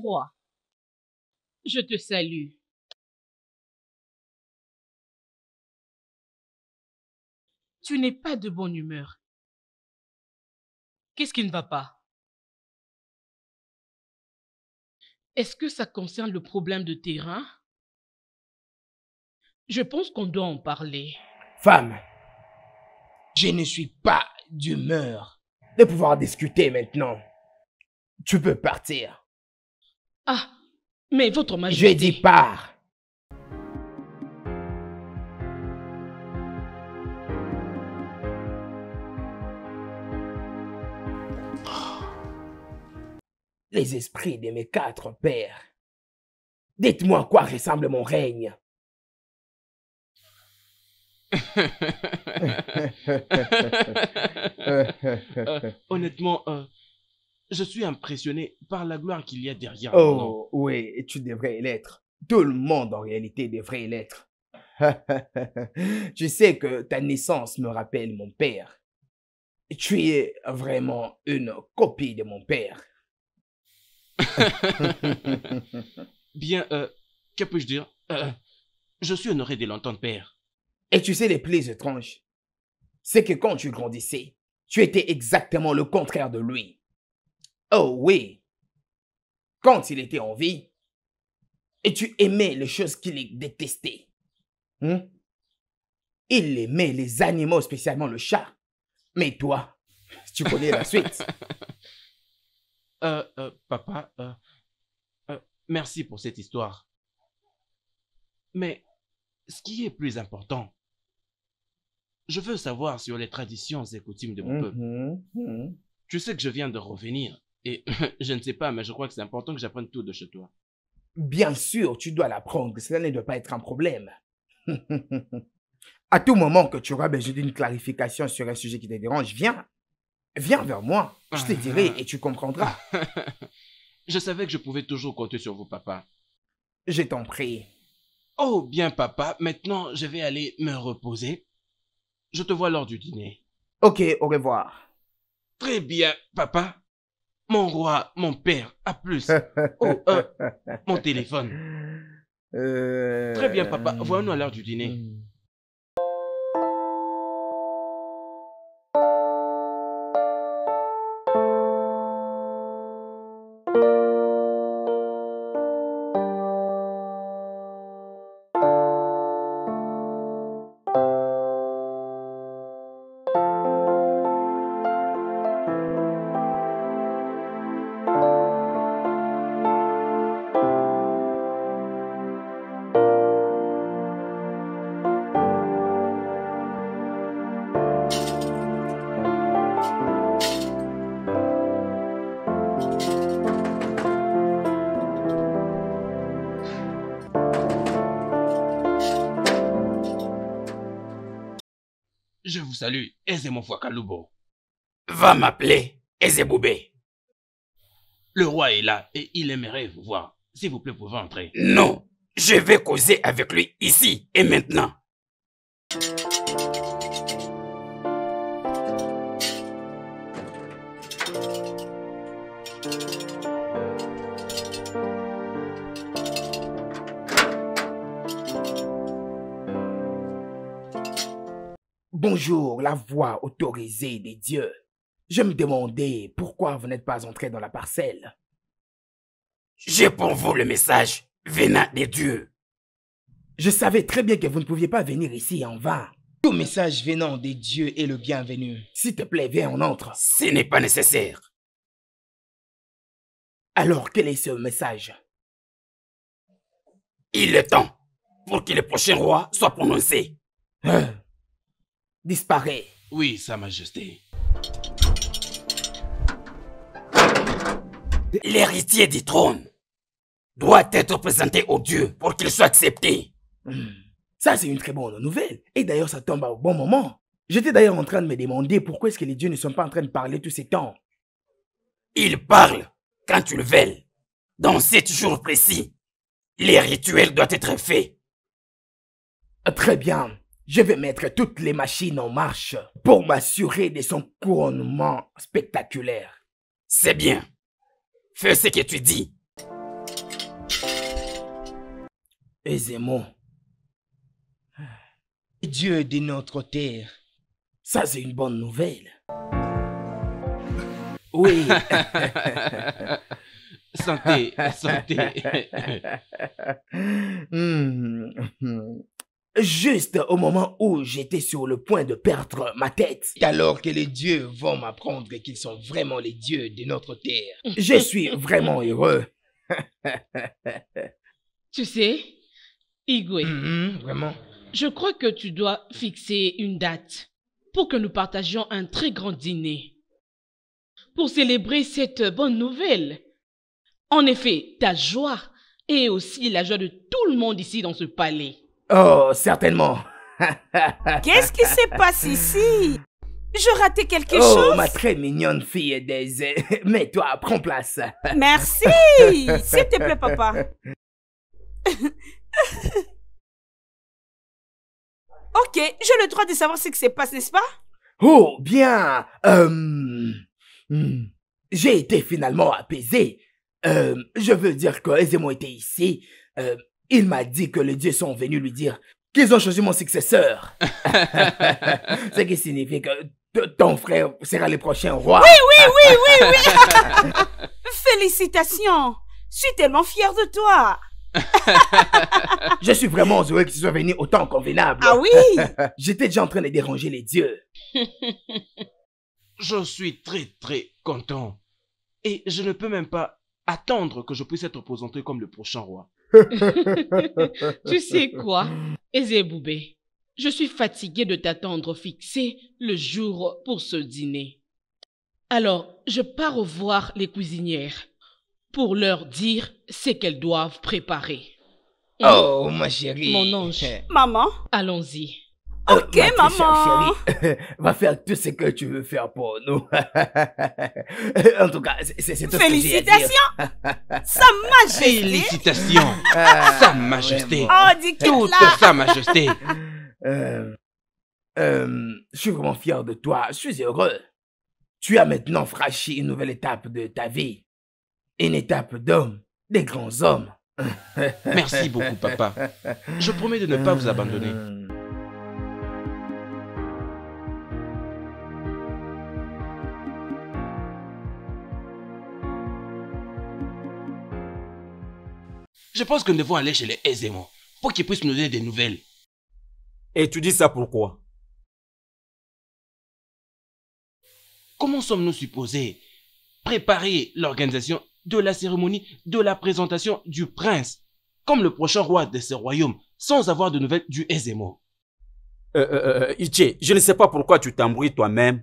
roi. Je te salue. Tu n'es pas de bonne humeur. Qu'est-ce qui ne va pas Est-ce que ça concerne le problème de terrain Je pense qu'on doit en parler. Femme, je ne suis pas d'humeur de pouvoir discuter maintenant. Tu peux partir. Ah, mais votre majesté... Je dis pars. Oh. Les esprits de mes quatre pères, dites-moi à quoi ressemble mon règne. Euh, honnêtement, euh, je suis impressionné par la gloire qu'il y a derrière. Oh, oui, tu devrais l'être. Tout le monde, en réalité, devrait l'être. Tu sais que ta naissance me rappelle mon père. Tu es vraiment une copie de mon père. Bien, euh, que puis-je dire euh, Je suis honoré de l'entendre, père. Et tu sais les plus étranges C'est que quand tu grandissais, tu étais exactement le contraire de lui. Oh oui, quand il était en vie, et tu aimais les choses qu'il détestait. Hein? Il aimait les animaux, spécialement le chat. Mais toi, tu connais la suite. Euh, euh, papa, euh, merci pour cette histoire. Mais ce qui est plus important, je veux savoir sur les traditions et coutumes de mon peuple. Mhm, mhm. Tu sais que je viens de revenir je ne sais pas, mais je crois que c'est important que j'apprenne tout de chez toi. Bien sûr, tu dois l'apprendre. Cela ne doit pas être un problème. à tout moment que tu auras besoin d'une clarification sur un sujet qui te dérange, viens. Viens vers moi. Je te dirai ah. et tu comprendras. je savais que je pouvais toujours compter sur vous, papa. Je t'en prie. Oh bien, papa, maintenant je vais aller me reposer. Je te vois lors du dîner. Ok, au revoir. Très bien, papa. Mon roi, mon père, à plus. Oh, mon téléphone. Euh, Très bien, papa. Voyons-nous à l'heure du dîner. Hmm. foie Va m'appeler Ezeboubé. Le roi est là et il aimerait vous voir. S'il vous plaît, pouvez entrer. Non, je vais causer avec lui ici et maintenant. la voix autorisée des dieux. Je me demandais pourquoi vous n'êtes pas entré dans la parcelle. J'ai pour vous le message venant des dieux. Je savais très bien que vous ne pouviez pas venir ici en vain. Tout message venant des dieux est le bienvenu. S'il te plaît, viens, on entre. Ce n'est pas nécessaire. Alors, quel est ce message Il est temps pour que le prochain roi soit prononcé. Hein disparaît. Oui, Sa Majesté. L'héritier du trône doit être présenté au Dieu pour qu'il soit accepté. Ça, c'est une très bonne nouvelle. Et d'ailleurs, ça tombe au bon moment. J'étais d'ailleurs en train de me demander pourquoi est-ce que les dieux ne sont pas en train de parler tous ces temps. Ils parlent quand ils veulent. Dans sept jours précis, les rituels doivent être faits. Très bien. Je vais mettre toutes les machines en marche pour m'assurer de son couronnement spectaculaire. C'est bien. Fais ce que tu dis. Aisément. Dieu de notre terre. Ça, c'est une bonne nouvelle. Oui. santé, santé. Hmm, hmm juste au moment où j'étais sur le point de perdre ma tête. Alors que les dieux vont m'apprendre qu'ils sont vraiment les dieux de notre terre. Je suis vraiment heureux. tu sais, Igwe, mm, mm, vraiment. Je crois que tu dois fixer une date pour que nous partagions un très grand dîner. Pour célébrer cette bonne nouvelle. En effet, ta joie est aussi la joie de tout le monde ici dans ce palais. Oh, certainement. Qu'est-ce qui se passe ici Je ratais quelque oh, chose Oh, ma très mignonne fille Daisy. mets toi, prends place. Merci. S'il te plaît, papa. ok, j'ai le droit de savoir ce qui se passe, n'est-ce pas Oh, bien. Euh, hmm, j'ai été finalement apaisé. Euh, je veux dire que elles ont été ici. Euh, il m'a dit que les dieux sont venus lui dire qu'ils ont choisi mon successeur. Ce qui signifie que ton frère sera le prochain roi. Oui, oui, oui, oui, oui. Félicitations. Je suis tellement fier de toi. je suis vraiment heureux que tu sois venu autant convenable. Ah oui J'étais déjà en train de déranger les dieux. je suis très très content. Et je ne peux même pas attendre que je puisse être présenté comme le prochain roi tu sais quoi, Ezeboubé Je suis fatiguée de t'attendre fixé le jour pour ce dîner. Alors, je pars voir les cuisinières pour leur dire ce qu'elles doivent préparer. Oh, ma chérie. Mon ange. Maman. Allons-y. Euh, ok, maman. va faire tout ce que tu veux faire pour nous. en tout cas, c'est tout Ce que sa majesté. Félicitations. sa majesté. Oh, dis Toute sa majesté. Euh, euh, je suis vraiment fier de toi. Je suis heureux. Tu as maintenant franchi une nouvelle étape de ta vie. Une étape d'homme, des grands hommes. Merci beaucoup, papa. Je promets de ne pas vous abandonner. Je pense que nous devons aller chez les Ezemo pour qu'ils puissent nous donner des nouvelles. Et tu dis ça pourquoi Comment sommes-nous supposés préparer l'organisation de la cérémonie de la présentation du prince comme le prochain roi de ce royaume sans avoir de nouvelles du Ezemo euh, euh, euh, euh Ichi, je ne sais pas pourquoi tu t'embrouilles toi-même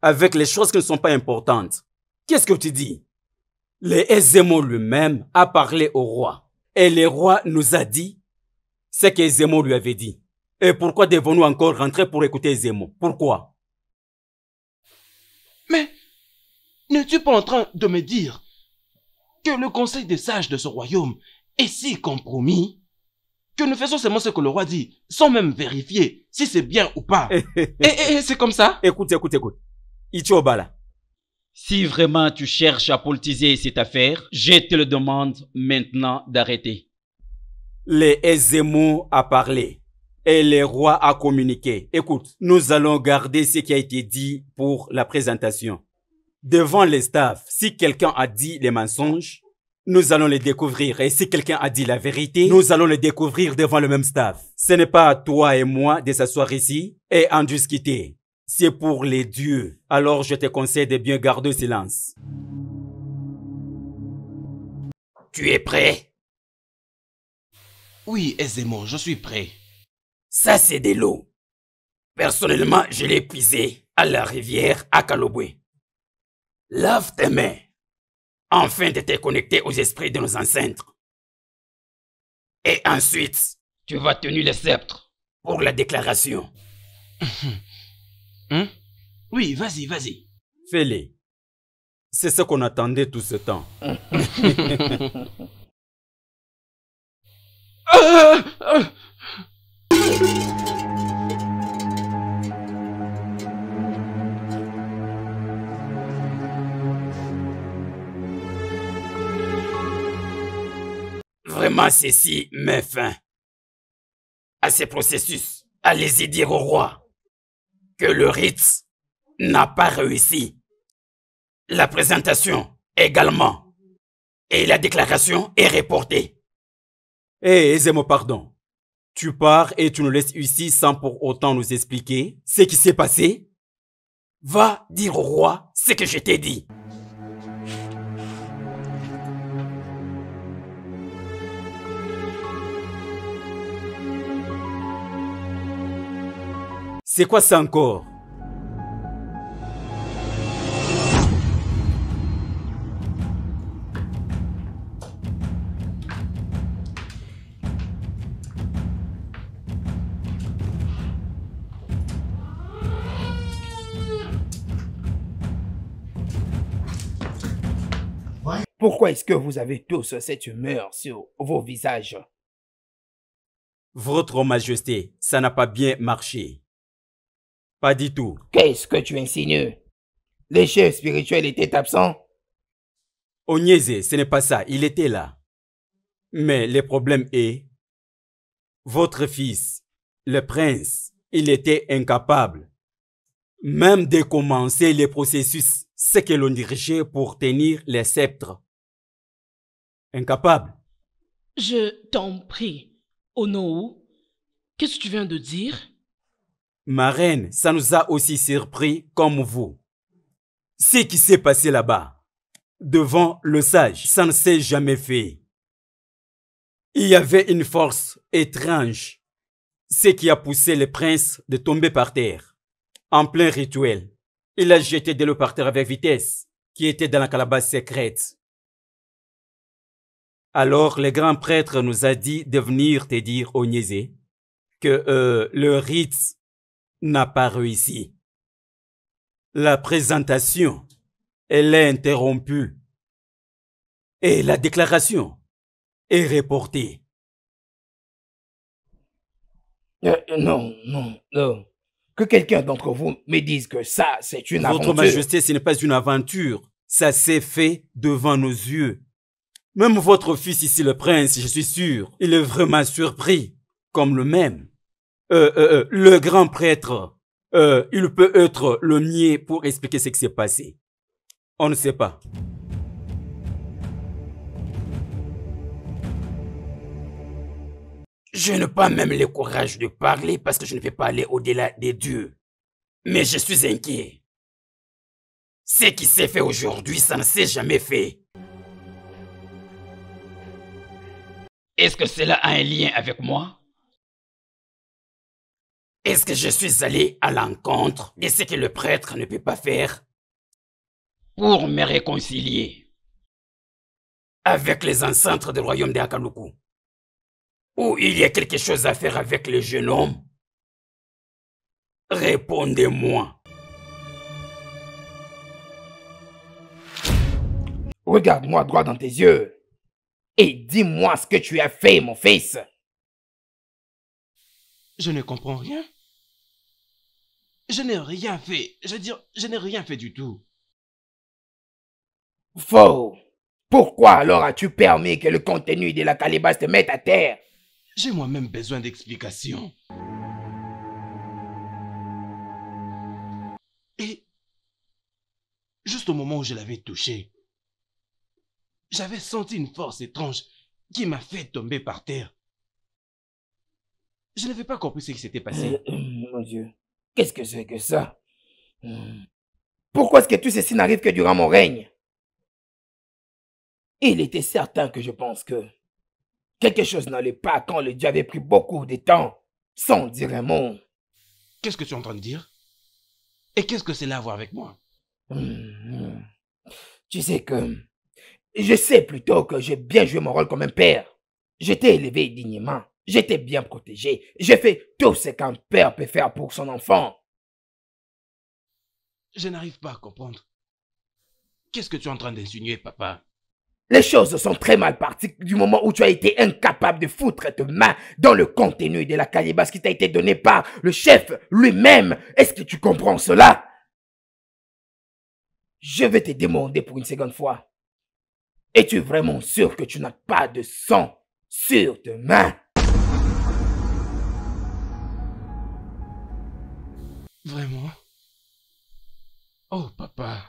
avec les choses qui ne sont pas importantes. Qu'est-ce que tu dis Le Ezemo lui-même a parlé au roi. Et le roi nous a dit ce que Zémo lui avait dit. Et pourquoi devons-nous encore rentrer pour écouter Zemo Pourquoi Mais n'es-tu pas en train de me dire que le conseil des sages de ce royaume est si compromis que nous faisons seulement ce que le roi dit, sans même vérifier si c'est bien ou pas. et, c'est comme ça Écoute, écoute, écoute. là... Si vraiment tu cherches à politiser cette affaire, je te le demande maintenant d'arrêter. Les Ezemo a parlé et les rois a communiqué. Écoute, nous allons garder ce qui a été dit pour la présentation. Devant les staffs, si quelqu'un a dit les mensonges, nous allons les découvrir. Et si quelqu'un a dit la vérité, nous allons le découvrir devant le même staff. Ce n'est pas à toi et moi de s'asseoir ici et en discuter c'est pour les dieux. Alors je te conseille de bien garder silence. Tu es prêt Oui, aisément, je suis prêt. Ça, c'est de l'eau. Personnellement, je l'ai puisé à la rivière Akalobwe. Lave tes mains, Enfin de te connecter aux esprits de nos ancêtres. Et ensuite, tu vas tenir le sceptre pour la déclaration. Hum, hum. Hein? Oui, vas-y, vas-y. Fais-les. C'est ce qu'on attendait tout ce temps. Vraiment, ceci met fin à ces processus. Allez-y dire au roi que le Ritz n'a pas réussi. La présentation également. Et la déclaration est reportée. Hé, eh, Zemo, pardon. Tu pars et tu nous laisses ici sans pour autant nous expliquer ce qui s'est passé Va dire au roi ce que je t'ai dit. C'est quoi ça encore Pourquoi est-ce que vous avez tous cette humeur sur vos visages Votre Majesté, ça n'a pas bien marché. Pas du tout. Qu'est-ce que tu insinues Le chef spirituel était absent Onyeze, ce n'est pas ça, il était là. Mais le problème est, votre fils, le prince, il était incapable même de commencer les processus, ce que l'on dirigeait pour tenir les sceptres. Incapable. Je t'en prie, Ono. qu'est-ce que tu viens de dire Ma reine, ça nous a aussi surpris comme vous. Ce qui s'est passé là-bas, devant le sage, ça ne s'est jamais fait. Il y avait une force étrange, ce qui a poussé le prince de tomber par terre. En plein rituel, il a jeté de l'eau par terre avec vitesse, qui était dans la calabasse secrète. Alors le grand prêtre nous a dit de venir te dire, Niaisé que euh, le rite n'a pas réussi. La présentation, elle est interrompue. Et la déclaration est reportée. Euh, euh, non, non, non. Que quelqu'un d'entre vous me dise que ça, c'est une aventure. Votre Majesté, ce n'est pas une aventure. Ça s'est fait devant nos yeux. Même votre fils ici, le prince, je suis sûr, il est vraiment surpris, comme le même. Euh, euh, euh, le grand prêtre, il peut être le nier pour expliquer ce qui s'est passé. On ne sait pas. Je n'ai pas même le courage de parler parce que je ne vais pas aller au-delà des dieux. Mais je suis inquiet. Ce qui s'est fait aujourd'hui, ça ne s'est jamais fait. Est-ce que cela a un lien avec moi est-ce que je suis allé à l'encontre de ce que le prêtre ne peut pas faire Pour me réconcilier avec les ancêtres du royaume d'Akaluku Ou il y a quelque chose à faire avec le jeune homme Répondez-moi. Regarde-moi droit dans tes yeux et dis-moi ce que tu as fait, mon fils. Je ne comprends rien. Je n'ai rien fait. Je veux dire, je n'ai rien fait du tout. Faux. Pourquoi alors as-tu permis que le contenu de la calibasse te mette à terre J'ai moi-même besoin d'explications. Et juste au moment où je l'avais touché, j'avais senti une force étrange qui m'a fait tomber par terre. Je n'avais pas compris ce qui s'était passé. Mon Dieu. Qu'est-ce que c'est que ça Pourquoi est-ce que tout ceci n'arrive que durant mon règne Il était certain que je pense que quelque chose n'allait pas quand le dieu avait pris beaucoup de temps sans dire un mot. Qu'est-ce que tu es en train de dire Et qu'est-ce que cela a à voir avec moi hmm. Tu sais que je sais plutôt que j'ai bien joué mon rôle comme un père. Je t'ai élevé dignement. J'étais bien protégé. J'ai fait tout ce qu'un père peut faire pour son enfant. Je n'arrive pas à comprendre. Qu'est-ce que tu es en train d'insinuer, papa Les choses sont très mal parties du moment où tu as été incapable de foutre tes mains dans le contenu de la calebasse qui t'a été donnée par le chef lui-même. Est-ce que tu comprends cela Je vais te demander pour une seconde fois. Es-tu vraiment sûr que tu n'as pas de sang sur tes mains Vraiment Oh, papa.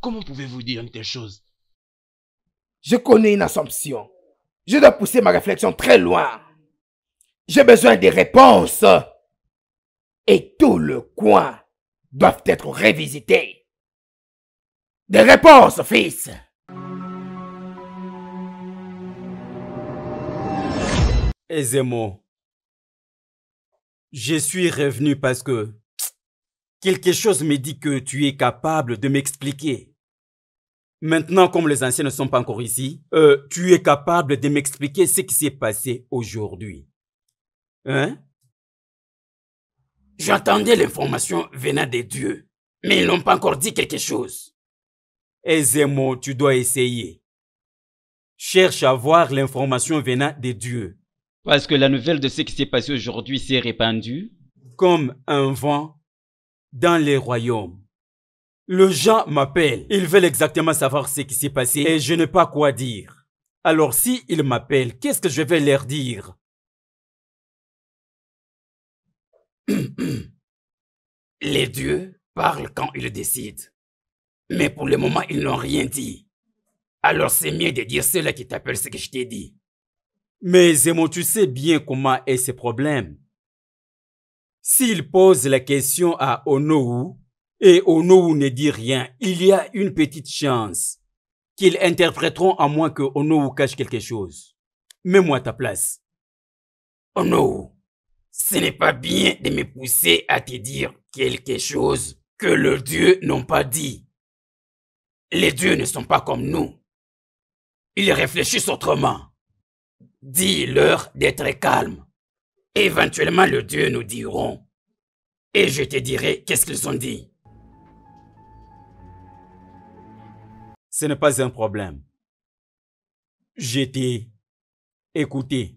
Comment pouvez-vous dire une telle chose Je connais une assumption. Je dois pousser ma réflexion très loin. J'ai besoin des réponses. Et tout le coin doit être révisité. Des réponses, fils. Ezemo, je suis revenu parce que quelque chose me dit que tu es capable de m'expliquer. Maintenant, comme les anciens ne sont pas encore ici, euh, tu es capable de m'expliquer ce qui s'est passé aujourd'hui. Hein J'entendais l'information venant des dieux, mais ils n'ont pas encore dit quelque chose. Aisément, eh tu dois essayer. Cherche à voir l'information venant des dieux. Parce que la nouvelle de ce qui s'est passé aujourd'hui s'est répandue. Comme un vent dans les royaumes. Le gens m'appelle. Ils veulent exactement savoir ce qui s'est passé et je n'ai pas quoi dire. Alors si ils m'appellent, qu'est-ce que je vais leur dire Les dieux parlent quand ils décident. Mais pour le moment, ils n'ont rien dit. Alors c'est mieux de dire cela qui t'appelle ce que je t'ai dit. Mais Zemmour, tu sais bien comment est ce problème. S'il pose la question à Onou et Onohu ne dit rien, il y a une petite chance qu'ils interpréteront à moins que Onohu cache quelque chose. Mets-moi à ta place. Onohu, ce n'est pas bien de me pousser à te dire quelque chose que leurs dieux n'ont pas dit. Les dieux ne sont pas comme nous. Ils réfléchissent autrement. Dis-leur d'être calme, Éventuellement, le Dieu nous diront. Et je te dirai qu'est-ce qu'ils ont dit. Ce n'est pas un problème. J'étais écouté.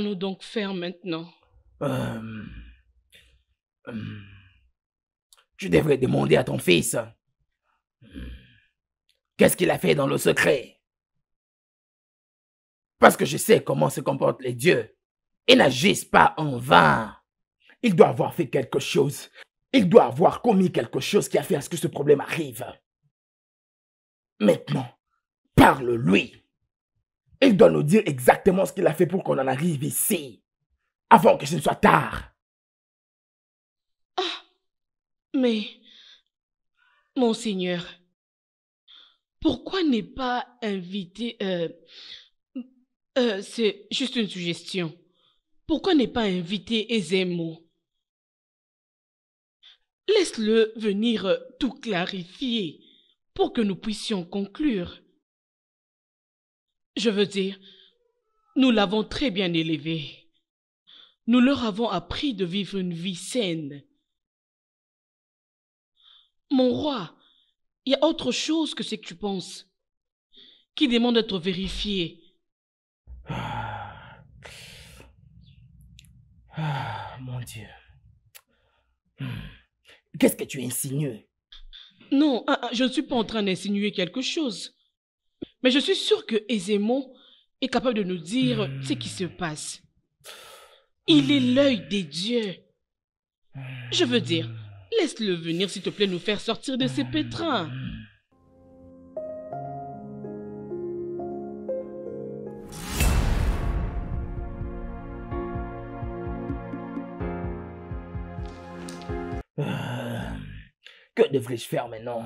nous donc faire maintenant Tu euh, euh, devrais demander à ton fils. Qu'est-ce qu'il a fait dans le secret Parce que je sais comment se comportent les dieux. Ils n'agissent pas en vain. Il doit avoir fait quelque chose. Il doit avoir commis quelque chose qui a fait à ce que ce problème arrive. Maintenant, parle-lui il doit nous dire exactement ce qu'il a fait pour qu'on en arrive ici, avant que ce ne soit tard. Ah, mais, Monseigneur, pourquoi n'est pas invité... Euh, euh, c'est juste une suggestion. Pourquoi n'est pas invité Ezemo Laisse-le venir euh, tout clarifier pour que nous puissions conclure. Je veux dire, nous l'avons très bien élevé. Nous leur avons appris de vivre une vie saine. Mon roi, il y a autre chose que ce que tu penses, qui demande d'être vérifié. Ah, ah. mon Dieu. Hmm. Qu'est-ce que tu insinues Non, ah, ah, je ne suis pas en train d'insinuer quelque chose. Mais je suis sûre que Ezemo est capable de nous dire hmm. ce qui se passe. Il est hmm. l'œil des dieux. Hmm. Je veux dire, laisse-le venir, s'il te plaît, nous faire sortir de ces pétrins. Ah. Que devrais-je faire maintenant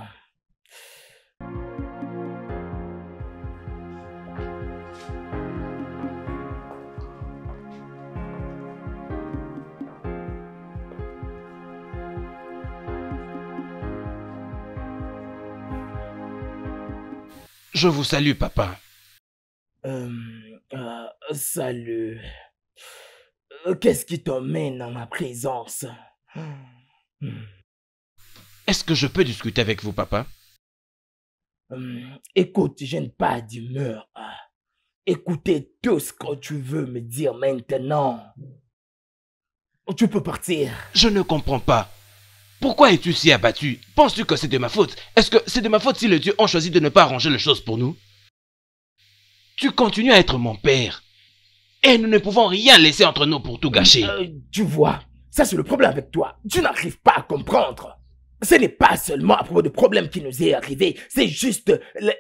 Je vous salue, papa. Euh, euh, salut. Euh, qu'est-ce qui t'emmène en ma présence hmm. Est-ce que je peux discuter avec vous, papa hmm, Écoute, je n'ai pas d'humeur. Écoutez tout ce que tu veux me dire maintenant. Tu peux partir. Je ne comprends pas. Pourquoi es-tu si abattu Penses-tu que c'est de ma faute Est-ce que c'est de ma faute si les dieux ont choisi de ne pas arranger les choses pour nous Tu continues à être mon père. Et nous ne pouvons rien laisser entre nous pour tout gâcher. Euh, tu vois, ça c'est le problème avec toi. Tu n'arrives pas à comprendre. Ce n'est pas seulement à propos de problème qui nous est arrivé, c'est juste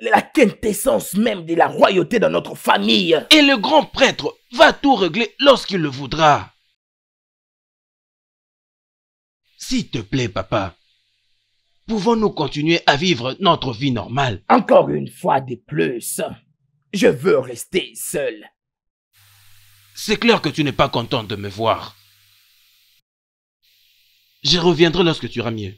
la, quintessence même de la royauté dans notre famille. Et le grand prêtre va tout régler lorsqu'il le voudra. S'il te plaît, papa, pouvons-nous continuer à vivre notre vie normale Encore une fois de plus, je veux rester seul. C'est clair que tu n'es pas content de me voir. Je reviendrai lorsque tu iras mieux.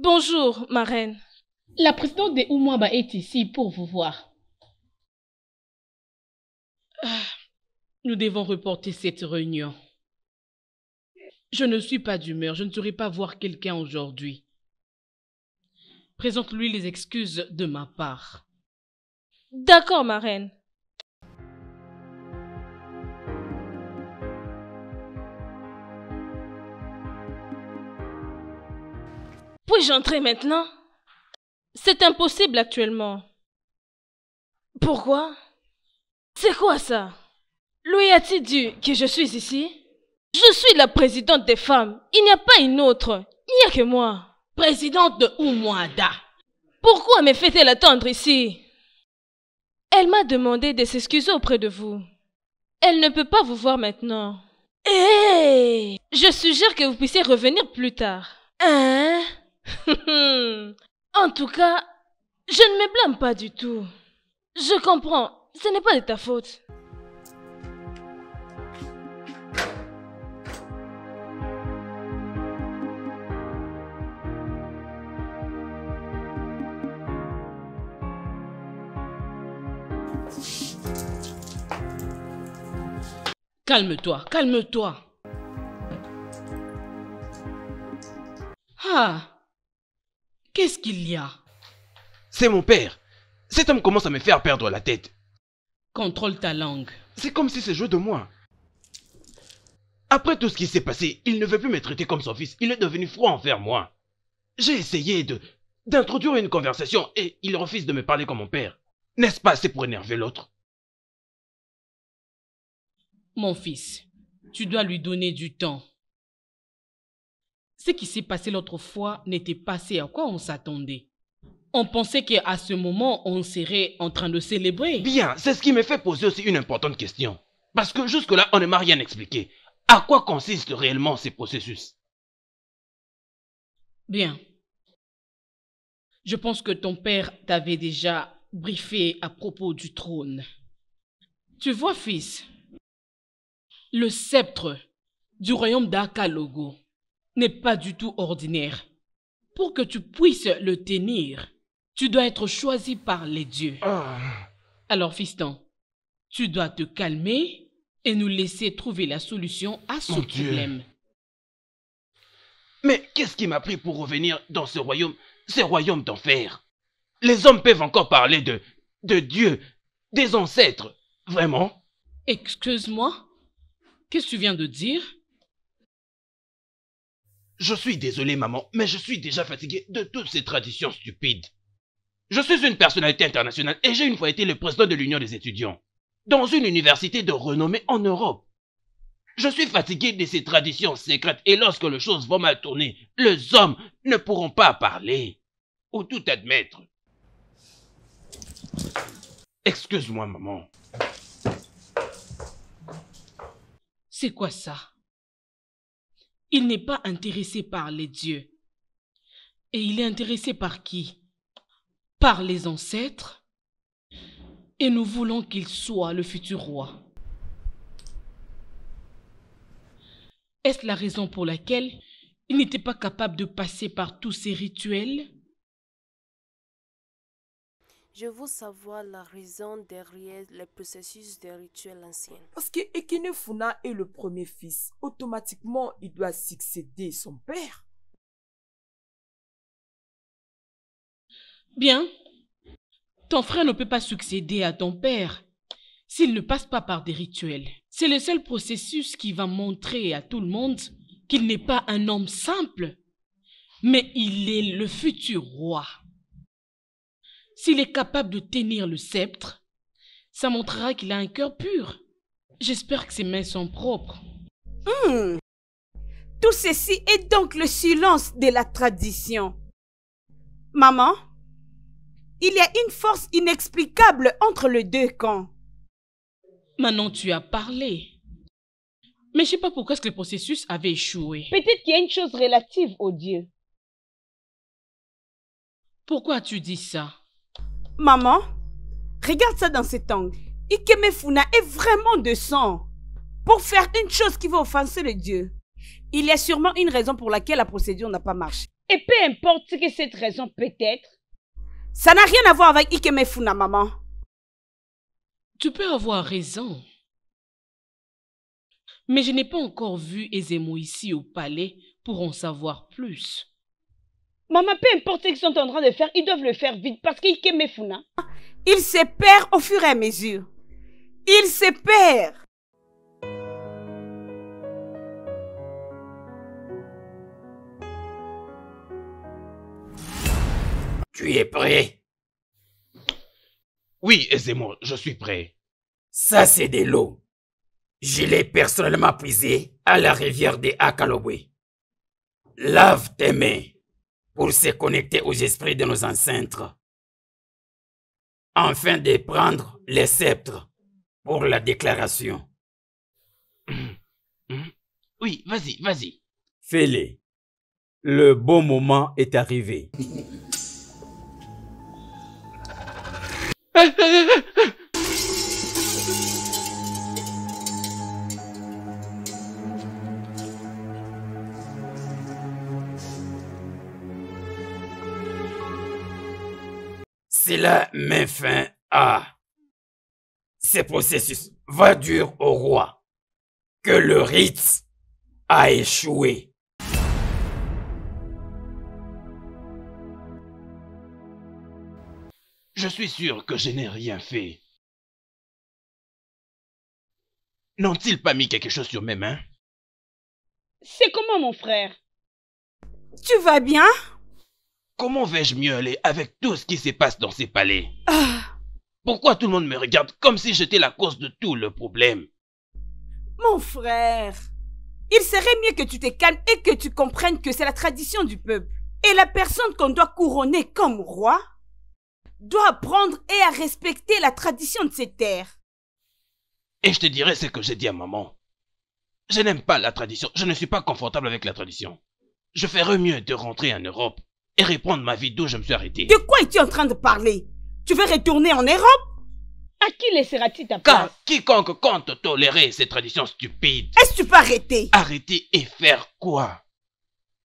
Bonjour, ma reine. La présidente de Umwaba est ici pour vous voir. Ah, nous devons reporter cette réunion. Je ne suis pas d'humeur, je ne saurais pas voir quelqu'un aujourd'hui. Présente-lui les excuses de ma part. D'accord, ma reine. Puis-je entrer maintenant C'est impossible actuellement. Pourquoi C'est quoi ça Lui a-t-il dit que je suis ici Je suis la présidente des femmes. Il n'y a pas une autre. Il n'y a que moi. Présidente de Oumuada. Pourquoi me fait-elle attendre ici Elle m'a demandé de s'excuser auprès de vous. Elle ne peut pas vous voir maintenant. Hé eh! Je suggère que vous puissiez revenir plus tard. Hein en tout cas, je ne me blâme pas du tout. Je comprends, ce n'est pas de ta faute. Calme-toi, calme-toi. Ah, Qu'est-ce qu'il y a C'est mon père. Cet homme commence à me faire perdre la tête. Contrôle ta langue. C'est comme si c'est joué de moi. Après tout ce qui s'est passé, il ne veut plus me traiter comme son fils. Il est devenu froid envers moi. J'ai essayé de d'introduire une conversation et il refuse de me parler comme mon père. N'est-ce pas C'est pour énerver l'autre Mon fils, tu dois lui donner du temps ce qui s'est passé l'autre fois n'était pas ce à quoi on s'attendait. On pensait qu'à ce moment, on serait en train de célébrer. Bien, c'est ce qui me fait poser aussi une importante question. Parce que jusque-là, on ne m'a rien expliqué. À quoi consistent réellement ces processus Bien. Je pense que ton père t'avait déjà briefé à propos du trône. Tu vois, fils, le sceptre du royaume d'Akalogo n'est pas du tout ordinaire. Pour que tu puisses le tenir, tu dois être choisi par les dieux. Ah. Alors, fiston, tu dois te calmer et nous laisser trouver la solution à ce problème. Mais qu'est-ce qui m'a pris pour revenir dans ce royaume, ce royaume d'enfer Les hommes peuvent encore parler de, de Dieu, des ancêtres, vraiment Excuse-moi, qu'est-ce que tu viens de dire je suis désolé, maman, mais je suis déjà fatigué de toutes ces traditions stupides. Je suis une personnalité internationale et j'ai une fois été le président de l'Union des étudiants, dans une université de renommée en Europe. Je suis fatigué de ces traditions secrètes et lorsque les choses vont mal tourner, les hommes ne pourront pas parler ou tout admettre. Excuse-moi, maman. C'est quoi ça il n'est pas intéressé par les dieux. Et il est intéressé par qui Par les ancêtres. Et nous voulons qu'il soit le futur roi. Est-ce la raison pour laquelle il n'était pas capable de passer par tous ces rituels je veux savoir la raison derrière le processus des rituels anciens. Parce que Ekenefuna est le premier fils. Automatiquement, il doit succéder son père. Bien. Ton frère ne peut pas succéder à ton père s'il ne passe pas par des rituels. C'est le seul processus qui va montrer à tout le monde qu'il n'est pas un homme simple, mais il est le futur roi. S'il est capable de tenir le sceptre, ça montrera qu'il a un cœur pur. J'espère que ses mains sont propres. Hmm. Tout ceci est donc le silence de la tradition. Maman, il y a une force inexplicable entre les deux camps. Manon, tu as parlé. Mais je ne sais pas pourquoi ce que le processus avait échoué. Peut-être qu'il y a une chose relative au Dieu. Pourquoi tu dis ça Maman, regarde ça dans cet angle. Ikeme est vraiment de sang pour faire une chose qui va offenser le Dieu. Il y a sûrement une raison pour laquelle la procédure n'a pas marché. Et peu importe ce que cette raison peut être, ça n'a rien à voir avec Ikeme maman. Tu peux avoir raison. Mais je n'ai pas encore vu Ezemo ici au palais pour en savoir plus. Maman, peu importe ce qu'ils sont en train de faire, ils doivent le faire vite parce qu'ils Funa. Hein. Ils se perdent au fur et à mesure. Ils se perdent. Tu es prêt Oui, Ezemo, je suis prêt. Ça, c'est de l'eau. Je l'ai personnellement puisée à la rivière des Akalobwe. Lave tes mains pour se connecter aux esprits de nos ancêtres, enfin de prendre les sceptres pour la déclaration. Hum, hum. Oui, vas-y, vas-y. Fais-les. Le bon moment est arrivé. la met fin à ce processus. Va dur au roi que le rite a échoué. Je suis sûr que je n'ai rien fait. N'ont-ils pas mis quelque chose sur mes mains C'est comment, mon frère Tu vas bien Comment vais-je mieux aller avec tout ce qui se passe dans ces palais ah. Pourquoi tout le monde me regarde comme si j'étais la cause de tout le problème Mon frère, il serait mieux que tu te calmes et que tu comprennes que c'est la tradition du peuple. Et la personne qu'on doit couronner comme roi doit apprendre et à respecter la tradition de ces terres. Et je te dirai ce que j'ai dit à maman. Je n'aime pas la tradition. Je ne suis pas confortable avec la tradition. Je ferais mieux de rentrer en Europe et reprendre ma vie d'où je me suis arrêté. De quoi es-tu en train de parler Tu veux retourner en Europe À qui laisseras-tu ta place quiconque compte tolérer ces traditions stupides. Est-ce que tu peux arrêter Arrêter et faire quoi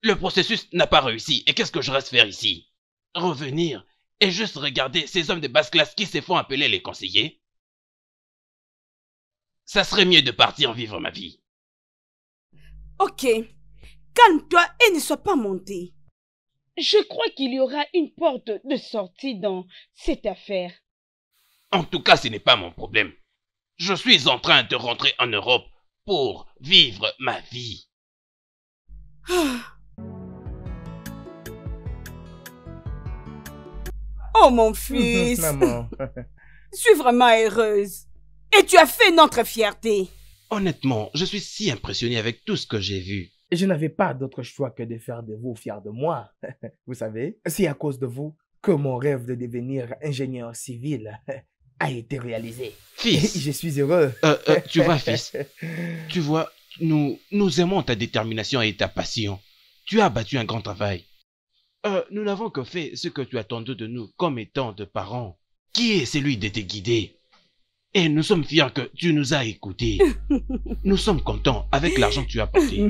Le processus n'a pas réussi et qu'est-ce que je reste faire ici Revenir et juste regarder ces hommes de basse classe qui se font appeler les conseillers Ça serait mieux de partir vivre ma vie. Ok, calme-toi et ne sois pas monté. Je crois qu'il y aura une porte de sortie dans cette affaire. En tout cas, ce n'est pas mon problème. Je suis en train de rentrer en Europe pour vivre ma vie. Ah. Oh mon fils. je suis vraiment heureuse. Et tu as fait notre fierté. Honnêtement, je suis si impressionnée avec tout ce que j'ai vu je n'avais pas d'autre choix que de faire de vous fier de moi. vous savez, c'est à cause de vous que mon rêve de devenir ingénieur civil a été réalisé. Fils, je suis heureux. Euh, euh, tu vois, fils, tu vois, nous, nous aimons ta détermination et ta passion. Tu as battu un grand travail. Euh, nous n'avons que fait ce que tu attendais de nous comme étant de parents. Qui est celui de te guider et nous sommes fiers que tu nous as écoutés. Nous sommes contents avec l'argent que tu as apporté.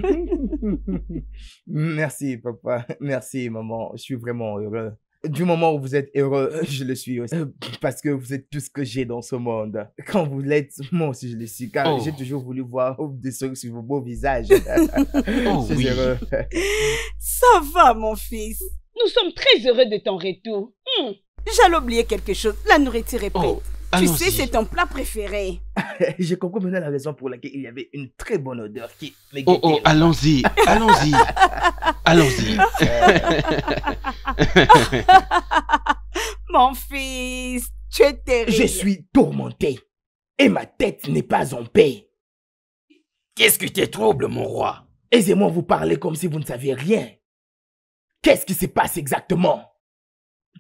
Merci, papa. Merci, maman. Je suis vraiment heureux. Du moment où vous êtes heureux, je le suis aussi. Euh, parce que vous êtes tout ce que j'ai dans ce monde. Quand vous l'êtes, moi aussi je le suis. Car oh. j'ai toujours voulu voir des sourires sur vos beaux visages. oh, oui. heureux. Ça va, mon fils. Nous sommes très heureux de ton retour. Hmm. J'allais oublier quelque chose. La nourriture est oh. prête. Ah tu sais, c'est ton plat préféré. J'ai compris maintenant la raison pour laquelle il y avait une très bonne odeur qui Oh, oh, allons-y, allons-y, allons-y. Mon fils, tu es terrible. Je suis tourmenté et ma tête n'est pas en paix. Qu'est-ce qui te trouble, mon roi Aisez-moi vous parler comme si vous ne saviez rien. Qu'est-ce qui se passe exactement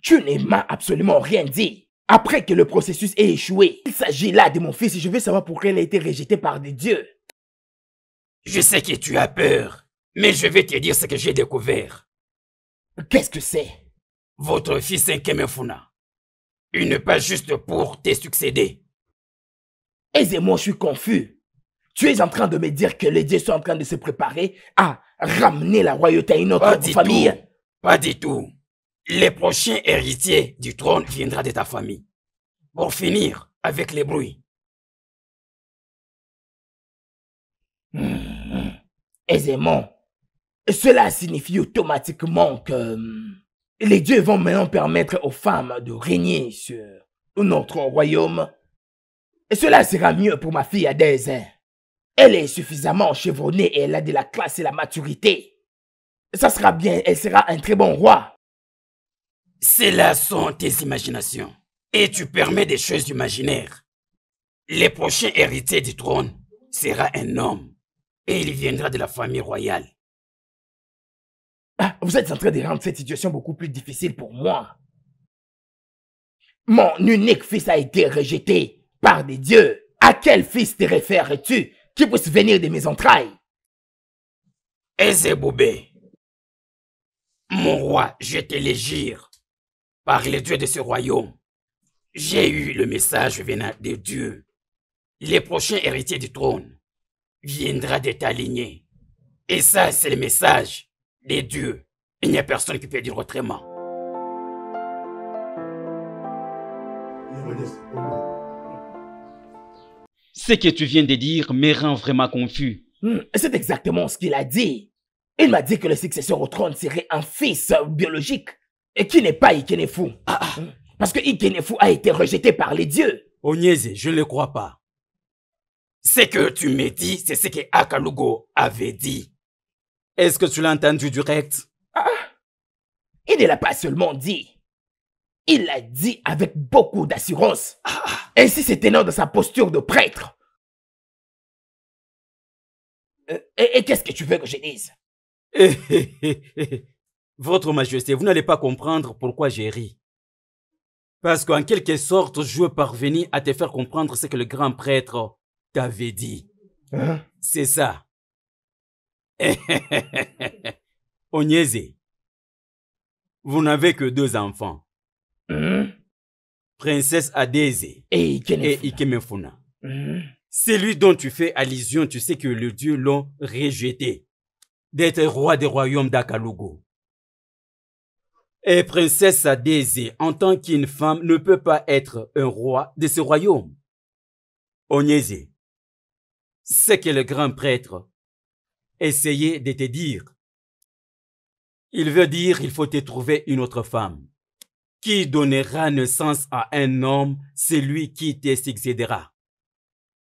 Tu ne m'as absolument rien dit après que le processus ait échoué. Il s'agit là de mon fils et je veux savoir pourquoi il a été rejeté par des dieux. Je sais que tu as peur, mais je vais te dire ce que j'ai découvert. Qu'est-ce que c'est Votre fils est Kemefuna. Il n'est pas juste pour te succéder. Et moi, je suis confus. Tu es en train de me dire que les dieux sont en train de se préparer à ramener la royauté à une autre famille. Pas du tout le prochain héritier du trône viendra de ta famille. Pour finir avec les bruits. Hmm. aisément. Cela signifie automatiquement que hmm, les dieux vont maintenant permettre aux femmes de régner sur notre royaume. Et cela sera mieux pour ma fille Adèse. Hein. Elle est suffisamment chevronnée et elle a de la classe et la maturité. Ça sera bien, elle sera un très bon roi. Cela sont tes imaginations. Et tu permets des choses imaginaires. Le prochain héritier du trône sera un homme. Et il viendra de la famille royale. Ah, vous êtes en train de rendre cette situation beaucoup plus difficile pour moi. Mon unique fils a été rejeté par des dieux. À quel fils te réfères-tu qui puisse venir de mes entrailles Ezeboubé, mon roi, je te l'égire par les dieux de ce royaume. J'ai eu le message venant des dieux. Les prochains héritiers du trône viendra de ta Et ça, c'est le message des dieux. Il n'y a personne qui peut dire autrement. Ce que tu viens de dire me rend vraiment confus. Hmm, c'est exactement ce qu'il a dit. Il m'a dit que le successeur au trône serait un fils biologique et qui n'est pas Ikenefu. Ah, ah. Hein? Parce que Ikenefu a été rejeté par les dieux. Onyeze, je ne le crois pas. Ce que tu m'as dit, c'est ce que Akalugo avait dit. Est-ce que tu l'as entendu direct ah, Il ne l'a pas seulement dit. Il l'a dit avec beaucoup d'assurance. Ainsi se tenant dans sa posture de prêtre. Euh, et qu'est-ce que tu veux que je dise Votre Majesté, vous n'allez pas comprendre pourquoi j'ai ri. Parce qu'en quelque sorte, je veux parvenir à te faire comprendre ce que le grand prêtre t'avait dit. Hein? C'est ça. Onyeze, vous n'avez que deux enfants. Hein? Princesse Adese et Ikemefuna. Hein? Celui dont tu fais allusion, tu sais que le dieu l'ont rejeté d'être roi des royaumes d'Akalugo. Et princesse Daisy, en tant qu'une femme, ne peut pas être un roi de ce royaume. Onyezi, c'est que le grand prêtre essayait de te dire. Il veut dire il faut te trouver une autre femme qui donnera naissance à un homme, c'est lui qui te succédera.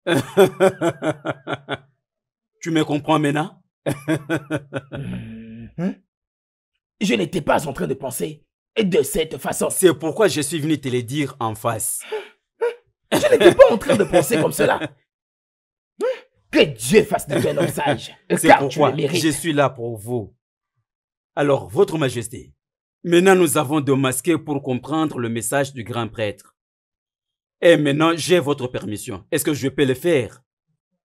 tu me comprends maintenant? Hein? je n'étais pas en train de penser de cette façon. C'est pourquoi je suis venu te le dire en face. Je n'étais pas en train de penser comme cela. Que Dieu fasse de toi un C'est pourquoi je suis là pour vous. Alors, Votre Majesté, maintenant nous avons masquer pour comprendre le message du grand prêtre. Et maintenant, j'ai votre permission. Est-ce que je peux le faire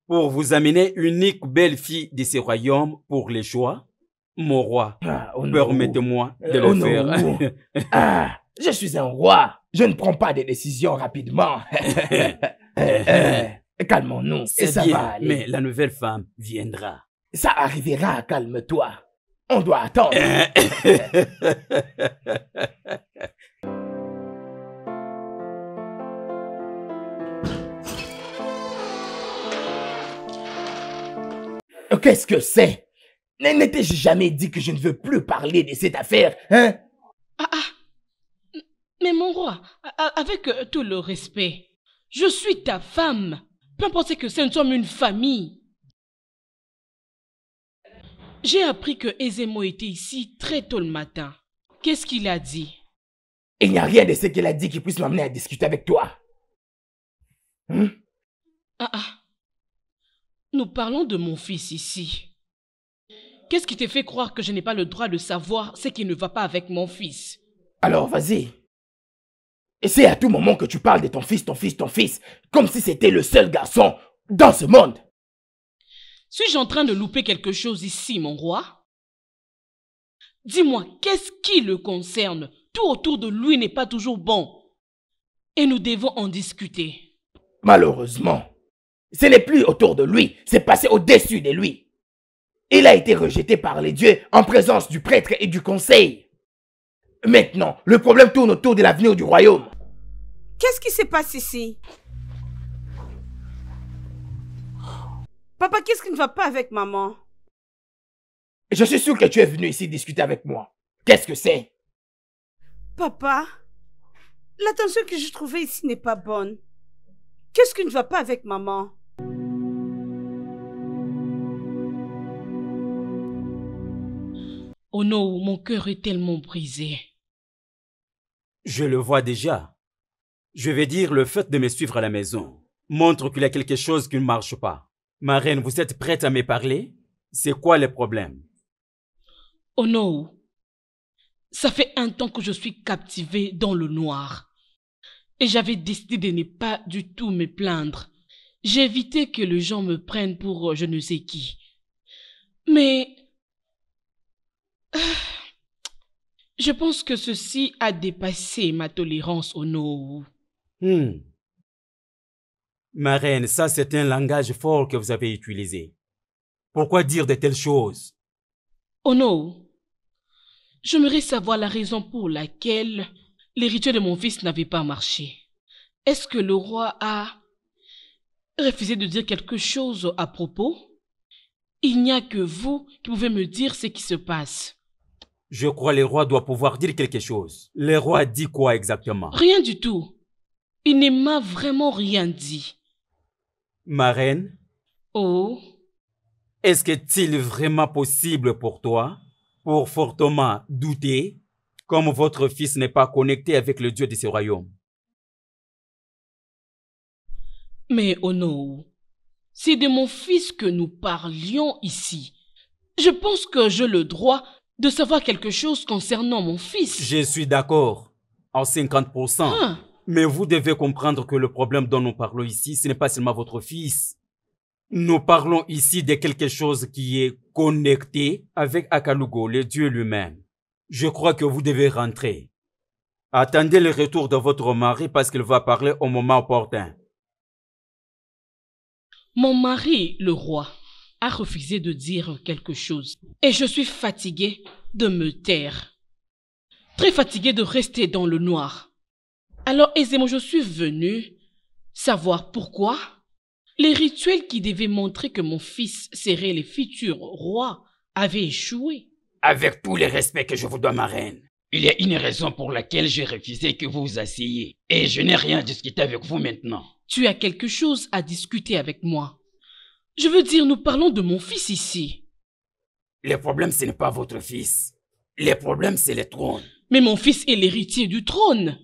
pour vous amener unique belle fille de ce royaume pour les joies mon roi, ah, permettez-moi de le faire. ah, je suis un roi. Je ne prends pas des décisions rapidement. Eh, eh, eh, calmons-nous. ça Mais la nouvelle femme viendra. Ça arrivera, calme-toi. On doit attendre. Qu'est-ce que c'est N'étais-je jamais dit que je ne veux plus parler de cette affaire, hein ah, ah. Mais mon roi, avec euh, tout le respect, je suis ta femme. Peu importe que nous sommes une famille. J'ai appris que Ezemo était ici très tôt le matin. Qu'est-ce qu'il a dit Il n'y a rien de ce qu'il a dit qui puisse m'amener à discuter avec toi. Hein? Ah, ah. Nous parlons de mon fils ici. Qu'est-ce qui te fait croire que je n'ai pas le droit de savoir ce qui ne va pas avec mon fils Alors vas-y. Et c'est à tout moment que tu parles de ton fils, ton fils, ton fils, comme si c'était le seul garçon dans ce monde. Suis-je en train de louper quelque chose ici, mon roi Dis-moi, qu'est-ce qui le concerne Tout autour de lui n'est pas toujours bon. Et nous devons en discuter. Malheureusement, ce n'est plus autour de lui, c'est passé au-dessus de lui. Il a été rejeté par les dieux en présence du prêtre et du conseil. Maintenant, le problème tourne autour de l'avenir du royaume. Qu'est-ce qui se passe ici Papa, qu'est-ce qui ne va pas avec maman Je suis sûr que tu es venu ici discuter avec moi. Qu'est-ce que c'est Papa, l'attention que j'ai trouvée ici n'est pas bonne. Qu'est-ce qui ne va pas avec maman Oh non, mon cœur est tellement brisé. Je le vois déjà. Je vais dire le fait de me suivre à la maison. Montre qu'il y a quelque chose qui ne marche pas. Ma reine, vous êtes prête à me parler C'est quoi le problème Oh non. Ça fait un temps que je suis captivée dans le noir. Et j'avais décidé de ne pas du tout me plaindre. J'ai évité que les gens me prennent pour je ne sais qui. Mais Je pense que ceci a dépassé ma tolérance Ono. Hmm. Ma reine, ça c'est un langage fort que vous avez utilisé. Pourquoi dire de telles choses Oh non J'aimerais savoir la raison pour laquelle les rituels de mon fils n'avaient pas marché. Est-ce que le roi a refusé de dire quelque chose à propos Il n'y a que vous qui pouvez me dire ce qui se passe. Je crois que le roi doit pouvoir dire quelque chose. Le roi dit quoi exactement Rien du tout. Il ne m'a vraiment rien dit. Ma reine Oh Est-ce qu'il est-il vraiment possible pour toi, pour fortement douter, comme votre fils n'est pas connecté avec le Dieu de ce royaume Mais oh Ono, c'est de mon fils que nous parlions ici. Je pense que j'ai le droit de savoir quelque chose concernant mon fils. Je suis d'accord, en 50%. Ah. Mais vous devez comprendre que le problème dont nous parlons ici, ce n'est pas seulement votre fils. Nous parlons ici de quelque chose qui est connecté avec Akalugo, le dieu lui-même. Je crois que vous devez rentrer. Attendez le retour de votre mari parce qu'il va parler au moment opportun. Mon mari, le roi a refusé de dire quelque chose. Et je suis fatiguée de me taire. Très fatiguée de rester dans le noir. Alors aisément, je suis venue savoir pourquoi les rituels qui devaient montrer que mon fils serait le futur roi avaient échoué. Avec tous les respects que je vous dois, ma reine, il y a une raison pour laquelle j'ai refusé que vous vous asseyez. Et je n'ai rien à discuter avec vous maintenant. Tu as quelque chose à discuter avec moi. Je veux dire, nous parlons de mon fils ici. Le problème, ce n'est pas votre fils. Le problème, c'est le trône. Mais mon fils est l'héritier du trône.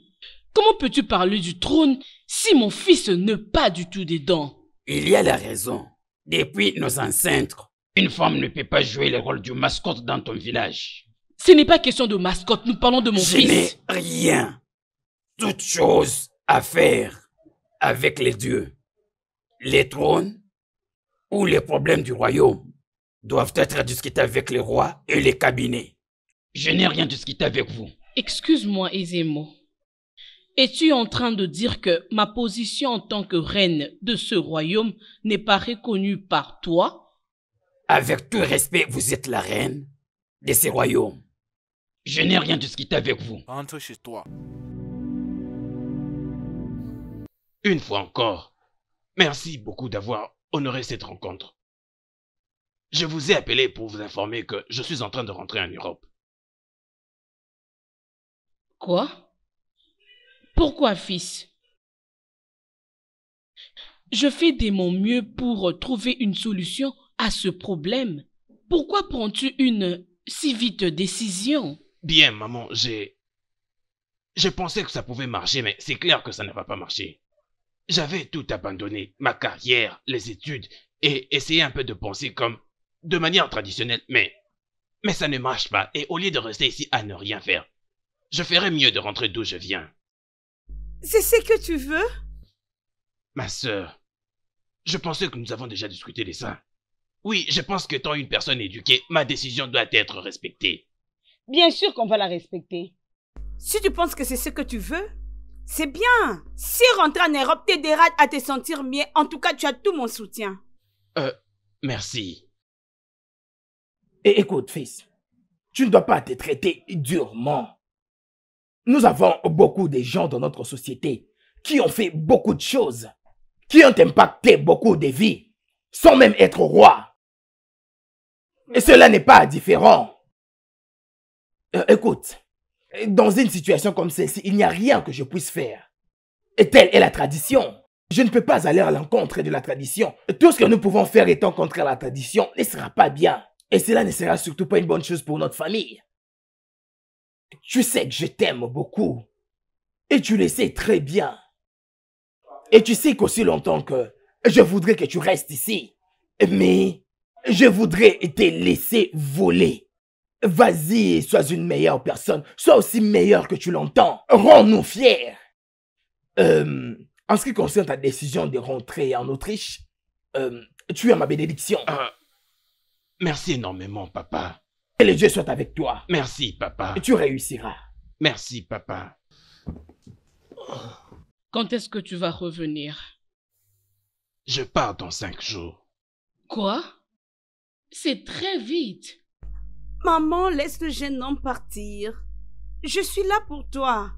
Comment peux-tu parler du trône si mon fils n'est pas du tout dedans Il y a la raison. Depuis nos ancêtres, une femme ne peut pas jouer le rôle du mascotte dans ton village. Ce n'est pas question de mascotte, nous parlons de mon fils. Je n'ai rien, toute chose à faire avec les dieux. Les trônes où les problèmes du royaume doivent être discutés avec les rois et les cabinets. Je n'ai rien discuté avec vous. Excuse-moi, Ezemo. Es-tu en train de dire que ma position en tant que reine de ce royaume n'est pas reconnue par toi Avec tout respect, vous êtes la reine de ce royaume. Je n'ai rien discuté avec vous. Rentre chez toi. Une fois encore, merci beaucoup d'avoir honorer cette rencontre. Je vous ai appelé pour vous informer que je suis en train de rentrer en Europe. Quoi Pourquoi, fils Je fais de mon mieux pour trouver une solution à ce problème. Pourquoi prends-tu une si vite décision Bien, maman, j'ai... Je pensais que ça pouvait marcher, mais c'est clair que ça ne va pas marcher. J'avais tout abandonné, ma carrière, les études, et essayé un peu de penser comme de manière traditionnelle, mais mais ça ne marche pas, et au lieu de rester ici à ne rien faire, je ferais mieux de rentrer d'où je viens. C'est ce que tu veux Ma sœur, je pensais que nous avons déjà discuté de ça. Oui, je pense que tant une personne éduquée, ma décision doit être respectée. Bien sûr qu'on va la respecter. Si tu penses que c'est ce que tu veux, c'est bien. Si rentrer en Europe t'aidera à te sentir mieux, en tout cas, tu as tout mon soutien. Euh, merci. Et écoute, fils, tu ne dois pas te traiter durement. Nous avons beaucoup de gens dans notre société qui ont fait beaucoup de choses, qui ont impacté beaucoup de vies, sans même être roi. Et cela n'est pas différent. Euh, écoute, dans une situation comme celle-ci, il n'y a rien que je puisse faire. Et telle est la tradition. Je ne peux pas aller à l'encontre de la tradition. Tout ce que nous pouvons faire étant contraire la tradition ne sera pas bien. Et cela ne sera surtout pas une bonne chose pour notre famille. Tu sais que je t'aime beaucoup. Et tu le sais très bien. Et tu sais qu'aussi longtemps que je voudrais que tu restes ici. Mais je voudrais te laisser voler. Vas-y, sois une meilleure personne. Sois aussi meilleure que tu l'entends. Rends-nous fiers. Euh, en ce qui concerne ta décision de rentrer en Autriche, euh, tu as ma bénédiction. Ah, merci énormément, papa. Que les dieux soient avec toi. Merci, papa. Et tu réussiras. Merci, papa. Quand est-ce que tu vas revenir Je pars dans cinq jours. Quoi C'est très vite. Maman, laisse le jeune homme partir. Je suis là pour toi.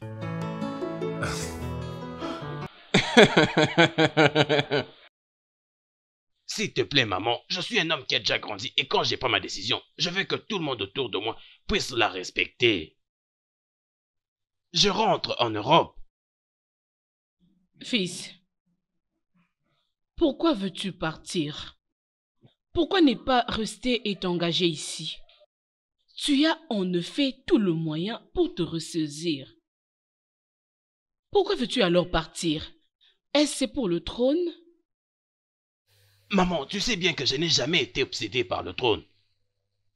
S'il te plaît, maman, je suis un homme qui a déjà grandi et quand j'ai pris ma décision, je veux que tout le monde autour de moi puisse la respecter. Je rentre en Europe. Fils, pourquoi veux-tu partir pourquoi ne pas rester et t'engager ici Tu as en effet tout le moyen pour te ressaisir. Pourquoi veux-tu alors partir Est-ce pour le trône Maman, tu sais bien que je n'ai jamais été obsédé par le trône.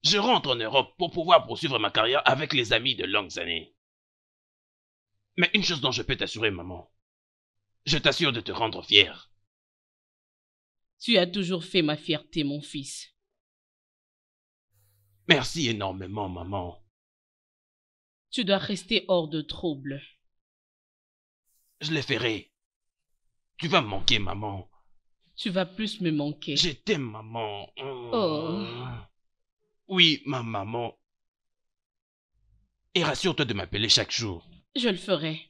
Je rentre en Europe pour pouvoir poursuivre ma carrière avec les amis de longues années. Mais une chose dont je peux t'assurer, maman, je t'assure de te rendre fière. Tu as toujours fait ma fierté, mon fils. Merci énormément, maman. Tu dois rester hors de trouble. Je le ferai. Tu vas me manquer, maman. Tu vas plus me manquer. Je t'aime, maman. Oh. Oui, ma maman. Et rassure-toi de m'appeler chaque jour. Je le ferai.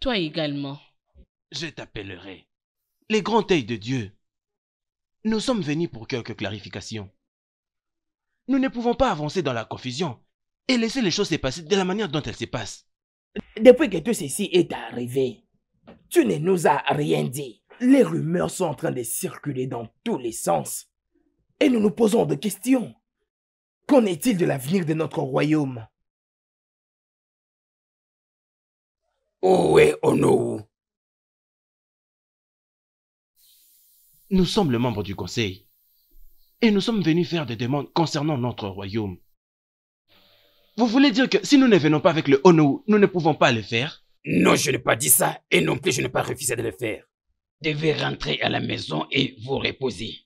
Toi également. Je t'appellerai. Les grands ailes de Dieu nous sommes venus pour quelques clarifications. Nous ne pouvons pas avancer dans la confusion et laisser les choses se passer de la manière dont elles se passent. Depuis que tout ceci est arrivé, tu ne nous as rien dit. Les rumeurs sont en train de circuler dans tous les sens. Et nous nous posons des questions. Qu'en est-il de l'avenir de notre royaume Où est Ono Nous sommes le membres du Conseil et nous sommes venus faire des demandes concernant notre royaume. Vous voulez dire que si nous ne venons pas avec le Onu, nous ne pouvons pas le faire Non, je n'ai pas dit ça et non plus je n'ai pas refusé de le faire. devez rentrer à la maison et vous reposer.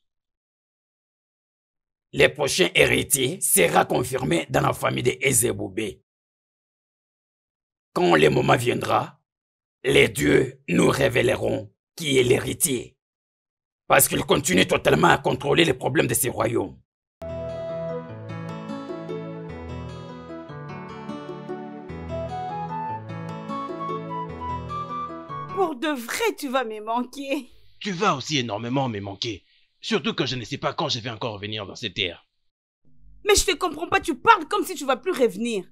Le prochain héritier sera confirmé dans la famille de Ezeboubé. Quand le moment viendra, les dieux nous révéleront qui est l'héritier parce qu'il continue totalement à contrôler les problèmes de ses royaumes. Pour de vrai, tu vas me manquer. Tu vas aussi énormément me manquer. Surtout que je ne sais pas quand je vais encore revenir dans cette terre. Mais je te comprends pas, tu parles comme si tu vas plus revenir.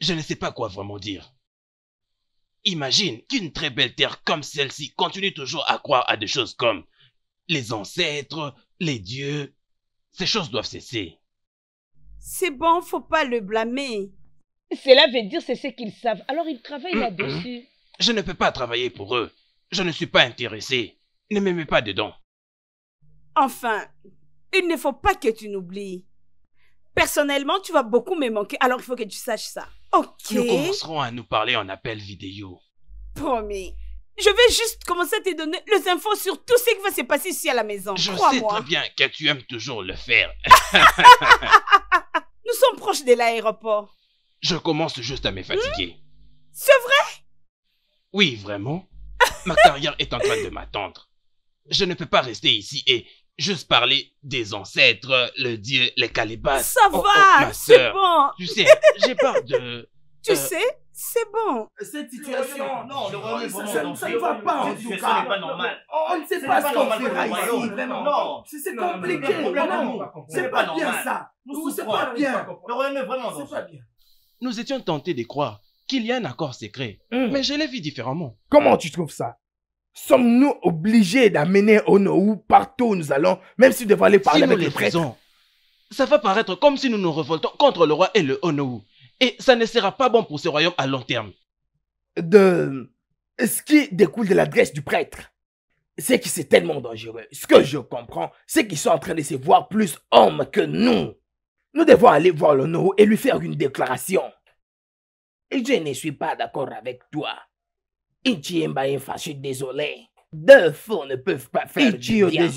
Je ne sais pas quoi vraiment dire. Imagine qu'une très belle terre comme celle-ci continue toujours à croire à des choses comme les ancêtres, les dieux. Ces choses doivent cesser. C'est bon, faut pas le blâmer. Cela veut dire c'est ce qu'ils savent. Alors ils travaillent hum, hum. là-dessus. Je ne peux pas travailler pour eux. Je ne suis pas intéressé. Ne me mets pas dedans. Enfin, il ne faut pas que tu n'oublies. Personnellement, tu vas beaucoup me manquer, alors il faut que tu saches ça. Ok. Nous commencerons à nous parler en appel vidéo. Promis. Je vais juste commencer à te donner les infos sur tout ce qui va se passer ici à la maison. Je sais très bien que tu aimes toujours le faire. Nous sommes proches de l'aéroport. Je commence juste à me fatiguer. Hmm? C'est vrai Oui, vraiment. Ma carrière est en train de m'attendre. Je ne peux pas rester ici et juste parler des ancêtres, le dieu, les calibas. Ça oh, va, oh, c'est bon. Tu sais, j'ai peur de... Tu euh, sais, c'est bon. Cette situation, non, le ça, ne va pas en tout cas. On ne sait pas ce qu'on fera ici. Non, c'est compliqué. c'est pas bien ça. C'est pas bien. C'est pas bien. Nous étions tentés de croire qu'il y a un accord secret, hum. mais je l'ai vu différemment. Comment tu trouves ça Sommes-nous obligés d'amener Onohu partout où nous allons, même si nous devons aller parler avec le prêtre Ça va paraître comme si nous nous révoltons contre le roi et le Onohu. Et ça ne sera pas bon pour ce royaume à long terme. De ce qui découle de l'adresse du prêtre, c'est que c'est tellement dangereux. Ce que je comprends, c'est qu'ils sont en train de se voir plus hommes que nous. Nous devons aller voir le Noro et lui faire une déclaration. Et je ne suis pas d'accord avec toi. Ichiemba je suis désolé. Deux faux ne peuvent pas faire du bien.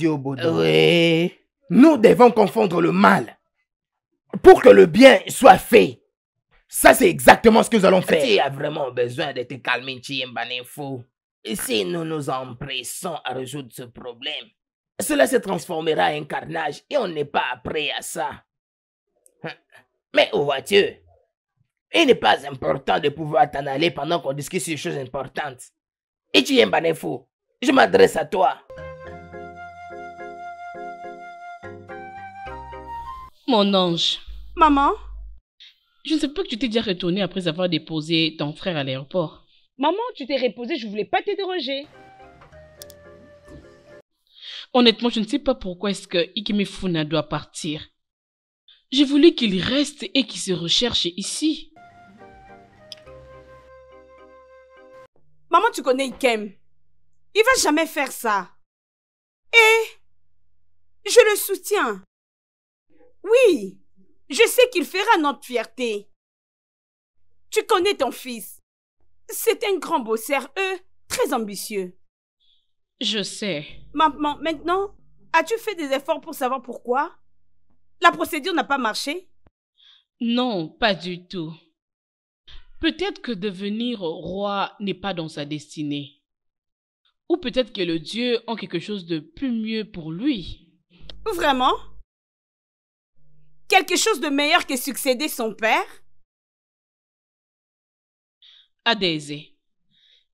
Nous devons confondre le mal pour que le bien soit fait. Ça, c'est exactement ce que nous allons faire. Tu as vraiment besoin de te calmer, Si nous nous empressons à résoudre ce problème, cela se transformera en carnage et on n'est pas prêt à ça. Hein? Mais où oh, vois-tu Il n'est pas important de pouvoir t'en aller pendant qu'on discute sur des choses importantes. Et fou. je m'adresse à toi. Mon ange. Maman je ne sais pas que tu t'es déjà retournée après avoir déposé ton frère à l'aéroport. Maman, tu t'es reposée, je voulais pas te déranger. Honnêtement, je ne sais pas pourquoi est-ce que Ikemefuna doit partir. Je voulais qu'il reste et qu'il se recherche ici. Maman, tu connais Ikem. Il va jamais faire ça. Et je le soutiens. Oui, je sais qu'il fera notre fierté. Tu connais ton fils. C'est un grand bosser, eux, très ambitieux. Je sais. Maman, maintenant, as-tu fait des efforts pour savoir pourquoi La procédure n'a pas marché Non, pas du tout. Peut-être que devenir roi n'est pas dans sa destinée. Ou peut-être que le Dieu a quelque chose de plus mieux pour lui. Vraiment quelque chose de meilleur que succéder son père Adézé,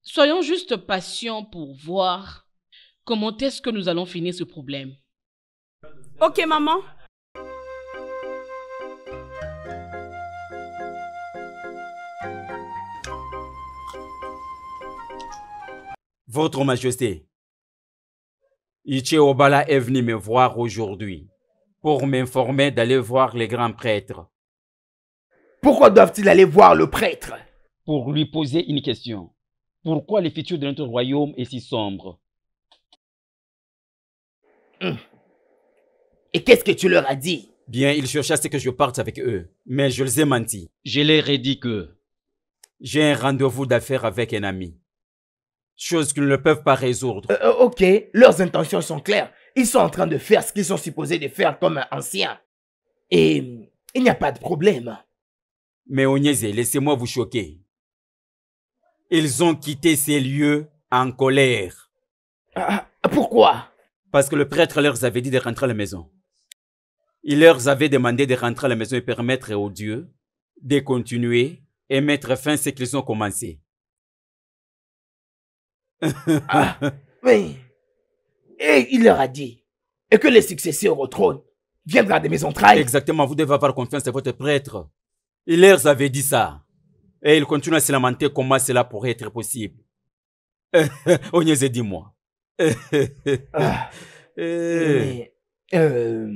soyons juste patients pour voir comment est-ce que nous allons finir ce problème. Ok, maman. Votre Majesté, Ichi Obala est venu me voir aujourd'hui pour m'informer d'aller voir les grands prêtres. Pourquoi doivent-ils aller voir le prêtre Pour lui poser une question. Pourquoi le de notre royaume est si sombre hum. Et qu'est-ce que tu leur as dit Bien, ils cherchaient que je parte avec eux, mais je les ai menti. Je leur ai dit que... J'ai un rendez-vous d'affaires avec un ami. Chose qu'ils ne peuvent pas résoudre. Euh, euh, ok, leurs intentions sont claires. Ils sont en train de faire ce qu'ils sont supposés de faire comme anciens. Et hum, il n'y a pas de problème. Mais Onyeze, laissez-moi vous choquer. Ils ont quitté ces lieux en colère. Ah, ah, pourquoi Parce que le prêtre leur avait dit de rentrer à la maison. Il leur avait demandé de rentrer à la maison et permettre aux dieux de continuer et mettre fin à ce qu'ils ont commencé. Ah, oui. Et il leur a dit, et que les successeurs au trône viendra de mes entrailles. Exactement, vous devez avoir confiance à votre prêtre. Il leur avait dit ça. Et il continue à se lamenter comment cela pourrait être possible. Ognese, dis-moi. Ah. Eh. Euh,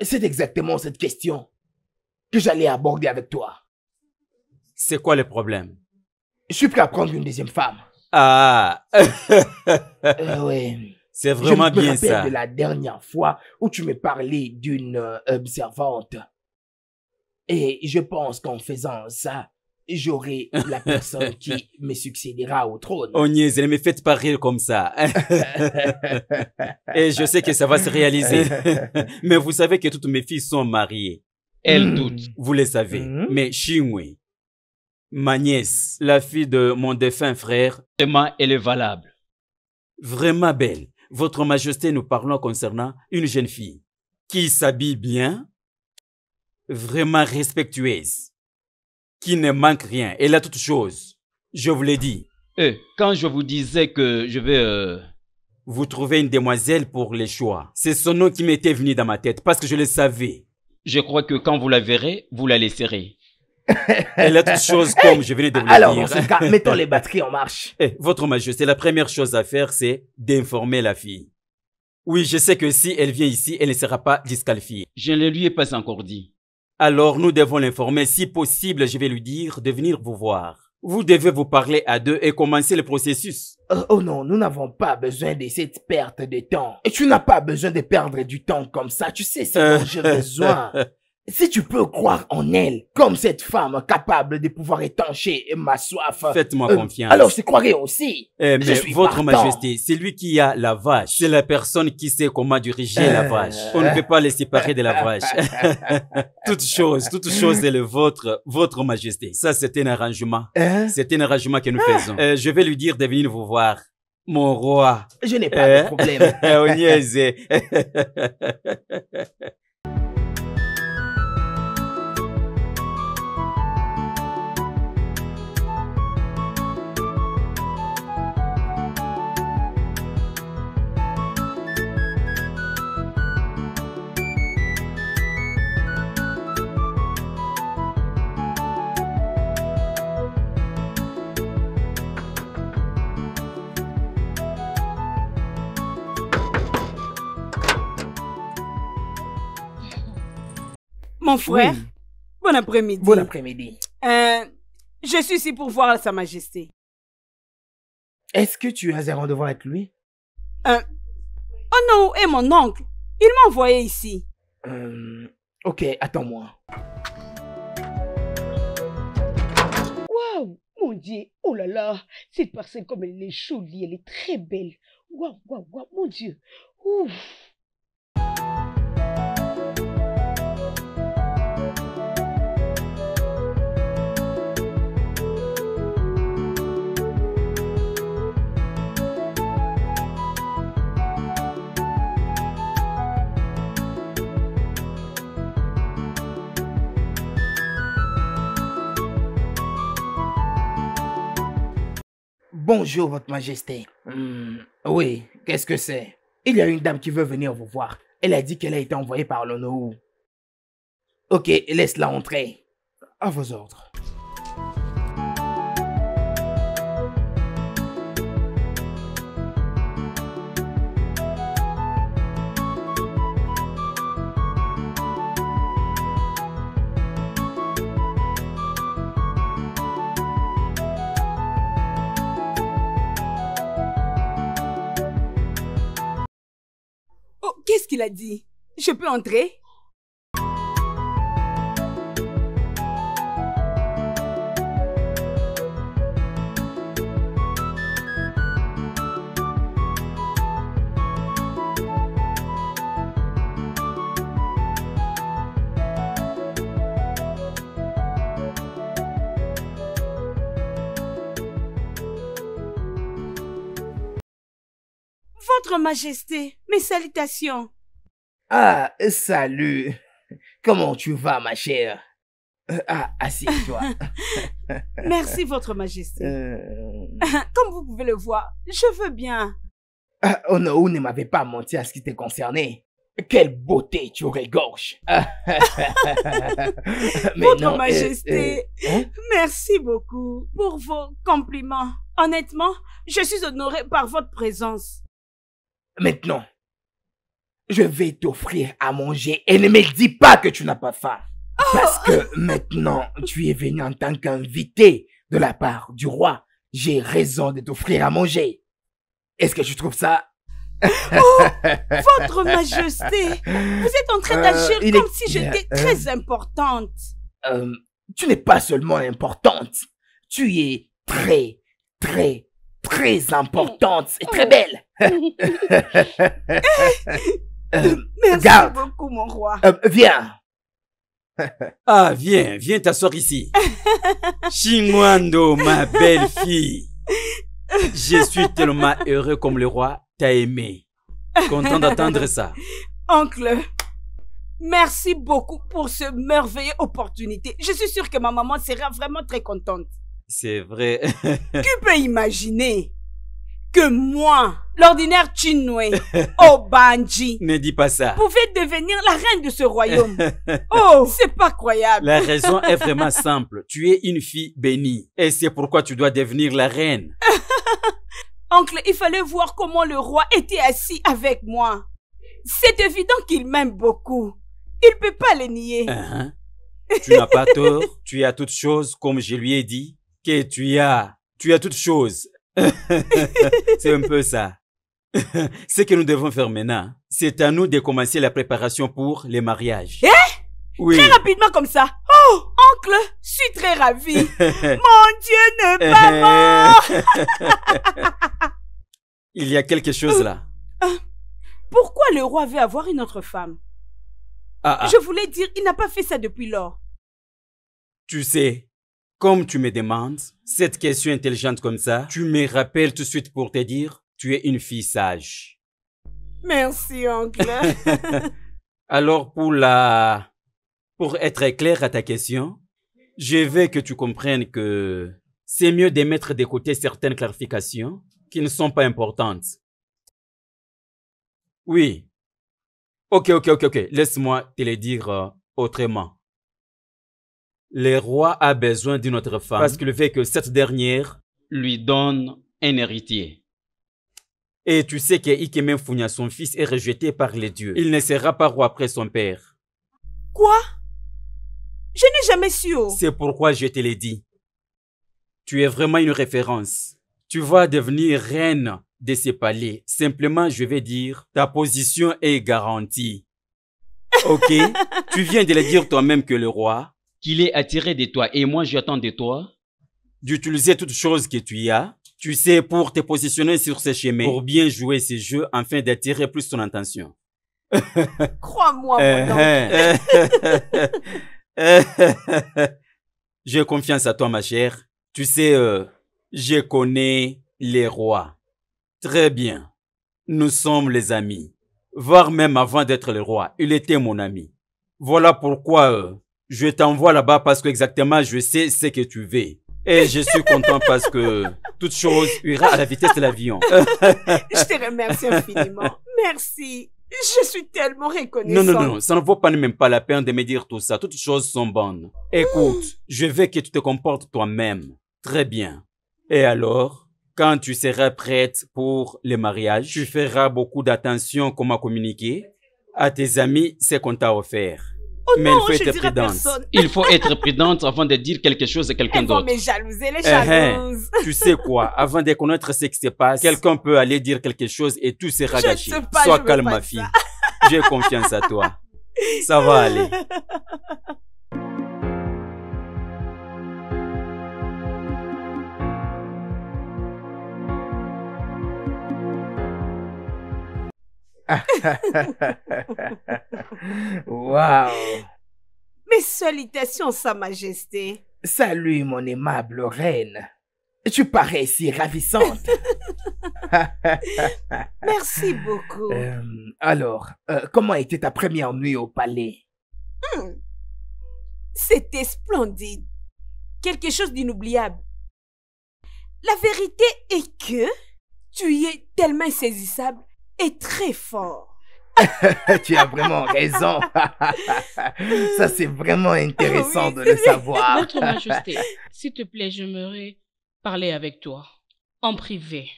c'est exactement cette question que j'allais aborder avec toi. C'est quoi le problème Je suis prêt à prendre une deuxième femme. Ah euh, Oui. C'est vraiment je me bien rappelle de la dernière fois où tu me parlé d'une euh, observante. Et je pense qu'en faisant ça, j'aurai la personne qui me succédera au trône. Oh niaise, ne me faites pas rire comme ça. Et je sais que ça va se réaliser. Mais vous savez que toutes mes filles sont mariées. Elles toutes. Hmm. Vous le savez. Hmm. Mais Shinwe, ma nièce, la fille de mon défunt frère. vraiment, elle est valable. Vraiment belle. Votre Majesté, nous parlons concernant une jeune fille qui s'habille bien, vraiment respectueuse, qui ne manque rien. Elle a toutes choses. Je vous l'ai dit. Et eh, quand je vous disais que je vais... Euh, vous trouver une demoiselle pour les choix. C'est son nom qui m'était venu dans ma tête parce que je le savais. Je crois que quand vous la verrez, vous la laisserez. Elle a toutes choses comme je vais les Alors, dans ce hein. cas, mettons les batteries en marche. Eh, votre majesté, la première chose à faire, c'est d'informer la fille. Oui, je sais que si elle vient ici, elle ne sera pas disqualifiée. Je ne lui ai pas encore dit. Alors, nous devons l'informer. Si possible, je vais lui dire de venir vous voir. Vous devez vous parler à deux et commencer le processus. Oh, oh non, nous n'avons pas besoin de cette perte de temps. Et tu n'as pas besoin de perdre du temps comme ça. Tu sais ce dont j'ai besoin. Si tu peux croire en elle, comme cette femme capable de pouvoir étancher ma soif. Faites-moi euh, confiance. Alors eh, je croirais aussi. mais je suis votre majesté, c'est lui qui a la vache. C'est la personne qui sait comment diriger la vache. On ne peut pas les séparer de la vache. toute chose, toute chose est le vôtre, votre majesté. Ça, c'est un arrangement. Hein? C'est un arrangement que nous ah! faisons. Euh, je vais lui dire de venir vous voir. Mon roi. Je n'ai pas de hein? problème. On y est. Mon frère, bon après-midi. Bon après-midi. Euh, je suis ici pour voir Sa Majesté. Est-ce que tu as un rendez-vous avec lui euh, Oh non, et mon oncle. Il m'a envoyé ici. Euh, ok, attends-moi. Waouh, mon Dieu, oh là là, cette personne comme elle est jolie, elle est très belle. Waouh, waouh, waouh, mon Dieu. Ouf. Bonjour, Votre Majesté. Hmm. oui, qu'est-ce que c'est Il y a une dame qui veut venir vous voir. Elle a dit qu'elle a été envoyée par l'ONU. Ok, laisse-la entrer. À vos ordres. a dit. Je peux entrer Votre Majesté, mes salutations. Ah, salut. Comment tu vas, ma chère euh, ah, assieds-toi. Merci, Votre Majesté. Euh. Comme vous pouvez le voir, je veux bien. Ah, oh ono vous ne m'avait pas menti à ce qui te concernait. Quelle beauté tu regorges. Votre euh, Majesté, hein? merci beaucoup pour vos compliments. Honnêtement, je suis honorée par votre présence. Maintenant, je vais t'offrir à manger et ne me dis pas que tu n'as pas faim. Oh. Parce que maintenant, tu es venu en tant qu'invité de la part du roi. J'ai raison de t'offrir à manger. Est-ce que tu trouves ça Oh, votre majesté, vous êtes en train euh, d'agir comme si j'étais hein? très importante. Euh, tu n'es pas seulement importante, tu es très, très, très importante et très oh. belle. Eh, euh, merci beaucoup, mon roi. Euh, viens. ah, viens, viens t'asseoir ici. Chingwando, ma belle fille. Je suis tellement heureux comme le roi t'a aimé. Content d'attendre ça. Oncle, merci beaucoup pour ce merveilleuse opportunité. Je suis sûre que ma maman sera vraiment très contente. C'est vrai. tu peux imaginer que moi, l'ordinaire Chinwe, Obanji, oh ne dis pas ça, pouvait devenir la reine de ce royaume. oh, c'est pas croyable. La raison est vraiment simple. Tu es une fille bénie et c'est pourquoi tu dois devenir la reine. Oncle, il fallait voir comment le roi était assis avec moi. C'est évident qu'il m'aime beaucoup. Il ne peut pas le nier. Uh-huh. Tu n'as pas tort. tu as toutes choses, comme je lui ai dit, que tu as. Tu as toutes choses c'est un peu ça. Ce que nous devons faire maintenant, c'est à nous de commencer la préparation pour les mariages. Eh? Oui. Très rapidement comme ça. Oh, oncle, je suis très ravie. Mon Dieu, ne pas mort. Il y a quelque chose là. Euh, euh, pourquoi le roi veut avoir une autre femme ah, ah. Je voulais dire, il n'a pas fait ça depuis lors. Tu sais, comme tu me demandes cette question intelligente comme ça, tu me rappelles tout de suite pour te dire, tu es une fille sage. Merci, oncle. Alors pour la... Pour être clair à ta question, je veux que tu comprennes que c'est mieux de mettre de côté certaines clarifications qui ne sont pas importantes. Oui. Ok, ok, ok, ok. Laisse-moi te le dire euh, autrement le roi a besoin d'une autre femme parce qu'il veut que cette dernière lui donne un héritier. Et tu sais que Ikemen son fils, est rejeté par les dieux. Il ne sera pas roi après son père. Quoi Je n'ai jamais su. Oh. C'est pourquoi je te l'ai dit. Tu es vraiment une référence. Tu vas devenir reine de ce palais. Simplement, je vais dire, ta position est garantie. Ok Tu viens de le dire toi-même que le roi qu'il est attiré de toi et moi j'attends de toi d'utiliser toutes choses que tu as, tu sais, pour te positionner sur ces chemins, pour bien jouer ces jeux afin d'attirer plus ton attention. Crois-moi, eh, eh, eh. J'ai confiance à toi, ma chère. Tu sais, euh, je connais les rois. Très bien. Nous sommes les amis. Voire même avant d'être le roi, il était mon ami. Voilà pourquoi euh, je t'envoie là-bas parce que exactement, je sais ce que tu veux. Et je suis content parce que toute chose ira à la vitesse de l'avion. je te remercie infiniment. Merci. Je suis tellement reconnaissante. Non, non, non, ça ne vaut pas même pas la peine de me dire tout ça. Toutes choses sont bonnes. Écoute, je veux que tu te comportes toi-même. Très bien. Et alors, quand tu seras prête pour le mariage, tu feras beaucoup d'attention comme m'a communiquer à tes amis ce qu'on t'a offert. Oh mais il faut être prudente. il faut être prudente avant de dire quelque chose à quelqu'un d'autre. Mais jalouser les eh, hein. jalouses. tu sais quoi Avant de connaître ce qui se passe, quelqu'un peut aller dire quelque chose et tout sera gâché. Sois calme, ma fille. J'ai confiance à toi. Ça va aller. Waouh Mes salutations, Sa Majesté. Salut, mon aimable reine. Tu parais si ravissante. Merci beaucoup. Euh, alors, euh, comment était ta première nuit au palais hmm. C'était splendide. Quelque chose d'inoubliable. La vérité est que tu y es tellement insaisissable est très fort. tu as vraiment raison. Ça, c'est vraiment ah intéressant de le savoir. Votre Majesté, s'il te plaît, j'aimerais parler avec toi en privé.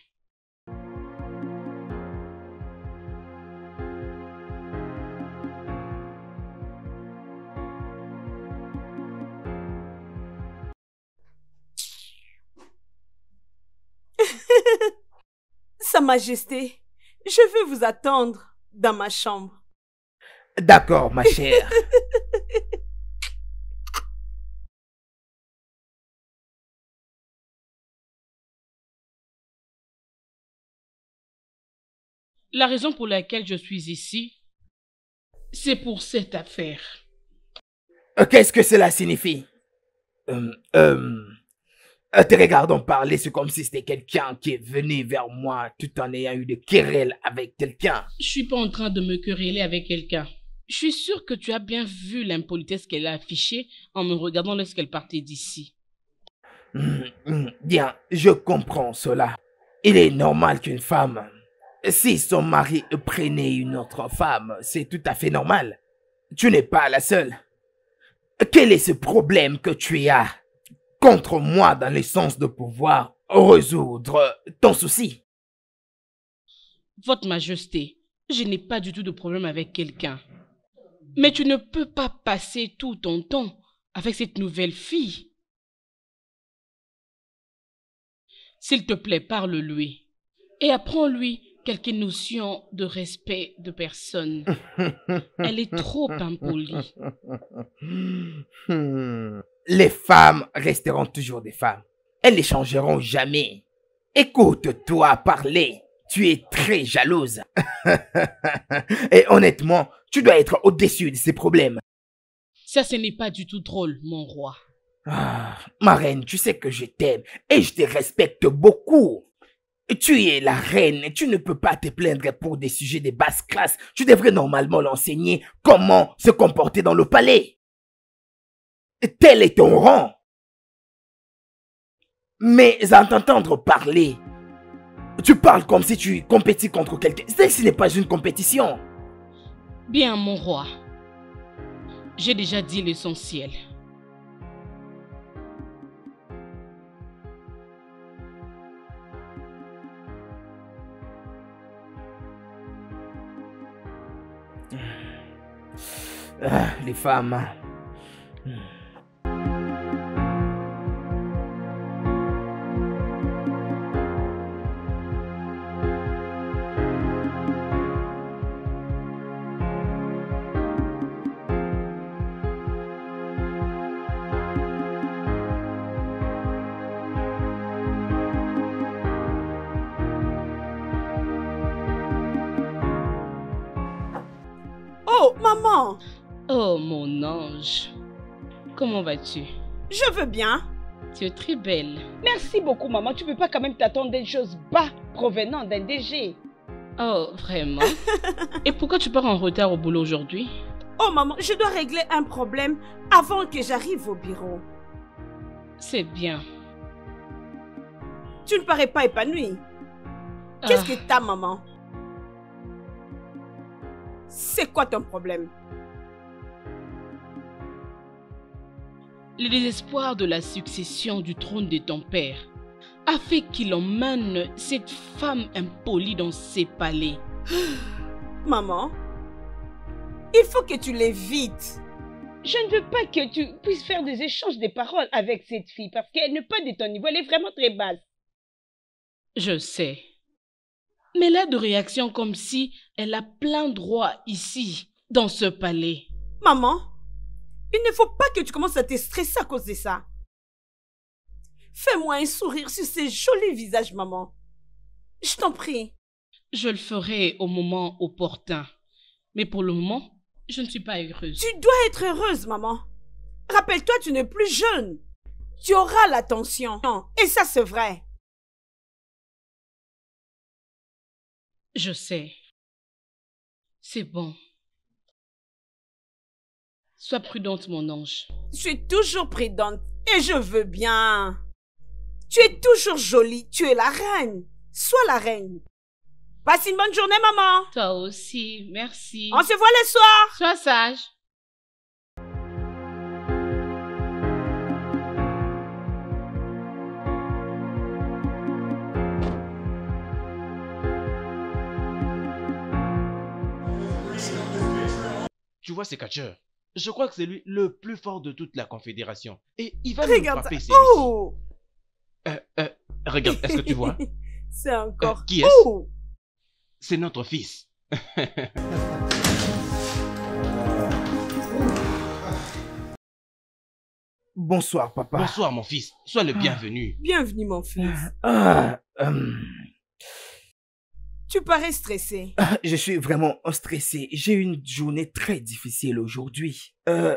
Sa Majesté, je vais vous attendre dans ma chambre. D'accord, ma chère. La raison pour laquelle je suis ici, c'est pour cette affaire. Euh, qu'est-ce que cela signifie euh, euh, euh, te regardant parler, c'est comme si c'était quelqu'un qui est venu vers moi tout en ayant eu des querelles avec quelqu'un. Je suis pas en train de me quereller avec quelqu'un. Je suis sûre que tu as bien vu l'impolitesse qu'elle a affichée en me regardant lorsqu'elle partait d'ici. Hmm, hmm, bien, je comprends cela. Il est normal qu'une femme, si son mari prenait une autre femme, c'est tout à fait normal. Tu n'es pas la seule. Quel est ce problème que tu as contre moi dans l'essence de pouvoir résoudre ton souci. Votre Majesté, je n'ai pas du tout de problème avec quelqu'un. Mais tu ne peux pas passer tout ton temps avec cette nouvelle fille. S'il te plaît, parle-lui et apprends-lui quelques notions de respect de personne. Elle est trop impolie. Hmm les femmes resteront toujours des femmes. Elles ne changeront jamais. Écoute-toi parler. Tu es très jalouse. Et honnêtement, tu dois être au-dessus de ces problèmes. Ça, ce n'est pas du tout drôle, mon roi. Ah, ma reine, tu sais que je t'aime et je te respecte beaucoup. Tu es la reine, et tu ne peux pas te plaindre pour des sujets de basse classe. Tu devrais normalement l'enseigner comment se comporter dans le palais tel est ton rang. Mais à t'entendre parler, tu parles comme si tu compétis contre quelqu'un. Ce ce n'est pas une compétition. Bien, mon roi. J'ai déjà dit l'essentiel. Ah, les femmes. Hein. Je veux bien. Tu es très belle. Merci beaucoup, maman. Tu ne peux pas quand même t'attendre des choses bas provenant d'un DG. Oh, vraiment Et pourquoi tu pars en retard au boulot aujourd'hui Oh, maman, je dois régler un problème avant que j'arrive au bureau. C'est bien. Tu ne parais pas épanouie. Qu'est-ce ah. que t'as, maman C'est quoi ton problème le désespoir de la succession du trône de ton père, A fait qu'il emmène cette femme impolie dans ses palais. Maman, il faut que tu l'évites. Je ne veux pas que tu puisses faire des échanges de paroles avec cette fille parce qu'elle n'est pas de ton niveau, elle est vraiment très basse. Je sais. Mais elle a de réactions comme si elle a plein droit ici, dans ce palais. Maman, il ne faut pas que tu commences à te stresser à cause de ça. Fais-moi un sourire sur ces jolis visages, maman. Je t'en prie. Je le ferai au moment opportun. Mais pour le moment, je ne suis pas heureuse. Tu dois être heureuse, maman. Rappelle-toi, tu n'es plus jeune. Tu auras l'attention. Et ça, c'est vrai. Je sais. C'est bon. Sois prudente, mon ange. Je suis toujours prudente et je veux bien. Tu es toujours jolie, tu es la reine. Sois la reine. Passe une bonne journée, maman. Toi aussi, merci. On se voit le soir. Sois sage. Tu vois ces catcheurs je crois que c'est lui le plus fort de toute la Confédération. Et il va nous frapper, c'est oh euh, euh, Regarde, est-ce que tu vois C'est encore... Euh, qui est-ce oh C'est notre fils. Bonsoir, papa. Bonsoir, mon fils. Sois le ah. bienvenu. Bienvenue, mon fils. Ah, hum. Tu parais stressé. Ah, je suis vraiment stressé. J'ai une journée très difficile aujourd'hui. Euh,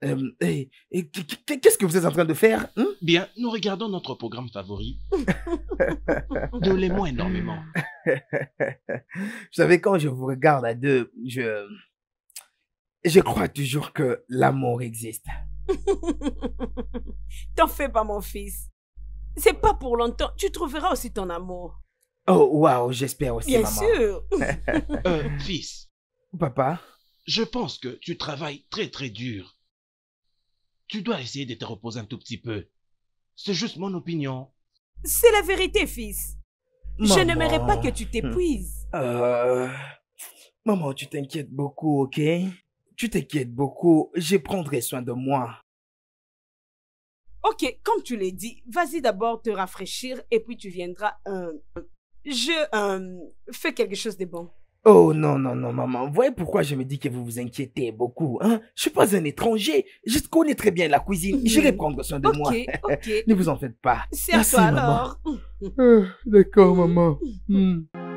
Qu'est-ce que vous êtes en train de faire hein? Bien, nous regardons notre programme favori. Donnez-moi énormément. vous savez, quand je vous regarde à deux, je... Je crois toujours que l'amour existe. T'en fais pas, mon fils. C'est pas pour longtemps. Tu trouveras aussi ton amour. Oh, waouh, j'espère aussi, Bien sûr. euh, fils. Papa. Je pense que tu travailles très très dur. Tu dois essayer de te reposer un tout petit peu. C'est juste mon opinion. C'est la vérité, fils. Je Je n'aimerais pas que tu t'épuises. Euh, maman, tu t'inquiètes beaucoup, ok Tu t'inquiètes beaucoup. Je prendrai soin de moi. Ok, comme tu l'as dit, vas-y d'abord te rafraîchir et puis tu viendras un je euh, fais quelque chose de bon. Oh non, non, non, maman. Vous voyez pourquoi je me dis que vous vous inquiétez beaucoup. Hein? Je suis pas un étranger. Je connais très bien la cuisine. Je vais mhm. prendre soin de moi. ok. ne vous en faites pas. C'est à toi alors. Ah, d'accord, maman. Mhm. Hmm.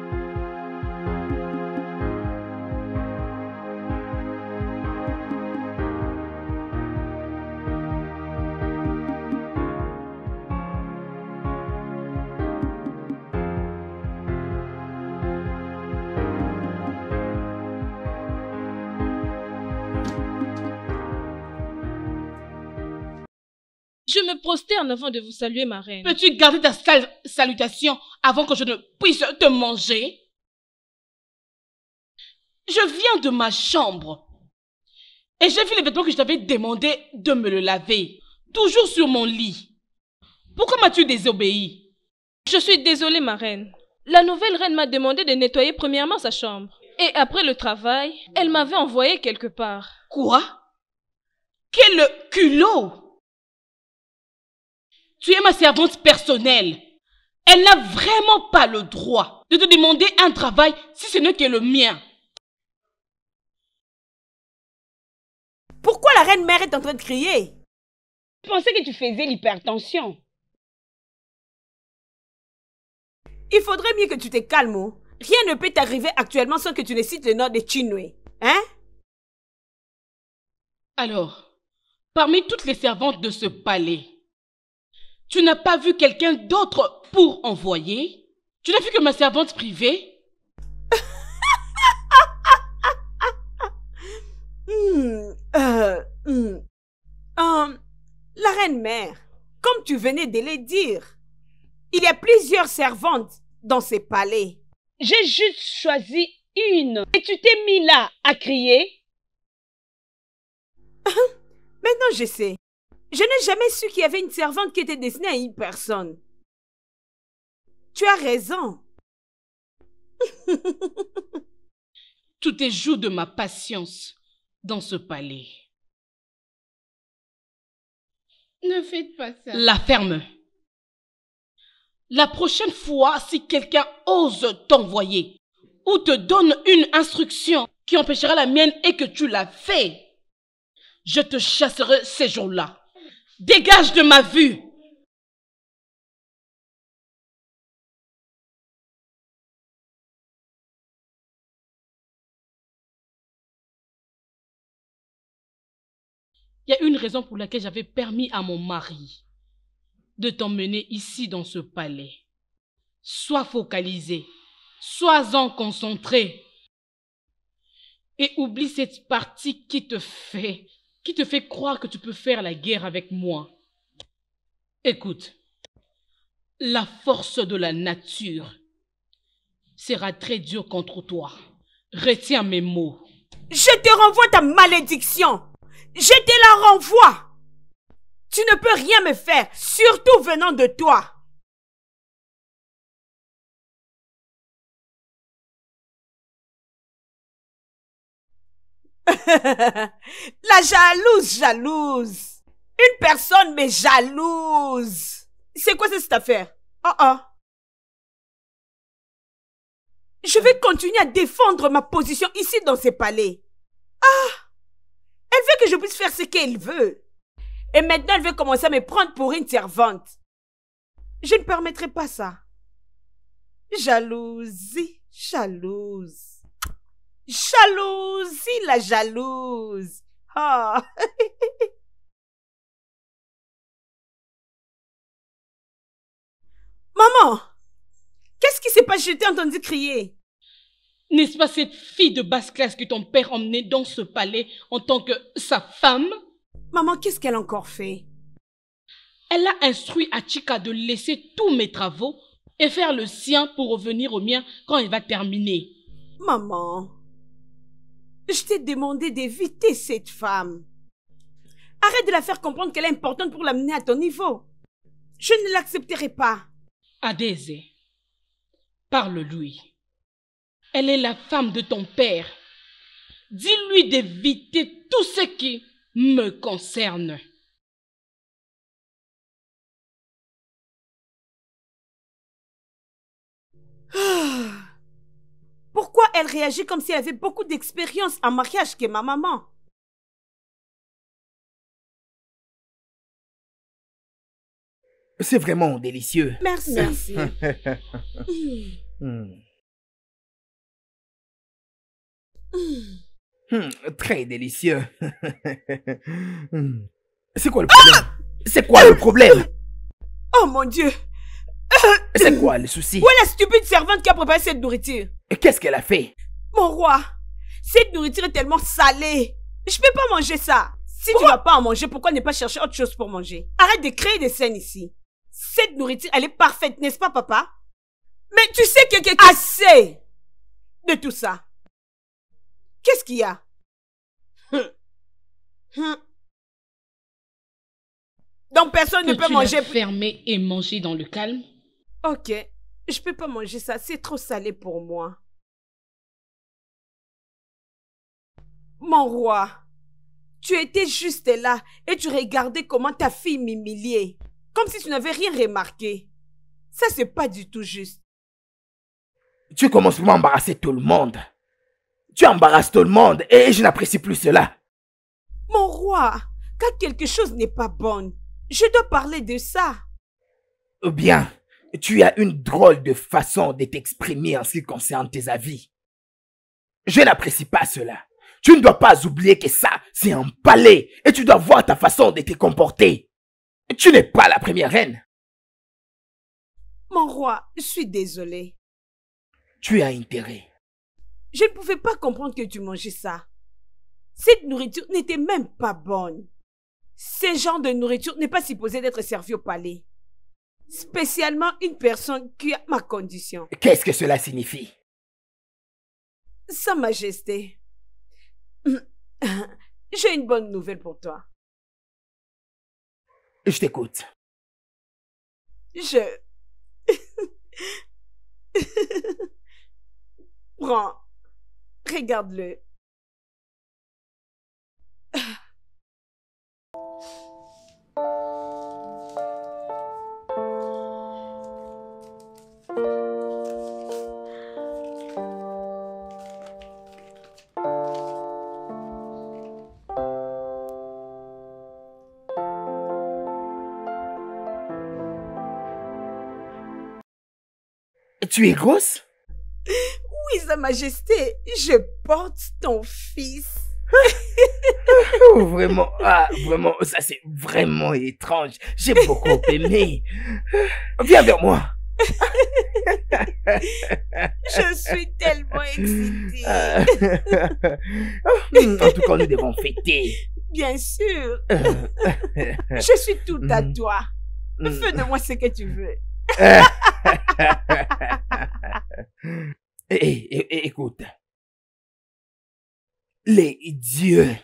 Je me prosterne avant de vous saluer, ma reine. Peux-tu garder ta salutation avant que je ne puisse te manger Je viens de ma chambre et j'ai vu les vêtements que je t'avais demandé de me le laver, toujours sur mon lit. Pourquoi m'as-tu désobéi Je suis désolée, ma reine. La nouvelle reine m'a demandé de nettoyer premièrement sa chambre. Et après le travail, elle m'avait envoyé quelque part. Quoi Quel culot tu es ma servante personnelle. Elle n'a vraiment pas le droit de te demander un travail si ce n'est que le mien. Pourquoi la reine mère est en train de crier Je pensais que tu faisais l'hypertension. Il faudrait mieux que tu te calmes. Oh. Rien ne peut t'arriver actuellement sans que tu ne cites le nom de Chinwe. Hein Alors, parmi toutes les servantes de ce palais, tu n'as pas vu quelqu'un d'autre pour envoyer Tu n'as vu que ma servante privée hmm, euh, hmm. Euh, la reine mère, comme tu venais de le dire, il y a plusieurs servantes dans ces palais. J'ai juste choisi une et tu t'es mis là à crier. Maintenant je sais. Je n'ai jamais su qu'il y avait une servante qui était destinée à une personne. Tu as raison. Tout est jour de ma patience dans ce palais. Ne faites pas ça. La ferme. La prochaine fois, si quelqu'un ose t'envoyer ou te donne une instruction qui empêchera la mienne et que tu la fais, je te chasserai ces jours-là. Dégage de ma vue. Il y a une raison pour laquelle j'avais permis à mon mari de t'emmener ici dans ce palais. Sois focalisé, sois-en concentré et oublie cette partie qui te fait qui te fait croire que tu peux faire la guerre avec moi Écoute, la force de la nature sera très dure contre toi. Retiens mes mots. Je te renvoie ta malédiction. Je te la renvoie. Tu ne peux rien me faire, surtout venant de toi. la jalouse, jalouse. Une personne mais jalouse. C'est quoi cette affaire Ah ah. Je vais continuer à défendre ma position ici dans ces palais. Ah Elle veut que je puisse faire ce qu'elle veut. Et maintenant, elle veut commencer à me prendre pour une servante. Je ne permettrai pas ça. Jalouse, jalouse. Jalousie, la jalouse. Ah. Maman, qu'est-ce qui s'est passé Je t'ai entendu crier. N'est-ce pas cette fille de basse classe que ton père emmenait dans ce palais en tant que sa femme Maman, qu'est-ce qu'elle a encore fait Elle a instruit Achika de laisser tous mes travaux et faire le sien pour revenir au mien quand il va terminer. Maman, je t'ai demandé d'éviter cette femme. Arrête de la faire comprendre qu'elle est importante pour l'amener à ton niveau. Je ne l'accepterai pas. Adézé, parle-lui. Elle est la femme de ton père. Dis-lui d'éviter tout ce qui me concerne. Ah. Pourquoi elle réagit comme si elle avait beaucoup d'expérience en mariage que ma maman C'est vraiment délicieux. Merci. Merci. Hum. Hum, très délicieux. Hum. C'est quoi le problème ah C'est quoi le problème Oh mon Dieu c'est quoi le souci Où est la stupide servante qui a préparé cette nourriture Et qu'est-ce qu'elle a fait Mon roi, cette nourriture est tellement salée. Je peux pas manger ça. Si tu tu vas pas en manger, pourquoi ne pas chercher autre chose pour manger Arrête de créer des scènes ici. Cette nourriture, elle est parfaite, n'est-ce pas, papa Mais tu sais que quelqu'un... Assez de tout ça. Qu'est-ce qu'il y a Donc personne ne peut manger. Fermer et manger dans le calme Ok, je peux pas manger ça, c'est trop salé pour moi. Mon roi, tu étais juste là et tu regardais comment ta fille m'humiliait, comme si tu n'avais rien remarqué. Ça, c'est pas du tout juste. Tu commences à embarrasser tout le monde. Tu embarrasses tout le monde et je n'apprécie plus cela. Mon roi, quand quelque chose n'est pas bon, je dois parler de ça. Bien, tu as une drôle de façon de t'exprimer en ce qui concerne tes avis. Je n'apprécie pas cela. Tu ne dois pas oublier que ça, c'est un palais et tu dois voir ta façon de te comporter. Tu n'es pas la première reine. Mon roi, je suis désolée. Tu as intérêt. Je ne pouvais pas comprendre que tu mangeais ça. Cette nourriture n'était même pas bonne. Ce genre de nourriture n'est pas supposé d'être servi au palais. Spécialement une personne qui a ma condition. Qu'est-ce que cela signifie Sa Majesté, j'ai une bonne nouvelle pour toi. Je t'écoute. Je... Prends. Regarde-le. Tu es grosse Oui, Sa Majesté, je porte ton fils. Oh, vraiment, ah, vraiment, ça c'est vraiment étrange. J'ai beaucoup aimé. Viens vers moi. Je suis tellement excitée. Ah. Hmm, en tout cas, nous devons fêter. Bien sûr. Euh. Je suis tout à hmm. toi. Hmm. Fais de moi ce que tu veux. Eh, eh, eh, écoute. Les dieux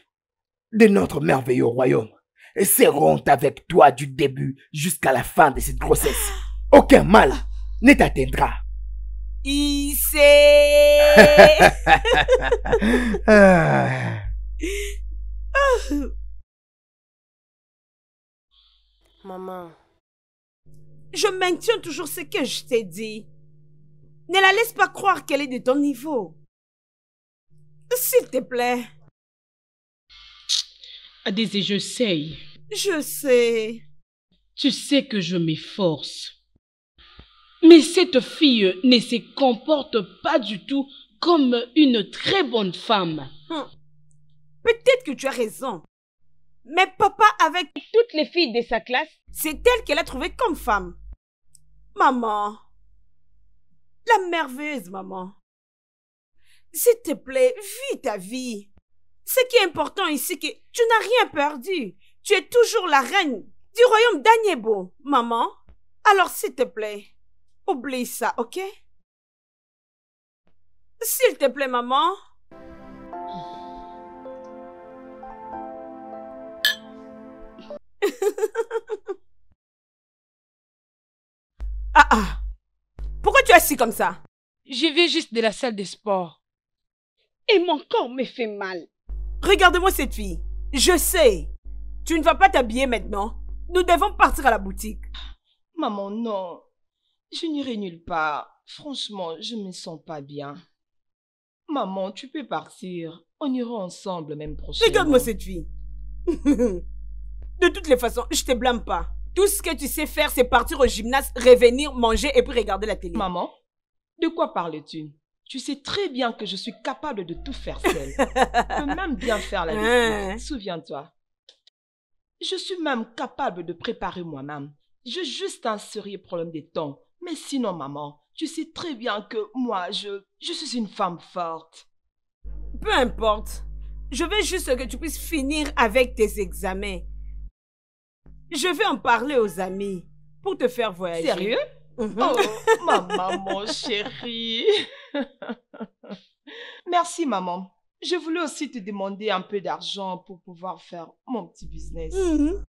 de notre merveilleux royaume seront avec toi du début jusqu'à la fin de cette grossesse. Aucun mal ne t'atteindra. Ici. Maman. Je maintiens toujours ce que je t'ai dit. Ne la laisse pas croire qu'elle est de ton niveau. S'il te plaît. et ah, je sais. Je sais. Tu sais que je m'efforce. Mais cette fille ne se comporte pas du tout comme une très bonne femme. Hum. Peut-être que tu as raison. Mais papa, avec toutes les filles de sa classe, c'est elle qu'elle a trouvée comme femme. Maman. La merveilleuse maman. S'il te plaît, vis ta vie. Ce qui est important ici, que tu n'as rien perdu. Tu es toujours la reine du royaume d'Aniebo. maman. Alors s'il te plaît, oublie ça, ok? S'il te plaît, maman. Ah ah Pourquoi tu es assis comme ça Je viens juste de la salle de sport. Et mon corps me fait mal. Regarde-moi cette fille. Je sais. Tu ne vas pas t'habiller maintenant. Nous devons partir à la boutique. Maman, non. Je n'irai nulle part. Franchement, je ne me sens pas bien. Maman, tu peux partir. On ira ensemble même prochain Regarde-moi cette fille. de toutes les façons, je ne te blâme pas. Tout ce que tu sais faire, c'est partir au gymnase, revenir, manger et puis regarder la télé. Maman, de quoi parles-tu Tu sais très bien que je suis capable de tout faire seule. je peux même bien faire la lessive. Souviens-toi. Je suis même capable de préparer moi-même. J'ai juste un sérieux problème de temps. Mais sinon, maman, tu sais très bien que moi, je, je suis une femme forte. Peu importe. Je veux juste que tu puisses finir avec tes examens. Je vais en parler aux amis pour te faire voyager. Sérieux mhm. Oh, maman chérie. Merci maman. Je voulais aussi te demander un peu d'argent pour pouvoir faire mon petit business. Mhm.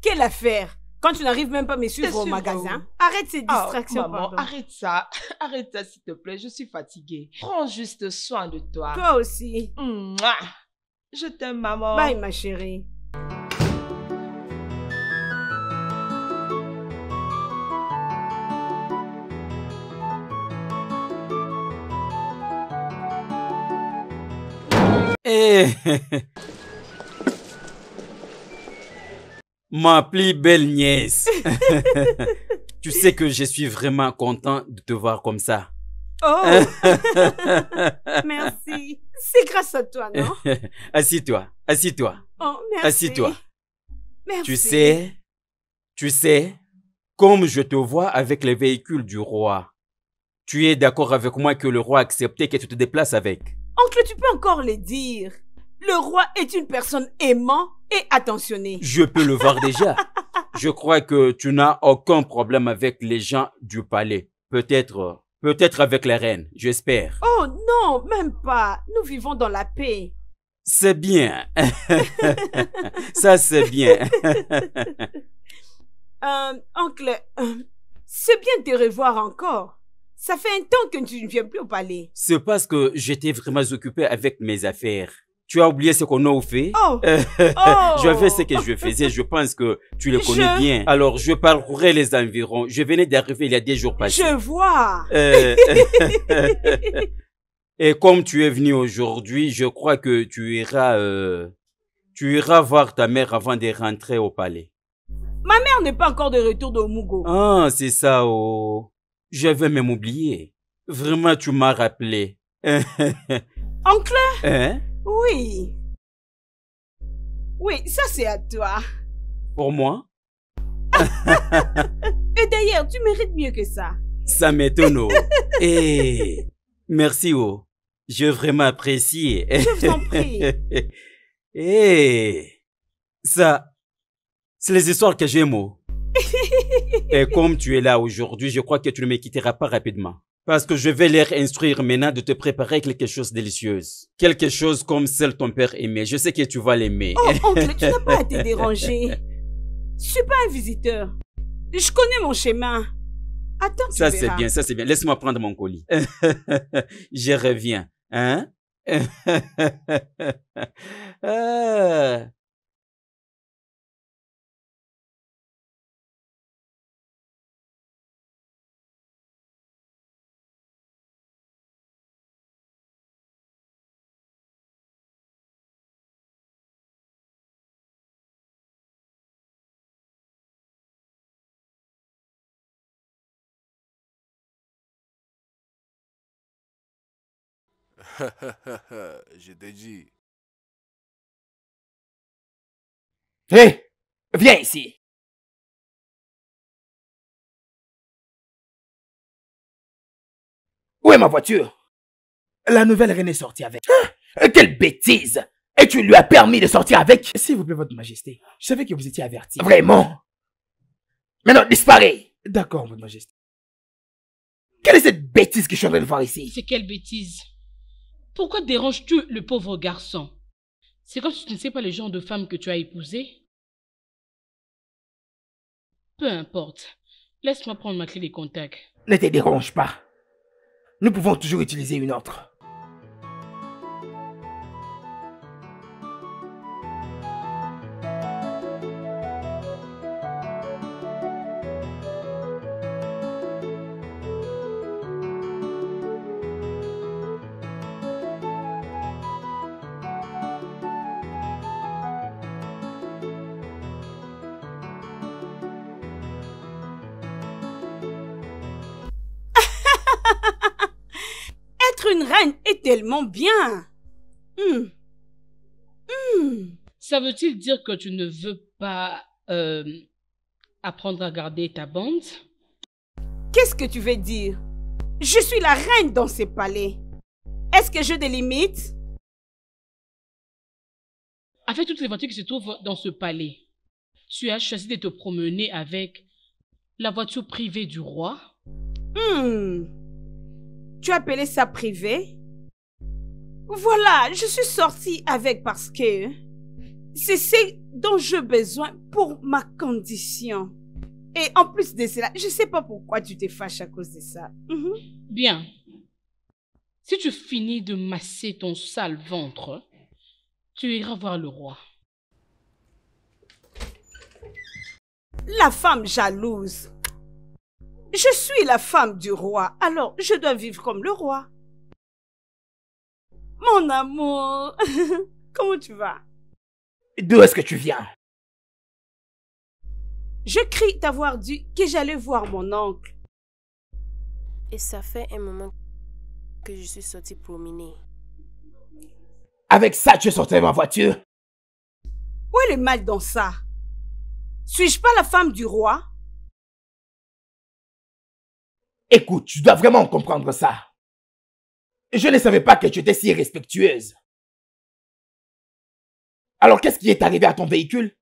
Quelle affaire Quand tu n'arrives même pas à me suivre au magasin. Oh. Arrête ces oh, distractions. maman, arrête ça. Arrête ça, s'il te plaît. Je suis fatiguée. Prends juste soin de toi. Toi aussi. Je t'aime, maman. Bye, ma chérie. Ma plus belle nièce. tu sais que je suis vraiment content de te voir comme ça. Oh! merci. C'est grâce à toi, non? assis-toi, assis-toi. Oh, merci. Assis-toi. Merci. Tu sais, tu sais, comme je te vois avec les véhicules du roi, tu es d'accord avec moi que le roi acceptait que tu te déplaces avec. Oncle, oh, tu peux encore le dire. Le roi est une personne aimant et attentionnée. Je peux le voir déjà. Je crois que tu n'as aucun problème avec les gens du palais. Peut-être, peut-être avec la reine, j'espère. Oh non, même pas. Nous vivons dans la paix. C'est bien. Ça, c'est bien. Euh, oncle, euh, c'est bien de te revoir encore. Ça fait un temps que tu ne viens plus au palais. C'est parce que j'étais vraiment occupé avec mes affaires. Tu as oublié ce qu'on a fait. Oh. oh. je fais ce que je faisais. Je pense que tu le connais bien. Alors, je parcourais les environs. Je venais d'arriver il y a des jours passés. Je vois. Euh. Et comme tu es venu aujourd'hui, je crois que tu iras, euh, tu iras voir ta mère avant de rentrer au palais. Ma mère n'est pas encore de retour de Mugo. Ah, c'est ça, oh vais même oublier. Vraiment, tu m'as rappelé. Oncle Hein Oui. Oui, ça c'est à toi. Pour moi Et d'ailleurs, tu mérites mieux que ça. Ça m'étonne. Oh. Eh! merci, oh. Je vraiment apprécie. Je vous prie. Eh! ça, c'est les histoires que j'aime. Oh. Et comme tu es là aujourd'hui, je crois que tu ne me quitteras pas rapidement. Parce que je vais leur instruire maintenant de te préparer quelque chose de délicieuse. Quelque chose comme celle ton père aimait. Je sais que tu vas l'aimer. Oh, oncle, tu n'as pas à te déranger. Je suis pas un visiteur. Je connais mon chemin. Attends, tu Ça, c'est bien, ça, c'est bien. Laisse-moi prendre mon colis. je reviens. Hein? Ah. Je t'ai dit. Hé! viens ici! Où est ma voiture? La nouvelle reine est sortie avec. Hein quelle bêtise! Et tu lui as permis de sortir avec? S'il vous plaît, votre majesté, je savais que vous étiez averti. Vraiment? Maintenant, disparais! D'accord, votre majesté. Quelle est cette bêtise que je suis en train de voir ici? C'est quelle bêtise? Pourquoi déranges-tu le pauvre garçon C'est comme si tu ne sais pas le genre de femme que tu as épousée. Peu importe. Laisse-moi prendre ma clé de contact. Ne te dérange pas. Nous pouvons toujours utiliser une autre. tellement bien. Hmm. Hmm. Ça veut-il dire que tu ne veux pas euh, apprendre à garder ta bande Qu'est-ce que tu veux dire Je suis la reine dans ce palais. Est-ce que je des limites Avec toutes les voitures qui se trouvent dans ce palais, tu as choisi de te promener avec la voiture privée du roi Hmm. Tu appelais ça privé voilà, je suis sortie avec parce que c'est ce dont j'ai besoin pour ma condition. Et en plus de cela, je ne sais pas pourquoi tu te fâches à cause de ça. Mhm. Bien. Si tu finis de masser ton sale ventre, tu iras voir le roi. La femme jalouse. Je suis la femme du roi, alors je dois vivre comme le roi. Mon amour, comment tu vas D'où est-ce que tu viens Je crie t'avoir dit que j'allais voir mon oncle. Et ça fait un moment que je suis sortie promener. Avec ça, tu sortais ma voiture Où est le mal dans ça Suis-je pas la femme du roi Écoute, tu dois vraiment comprendre ça. Je ne savais pas que tu étais si respectueuse. Alors qu'est-ce qui est arrivé à ton véhicule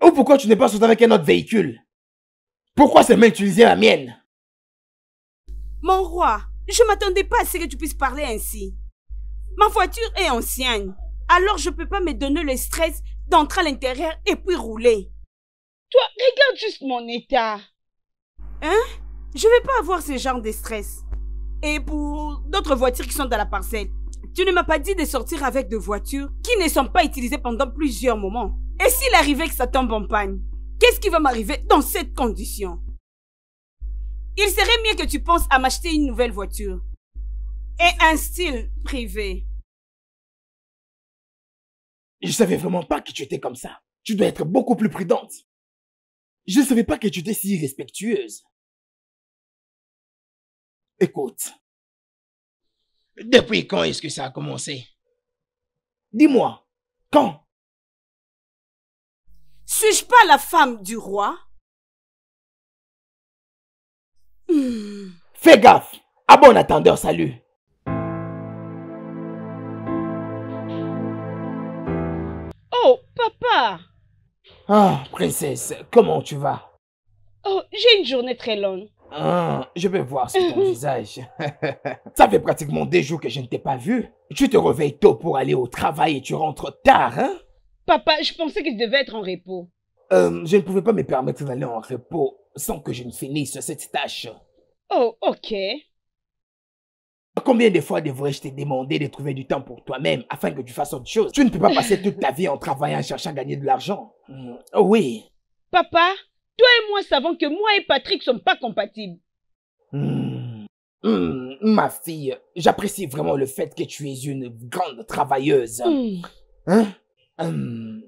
Ou pourquoi tu n'es pas sous avec un autre véhicule Pourquoi même utiliser la mienne Mon roi, je ne m'attendais pas à ce que tu puisses parler ainsi. Ma voiture est ancienne, alors je ne peux pas me donner le stress d'entrer à l'intérieur et puis rouler. Toi, regarde juste mon état. Hein Je ne vais pas avoir ce genre de stress et pour d'autres voitures qui sont dans la parcelle. Tu ne m'as pas dit de sortir avec des voitures qui ne sont pas utilisées pendant plusieurs moments. Et s'il arrivait que ça tombe en panne, qu'est-ce qui va m'arriver dans cette condition Il serait mieux que tu penses à m'acheter une nouvelle voiture et un style privé. Je savais vraiment pas que tu étais comme ça. Tu dois être beaucoup plus prudente. Je ne savais pas que tu étais si respectueuse. Écoute. Depuis quand est-ce que ça a commencé Dis-moi, quand Suis-je pas la femme du roi Fais gaffe, à bon attendeur, salut. Oh, papa Ah, princesse, comment tu vas Oh, j'ai une journée très longue. Ah, je vais voir sur ton visage. Ça fait pratiquement des jours que je ne t'ai pas vu. Tu te réveilles tôt pour aller au travail et tu rentres tard, hein? Papa, je pensais que devait devais être en repos. Euh, je ne pouvais pas me permettre d'aller en repos sans que je ne finisse cette tâche. Oh, ok. Combien de fois devrais-je te demander de trouver du temps pour toi-même afin que tu fasses autre chose Tu ne peux pas passer toute ta vie en travaillant, cherchant à gagner de l'argent. Hmm, oui. Papa, toi et moi savons que moi et Patrick ne sommes pas compatibles. Hmm. Hmm, ma fille, j'apprécie vraiment le fait que tu es une grande travailleuse. Hmm. Hein?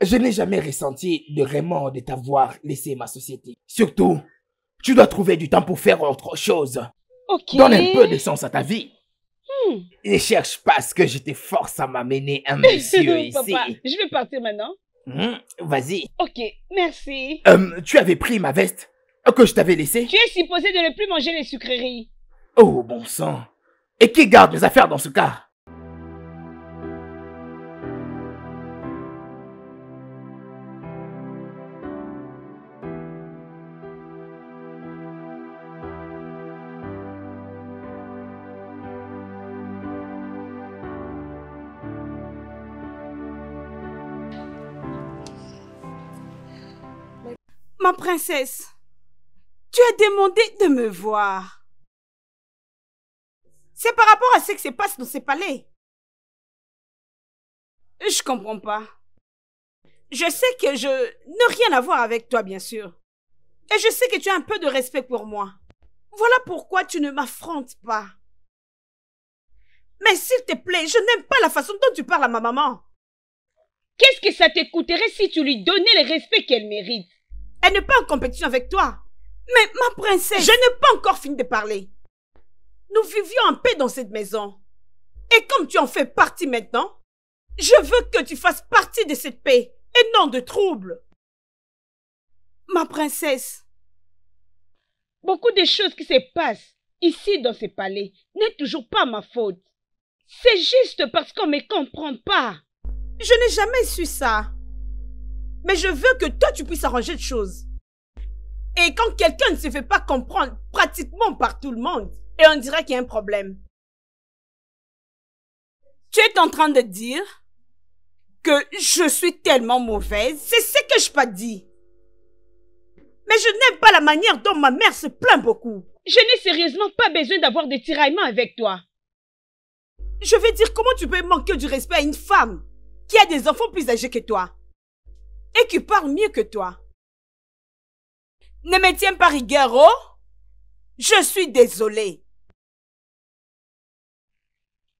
Je n'ai jamais ressenti de remords de t'avoir laissé ma société. Surtout, tu dois trouver du temps pour faire autre chose. Donne un peu de sens à ta vie. Ne cherche pas ce que je te force à m'amener un monsieur ici. je vais partir maintenant. Mmh, Vas-y. Ok, merci. Euh, tu avais pris ma veste que je t'avais laissée Tu es supposé de ne plus manger les sucreries. Oh, bon sang. Et qui garde mes affaires dans ce cas Ma princesse, tu as demandé de me voir. C'est par rapport à ce qui se passe dans ces palais. Je comprends pas. Je sais que je n'ai rien à voir avec toi, bien sûr. Et je sais que tu as un peu de respect pour moi. Voilà pourquoi tu ne m'affrontes pas. Mais s'il te plaît, je n'aime pas la façon dont tu parles à ma maman. Qu'est-ce que ça t'écouterait si tu lui donnais le respect qu'elle mérite elle n'est pas en compétition avec toi. Mais ma princesse... Je n'ai pas encore fini de parler. Nous vivions en paix dans cette maison. Et comme tu en fais partie maintenant, je veux que tu fasses partie de cette paix et non de troubles. Ma princesse. Beaucoup de choses qui se passent ici dans ce palais n'est toujours pas ma faute. C'est juste parce qu'on ne me comprend pas. Je n'ai jamais su ça. Mais je veux que toi, tu puisses arranger de choses. Et quand quelqu'un ne se fait pas comprendre pratiquement par tout le monde, et on dirait qu'il y a un problème. Tu es en train de dire que je suis tellement mauvaise. C'est ce que je pas dit. Mais je n'aime pas la manière dont ma mère se plaint beaucoup. Je n'ai sérieusement pas besoin d'avoir des tiraillements avec toi. Je veux dire, comment tu peux manquer du respect à une femme qui a des enfants plus âgés que toi et qui parle mieux que toi. Ne me tiens pas rigueur, oh Je suis désolée.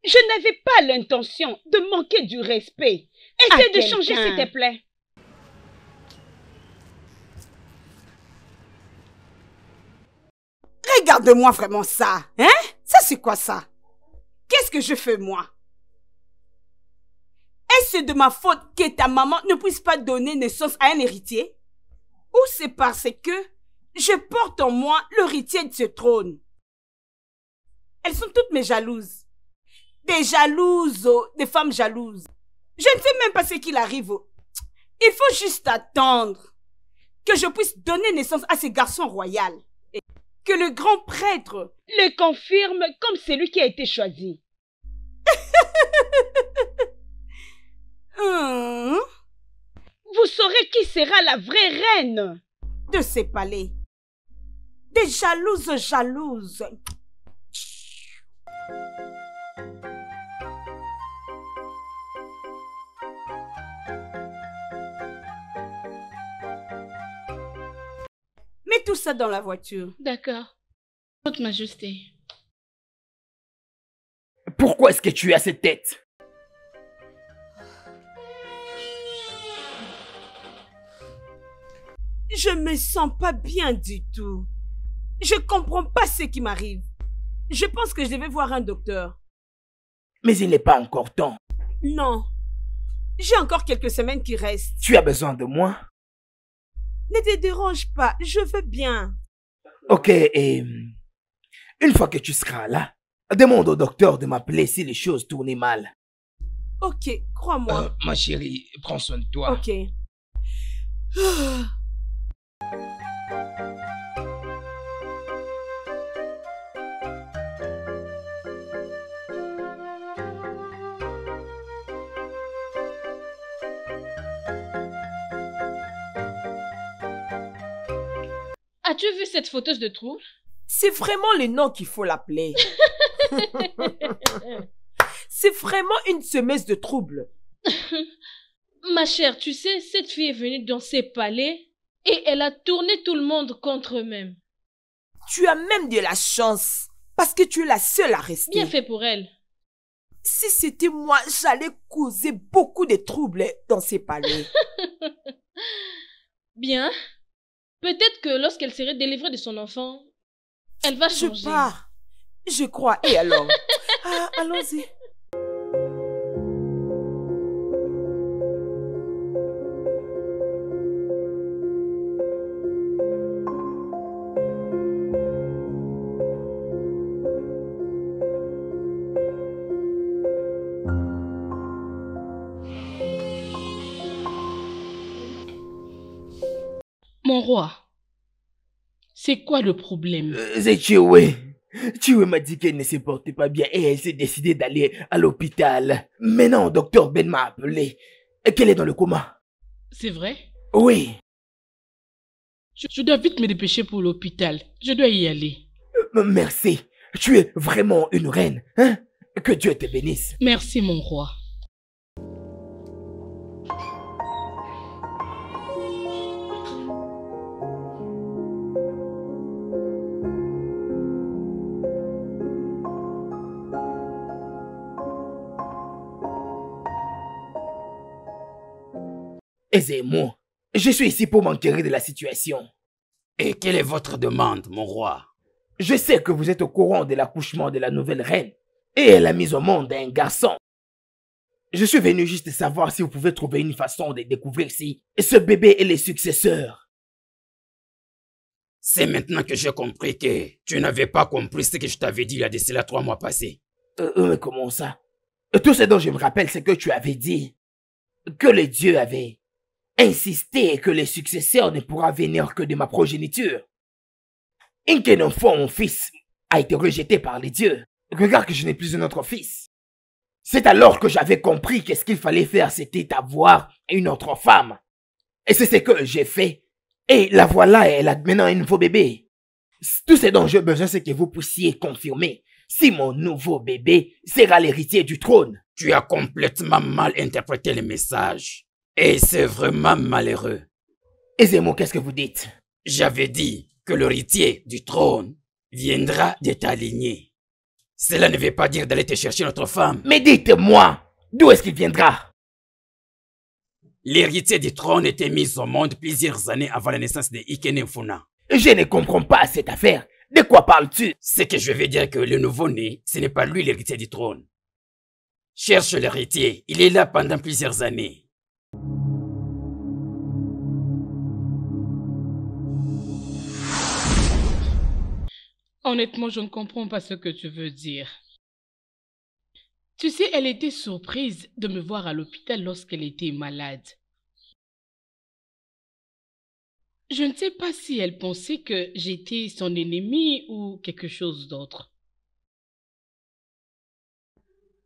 Je n'avais pas l'intention de manquer du respect. Essaie de changer, s'il te plaît. Regarde-moi vraiment ça, hein Ça, c'est quoi ça Qu'est-ce que je fais, moi est-ce de ma faute que ta maman ne puisse pas donner naissance à un héritier Ou c'est parce que je porte en moi l'héritier de ce trône Elles sont toutes mes jalouses. Des jalouses, oh, des femmes jalouses. Je ne sais même pas ce qu'il arrive. Oh. Il faut juste attendre que je puisse donner naissance à ces garçons royal. Et que le grand prêtre le confirme comme celui qui a été choisi. Hein? Vous saurez qui sera la vraie reine de ces palais. Des jalouses jalouses. Mets tout ça dans la voiture. D'accord. Votre Majesté. Pourquoi est-ce que tu as cette tête Je me sens pas bien du tout. Je comprends pas ce qui m'arrive. Je pense que je devais voir un docteur. Mais il n'est pas encore temps. Non. J'ai encore quelques semaines qui restent. Tu as besoin de moi Ne te dérange pas, je veux bien. Ok, et une fois que tu seras là, demande au docteur de m'appeler si les choses tournaient mal. Ok, crois-moi. Euh, ma chérie, prends soin de toi. Ok. Ah. As-tu vu cette fauteuse de trouble C'est vraiment le nom qu'il faut l'appeler. C'est vraiment une semence de trouble. Ma chère, tu sais, cette fille est venue dans ces palais et elle a tourné tout le monde contre eux-mêmes. Tu as même de la chance parce que tu es la seule à rester. Bien fait pour elle. Si c'était moi, j'allais causer beaucoup de troubles dans ces palais. Bien, Peut-être que lorsqu'elle serait délivrée de son enfant, elle va changer. Je pars. Je crois. Et alors ah, Allons-y. C'est quoi le problème euh, C'est Chiwe. m'a dit qu'elle ne se portait pas bien et elle s'est décidée d'aller à l'hôpital. Maintenant, docteur Ben m'a appelé. Qu'elle est dans le coma. C'est vrai Oui. Je, dois vite me dépêcher pour l'hôpital. Je dois y aller. Euh, merci. Tu es vraiment une reine. Hein que Dieu te bénisse. Merci, mon roi. aisez moi Je suis ici pour m'enquérir de la situation. Et quelle est votre demande, mon roi Je sais que vous êtes au courant de l'accouchement de la nouvelle reine et la mise au monde d'un garçon. Je suis venu juste savoir si vous pouvez trouver une façon de découvrir si ce bébé est le successeur. C'est maintenant que j'ai compris que tu n'avais pas compris ce que je t'avais dit il y a de cela trois mois passés. Euh, euh, mais comment ça euh, Tout ce dont je me rappelle, c'est que tu avais dit que les dieux avaient insister que les successeurs ne pourra venir que de ma progéniture. Une fois mon fils, a été rejeté par les dieux. Regarde que je n'ai plus un autre fils. C'est alors que j'avais compris que ce qu'il fallait faire, c'était avoir une autre femme. Et c'est ce que j'ai fait. Et la voilà, elle a maintenant un nouveau bébé. Tout ce dont j'ai besoin, c'est que vous puissiez confirmer si mon nouveau bébé sera l'héritier du trône. Tu as complètement mal interprété le message. Et c'est vraiment malheureux. Et qu'est-ce que vous dites J'avais dit que l'héritier du trône viendra de ta lignée. Cela ne veut pas dire d'aller te chercher notre femme. Mais dites-moi, d'où est-ce qu'il viendra L'héritier du trône était mis au monde plusieurs années avant la naissance de Ikene Je ne comprends pas cette affaire. De quoi parles-tu C'est que je veux dire que le nouveau-né, ce n'est pas lui l'héritier du trône. Cherche l'héritier, il est là pendant plusieurs années. Honnêtement, je ne comprends pas ce que tu veux dire. Tu sais, elle était surprise de me voir à l'hôpital lorsqu'elle était malade. Je ne sais pas si elle pensait que j'étais son ennemi ou quelque chose d'autre.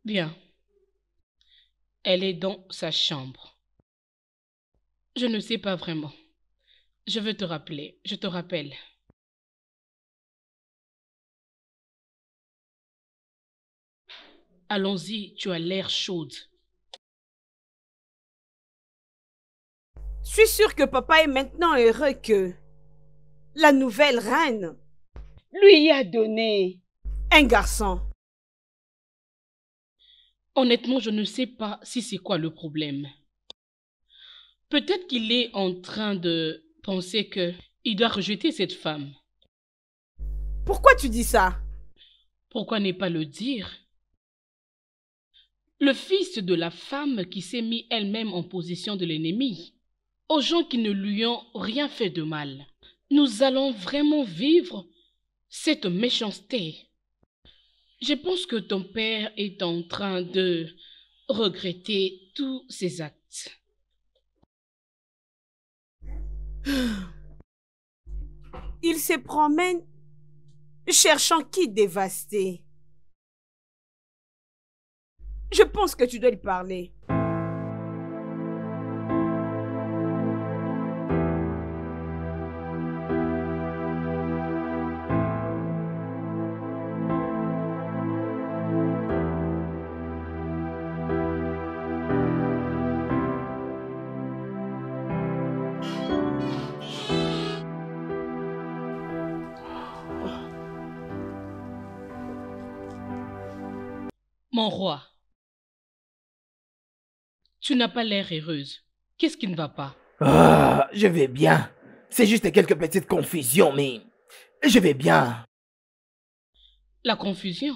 Bien. Elle est dans sa chambre. Je ne sais pas vraiment. Je veux te rappeler, je te rappelle. Allons-y, tu as l'air chaude. Je suis sûre que papa est maintenant heureux que la nouvelle reine lui a donné un garçon. Honnêtement, je ne sais pas si c'est quoi le problème. Peut-être qu'il est en train de penser que il doit rejeter cette femme. Pourquoi tu dis ça Pourquoi ne pas le dire Le fils de la femme qui s'est mis elle-même en position de l'ennemi, aux gens qui ne lui ont rien fait de mal, nous allons vraiment vivre cette méchanceté. Je pense que ton père est en train de regretter tous ses actes. Il se promène cherchant qui dévaster. Je pense que tu dois lui parler. Tu n'as pas l'air heureuse. Qu'est-ce qui ne va pas ah, je vais bien. C'est juste quelques petites confusions, mais je vais bien. La confusion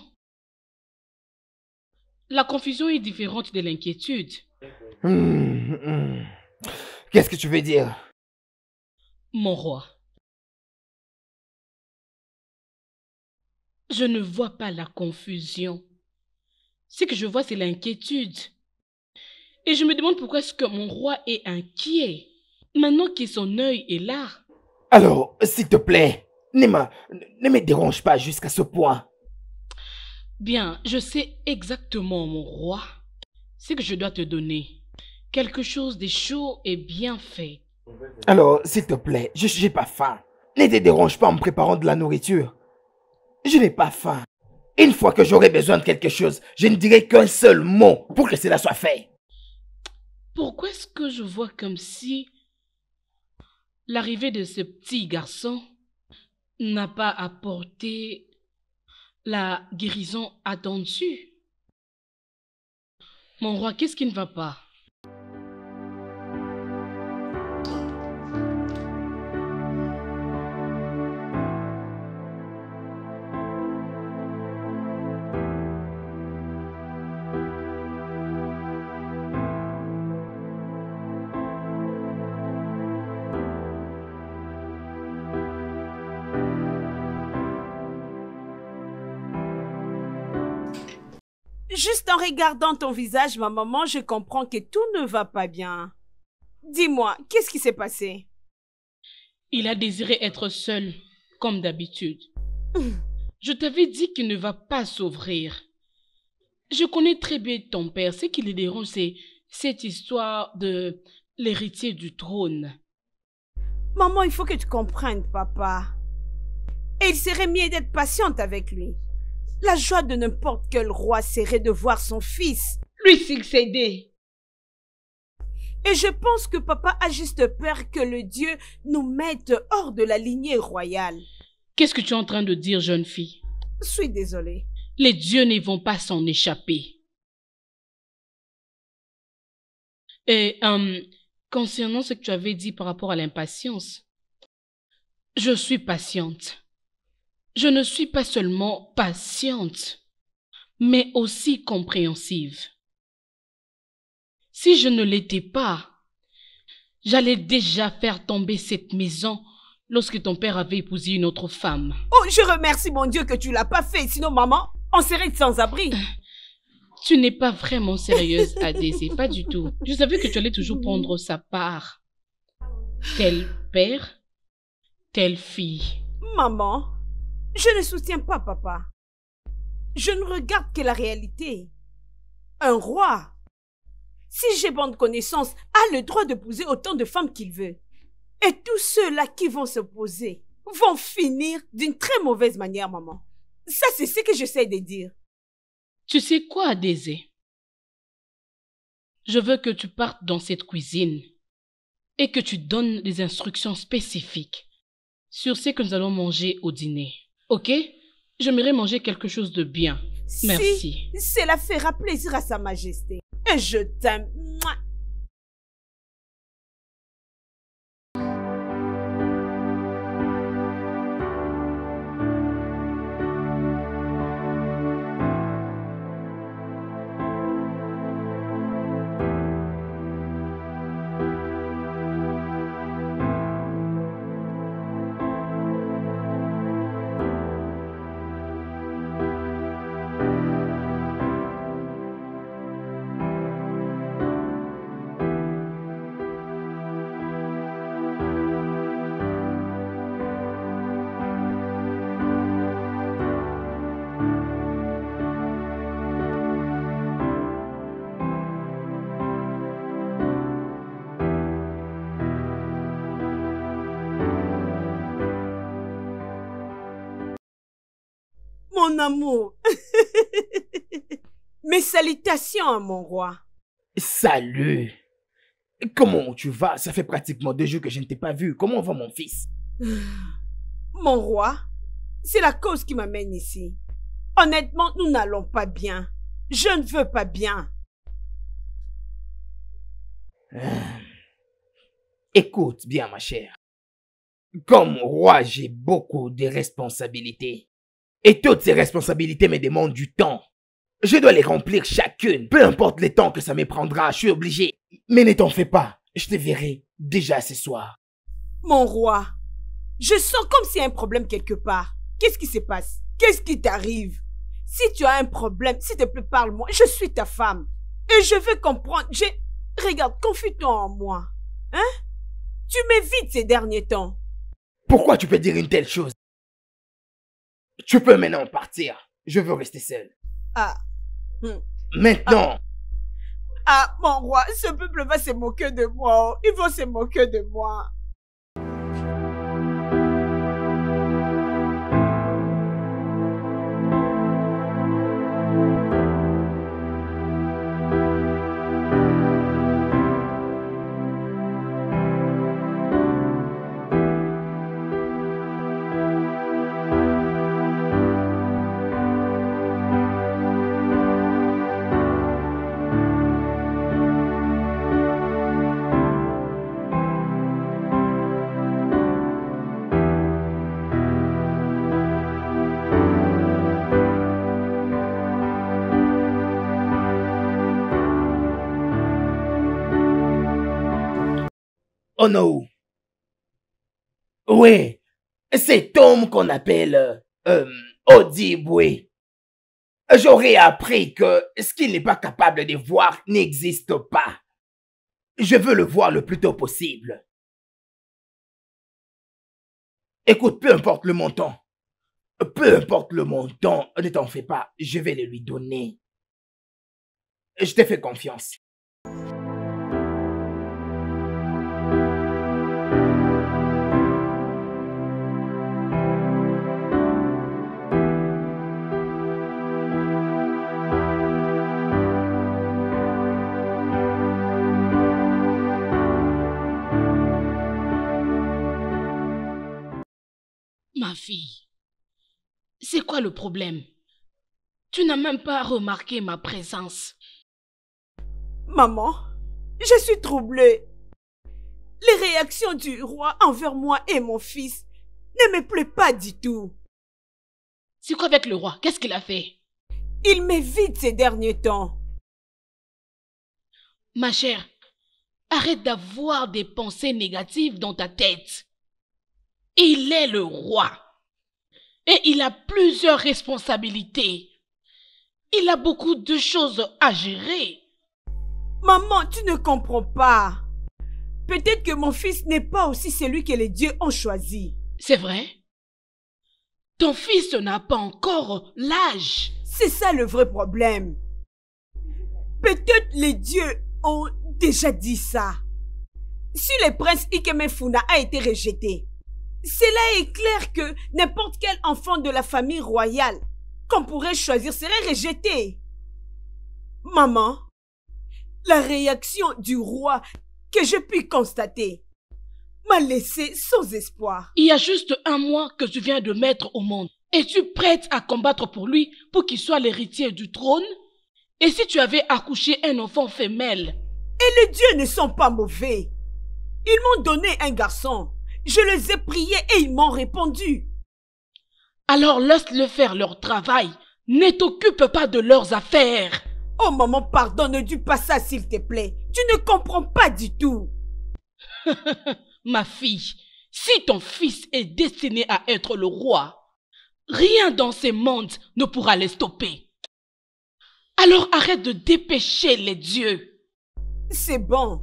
La confusion est différente de l'inquiétude. Hmm, hmm. Qu'est-ce que tu veux dire Mon roi. Je ne vois pas la confusion. Ce que je vois, c'est l'inquiétude. Et je me demande pourquoi est-ce que mon roi est inquiet, maintenant que son œil est là. Alors, s'il te plaît, ne me dérange pas jusqu'à ce point. Bien, je sais exactement, mon roi, ce que je dois te donner. Quelque chose de chaud et bien fait. Alors, s'il te plaît, je n'ai pas faim. Ne te dérange pas en me préparant de la nourriture. Je n'ai pas faim. Une fois que j'aurai besoin de quelque chose, je ne dirai qu'un seul mot pour que cela soit fait pourquoi est-ce que je vois comme si l'arrivée de ce petit garçon n'a pas apporté la guérison attendue Mon roi, qu'est-ce qui ne va pas Juste en regardant ton visage, ma maman, je comprends que tout ne va pas bien. Dis-moi, qu'est-ce qui s'est passé Il a désiré être seul, comme d'habitude. Hum. je t'avais dit qu'il ne va pas s'ouvrir. Je connais très bien ton père. Ce qui le dérange, c'est cette histoire de l'héritier du trône. Maman, il faut que tu comprennes, papa. Et il serait mieux d'être patiente avec lui. La joie de n'importe quel roi serait de voir son fils lui succéder. Et je pense que papa a juste peur que le Dieu nous mette hors de la lignée royale. Qu'est-ce que tu es en train de dire, jeune fille Je suis désolée. Les dieux ne vont pas s'en échapper. Et euh, concernant ce que tu avais dit par rapport à l'impatience, je suis patiente je ne suis pas seulement patiente, mais aussi compréhensive. Si je ne l'étais pas, j'allais déjà faire tomber cette maison lorsque ton père avait épousé une autre femme. Oh, je remercie mon Dieu que tu l'as pas fait, sinon maman, on serait sans abri. Euh, tu n'es pas vraiment sérieuse, et pas du tout. Je savais que tu allais toujours prendre sa part. Tel père, telle fille. Maman, je ne soutiens pas papa. Je ne regarde que la réalité. Un roi, si j'ai bonne connaissance, a le droit d'épouser autant de femmes qu'il veut. Et tous ceux-là qui vont se poser vont finir d'une très mauvaise manière, maman. Ça, c'est ce que j'essaie de dire. Tu sais quoi, Daisy Je veux que tu partes dans cette cuisine et que tu donnes des instructions spécifiques sur ce que nous allons manger au dîner. Ok J'aimerais manger quelque chose de bien. Merci. cela fera plaisir à Sa Majesté. Et je t'aime. mon amour. Mes salutations à mon roi. Salut. Comment tu vas Ça fait pratiquement deux jours que je ne t'ai pas vu. Comment va mon fils Mon roi, c'est la cause qui m'amène ici. Honnêtement, nous n'allons pas bien. Je ne veux pas bien. Écoute bien, ma chère. Comme roi, j'ai beaucoup de responsabilités. Et toutes ces responsabilités me demandent du temps. Je dois les remplir chacune, peu importe le temps que ça me prendra, je suis obligé. Mais ne t'en fais pas, je te verrai déjà ce soir. Mon roi, je sens comme s'il y a un problème quelque part. Qu'est-ce qui se passe Qu'est-ce qui t'arrive Si tu as un problème, s'il te plaît, parle-moi. Je suis ta femme. Et je veux comprendre. Je... Regarde, confie-toi en moi. Hein Tu m'évites ces derniers temps. Pourquoi tu peux dire une telle chose tu peux maintenant partir. Je veux rester seule. Ah. Hmm. Maintenant. Ah. ah. mon roi, ce peuple va se moquer de moi. Ils vont se moquer de moi. Oh oui, cet homme qu'on appelle euh, Odibwe. J'aurais appris que ce qu'il n'est pas capable de voir n'existe pas. Je veux le voir le plus tôt possible. Écoute, peu importe le montant. Peu importe le montant, ne t'en fais pas, je vais le lui donner. Je te fais confiance. fille, c'est quoi le problème Tu n'as même pas remarqué ma présence. Maman, je suis troublée. Les réactions du roi envers moi et mon fils ne me plaisent pas du tout. C'est quoi avec le roi Qu'est-ce qu'il a fait Il m'évite ces derniers temps. Ma chère, arrête d'avoir des pensées négatives dans ta tête. Il est le roi. Et il a plusieurs responsabilités. Il a beaucoup de choses à gérer. Maman, tu ne comprends pas. Peut-être que mon fils n'est pas aussi celui que les dieux ont choisi. C'est vrai. Ton fils n'a pas encore l'âge. C'est ça le vrai problème. Peut-être les dieux ont déjà dit ça. Si le prince Ikemefuna a été rejeté, cela est clair que n'importe quel enfant de la famille royale qu'on pourrait choisir serait rejeté. Maman, la réaction du roi que je puis constater m'a laissé sans espoir. Il y a juste un mois que tu viens de mettre au monde. Es-tu prête à combattre pour lui pour qu'il soit l'héritier du trône Et si tu avais accouché un enfant femelle Et les dieux ne sont pas mauvais. Ils m'ont donné un garçon. Je les ai priés et ils m'ont répondu. Alors laisse-le faire leur travail. Ne t'occupe pas de leurs affaires. Oh maman, pardonne du pas ça s'il te plaît. Tu ne comprends pas du tout. Ma fille, si ton fils est destiné à être le roi, rien dans ce monde ne pourra les stopper. Alors arrête de dépêcher les dieux. C'est bon.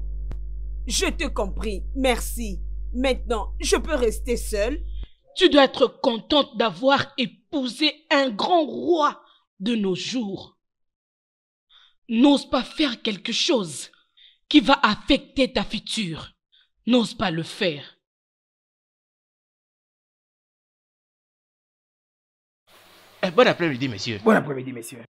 Je te compris. Merci. Maintenant, je peux rester seule Tu dois être contente d'avoir épousé un grand roi de nos jours. N'ose pas faire quelque chose qui va affecter ta future. N'ose pas le faire. Eh, bon après-midi, monsieur. Bon après-midi, monsieur.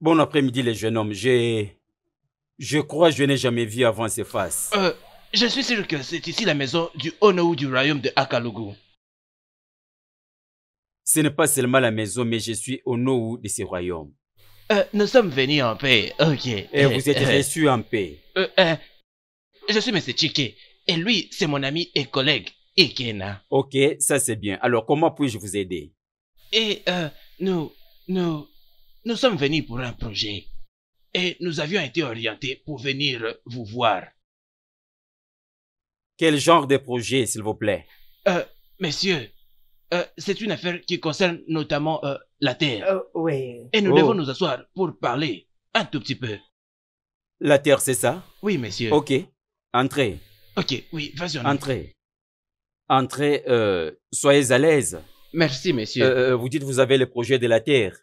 Bon après-midi, les jeunes hommes. Je crois que je n'ai jamais vu avant ces faces. Euh, je suis sûr que c'est ici la maison du Onohu du royaume de Akalugu. Ce n'est pas seulement la maison, mais je suis Onohu de ce royaume. Euh, nous sommes venus en paix, ok. Et vous êtes euh, euh, reçus en paix. Euh, je suis M. Chike, et lui, c'est mon ami et collègue, Ikena. Ok, ça c'est bien. Alors, comment puis-je vous aider Et nous, nous, nous sommes venus pour un projet. Et nous avions été orientés pour venir vous voir. Quel genre de projet, s'il vous plaît euh, Messieurs, euh, c'est une affaire qui concerne notamment euh, la Terre. Euh, oui. Et nous oh. devons nous asseoir pour parler un tout petit peu. La Terre, c'est ça Oui, messieurs. Ok. Entrez. Ok, oui, vas-y. Entrez. Entrez, soyez à l'aise. Merci, messieurs. vous dites vous avez le projet de la Terre.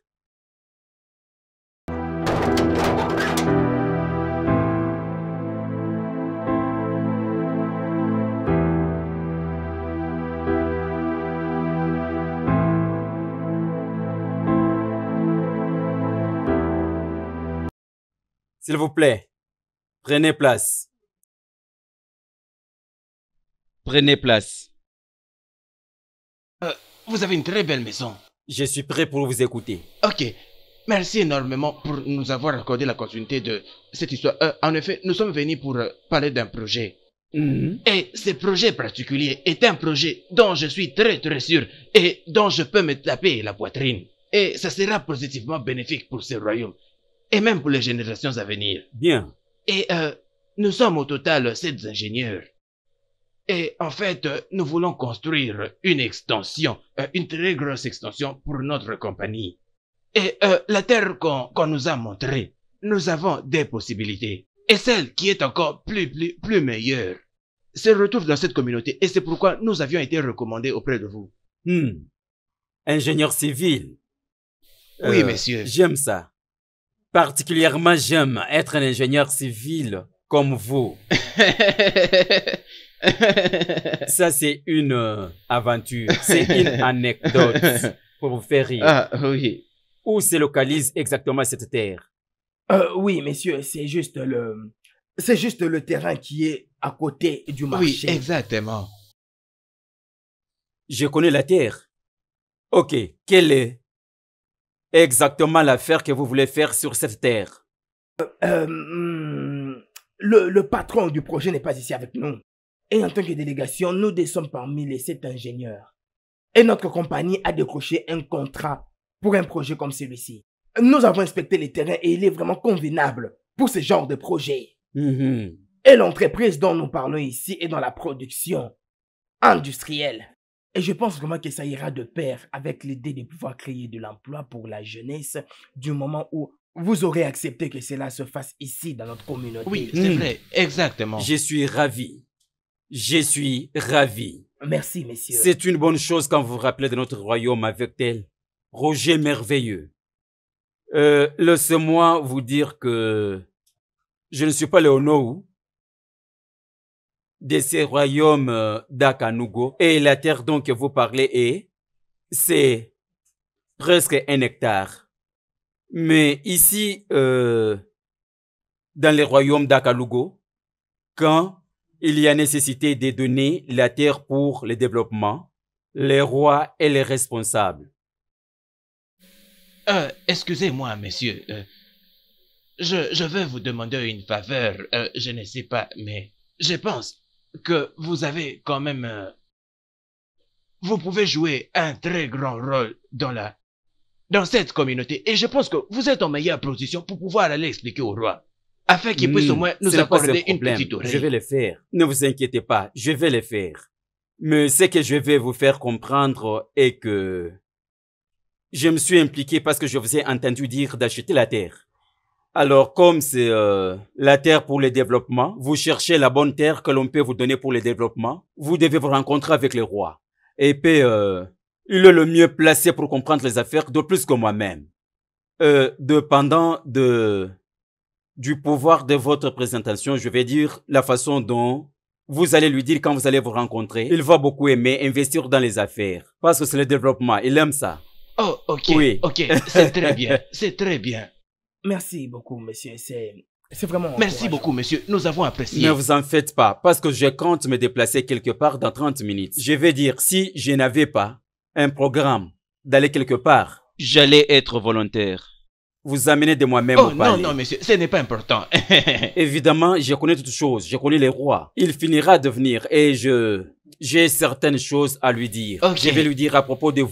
S'il vous plaît, prenez place. Prenez place. Euh, vous avez une très belle maison. Je suis prêt pour vous écouter. Ok. Merci énormément pour nous avoir accordé la continuité de cette histoire. Euh, en effet, nous sommes venus pour euh, parler d'un projet. Mm-hmm. Et ce projet particulier est un projet dont je suis très très sûr et dont je peux me taper la poitrine. Et ça sera positivement bénéfique pour ce royaume et même pour les générations à venir. Bien. Et euh, nous sommes au total sept ingénieurs. Et en fait, euh, nous voulons construire une extension, euh, une très grosse extension pour notre compagnie. Et euh, la terre qu'on nous a montrée, nous avons des possibilités. Et celle qui est encore plus, plus, plus meilleure se retrouve dans cette communauté. Et c'est pourquoi nous avions été recommandés auprès de vous. Hmm. Ingénieur civil. Oui, euh, monsieur. J'aime ça. Particulièrement, j'aime être un ingénieur civil comme vous. Ça, c'est une euh, aventure, c'est une anecdote pour vous faire rire. Ah, Où se localise exactement cette terre euh, Oui, messieurs, c'est juste le, c'est juste le terrain qui est à côté du marché. Oui, exactement. Je connais la terre. Ok, quelle est exactement l'affaire que vous voulez faire sur cette terre euh, euh, hmm, le, patron du projet n'est pas ici avec nous. Et en tant que délégation, nous sommes parmi les sept ingénieurs. Et notre compagnie a décroché un contrat pour un projet comme celui-ci. Nous avons inspecté les terrains et il est vraiment convenable pour ce genre de projet. Mhm. Et l'entreprise dont nous parlons ici est dans la production industrielle. Et je pense vraiment que ça ira de pair avec l'idée de pouvoir créer de l'emploi pour la jeunesse du moment où vous aurez accepté que cela se fasse ici dans notre communauté. Oui, c'est mm. vrai, exactement. Je suis ravi. Je suis ravi. Merci, messieurs. C'est une bonne chose quand vous vous rappelez de notre royaume avec tel Roger merveilleux. Euh, laissez-moi vous dire que je ne suis pas Léonou, de ce royaume euh, d'Akanugo. Et la terre dont vous parlez est, c'est presque un hectare. Mais ici, euh, dans les royaumes d'Akalugo, quand il y a nécessité de donner la terre pour le développement, les rois et les responsables. Euh, excusez-moi, messieurs. je, je veux vous demander une faveur. je ne sais pas, mais je pense que vous avez quand même... Euh, vous pouvez jouer un très grand rôle dans la... Dans cette communauté. Et je pense que vous êtes en meilleure position pour pouvoir aller expliquer au roi. Afin qu'il puisse au hmm, moins nous apporter une petite oreille. Je vais le faire. Ne vous inquiétez pas. Je vais le faire. Mais ce que je vais vous faire comprendre est que je me suis impliqué parce que je vous ai entendu dire d'acheter la terre. Alors, comme c'est euh, la terre pour le développement, vous cherchez la bonne terre que l'on peut vous donner pour le développement. Vous devez vous rencontrer avec le roi. Et puis, euh, il est le mieux placé pour comprendre les affaires de plus que moi-même. Euh, dépendant de, du pouvoir de votre présentation, je vais dire la façon dont vous allez lui dire quand vous allez vous rencontrer. Il va beaucoup aimer investir dans les affaires. Parce que c'est le développement. Il aime ça. Oh, ok. Oui. Ok. C'est très bien. C'est très bien. Merci beaucoup, monsieur. C'est vraiment. Merci beaucoup, monsieur. Nous avons apprécié. Ne vous en faites pas, parce que je compte me déplacer quelque part dans 30 minutes. Je vais dire, si je n'avais pas un programme d'aller quelque part. J'allais être volontaire. Vous amenez de moi-même oh, au palais. Non, non, monsieur, ce n'est pas important. Évidemment, je connais toutes choses. Je connais les rois. Il finira de venir et je. J'ai certaines choses à lui dire. Je vais lui dire à propos de vous.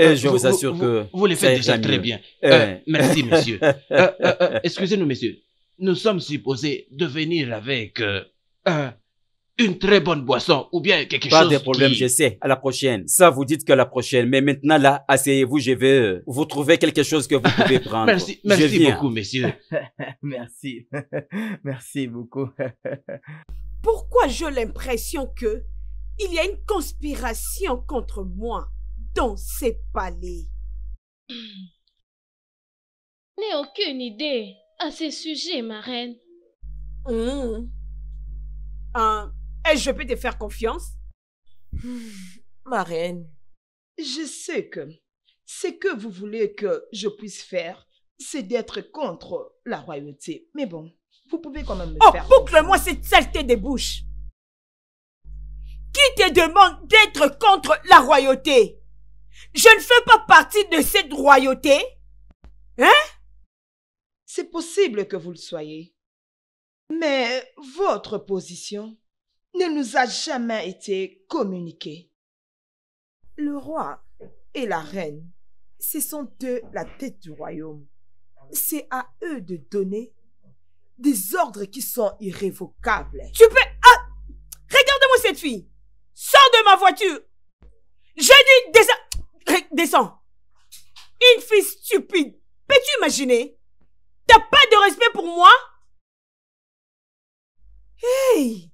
Et euh, euh, je vous, assure que. Vous, les faites déjà très bien. Euh, merci, monsieur. Excusez-nous, monsieur. Nous sommes supposés de venir avec une très bonne boisson ou bien quelque chose. Pas de problème, je sais. À la prochaine. Ça, vous dites que la prochaine. Mais maintenant, là, asseyez-vous, je vais vous trouver quelque chose que vous pouvez prendre. merci, merci beaucoup, monsieur. merci. merci beaucoup. Pourquoi j'ai l'impression que il y a une conspiration contre moi? dans ces palais. Je n'ai aucune idée à ce sujet, ma reine. Hum. Ah, est je peux te faire confiance Ma reine, je sais que ce que vous voulez que je puisse faire, c'est d'être contre la royauté. Mais bon, vous pouvez quand même me oh, faire... Oh, boucle-moi cette saleté des bouches Qui te demande d'être contre la royauté je ne fais pas partie de cette royauté. Hein? C'est possible que vous le soyez. Mais votre position ne nous a jamais été communiquée. Le roi et la reine, ce sont eux la tête du royaume. C'est à eux de donner des ordres qui sont irrévocables. Tu peux... Ah! Regarde-moi cette fille. Sors de ma voiture. J'ai dit Descends. Une fille stupide. Peux-tu imaginer T'as pas de respect pour moi Hey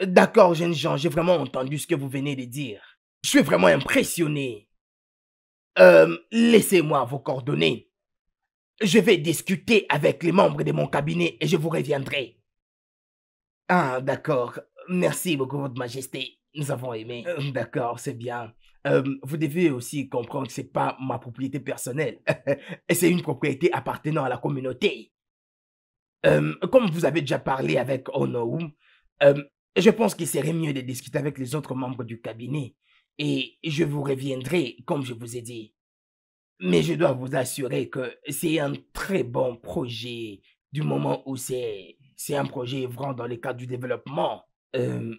D'accord, jeune gens, j'ai vraiment entendu ce que vous venez de dire. Je suis vraiment impressionné. Euh, laissez-moi vos coordonnées. Je vais discuter avec les membres de mon cabinet et je vous reviendrai. Ah, d'accord. Merci beaucoup, Votre Majesté. Nous avons aimé. Euh. D'accord, c'est bien. Euh, vous devez aussi comprendre que ce n'est pas ma propriété personnelle. c'est une propriété appartenant à la communauté. Euh, comme vous avez déjà parlé avec Onoum, euh, je pense qu'il serait mieux de discuter avec les autres membres du cabinet. Et je vous reviendrai, comme je vous ai dit. Mais je dois vous assurer que c'est un très bon projet du moment où c'est un projet vraiment dans le cadre du développement.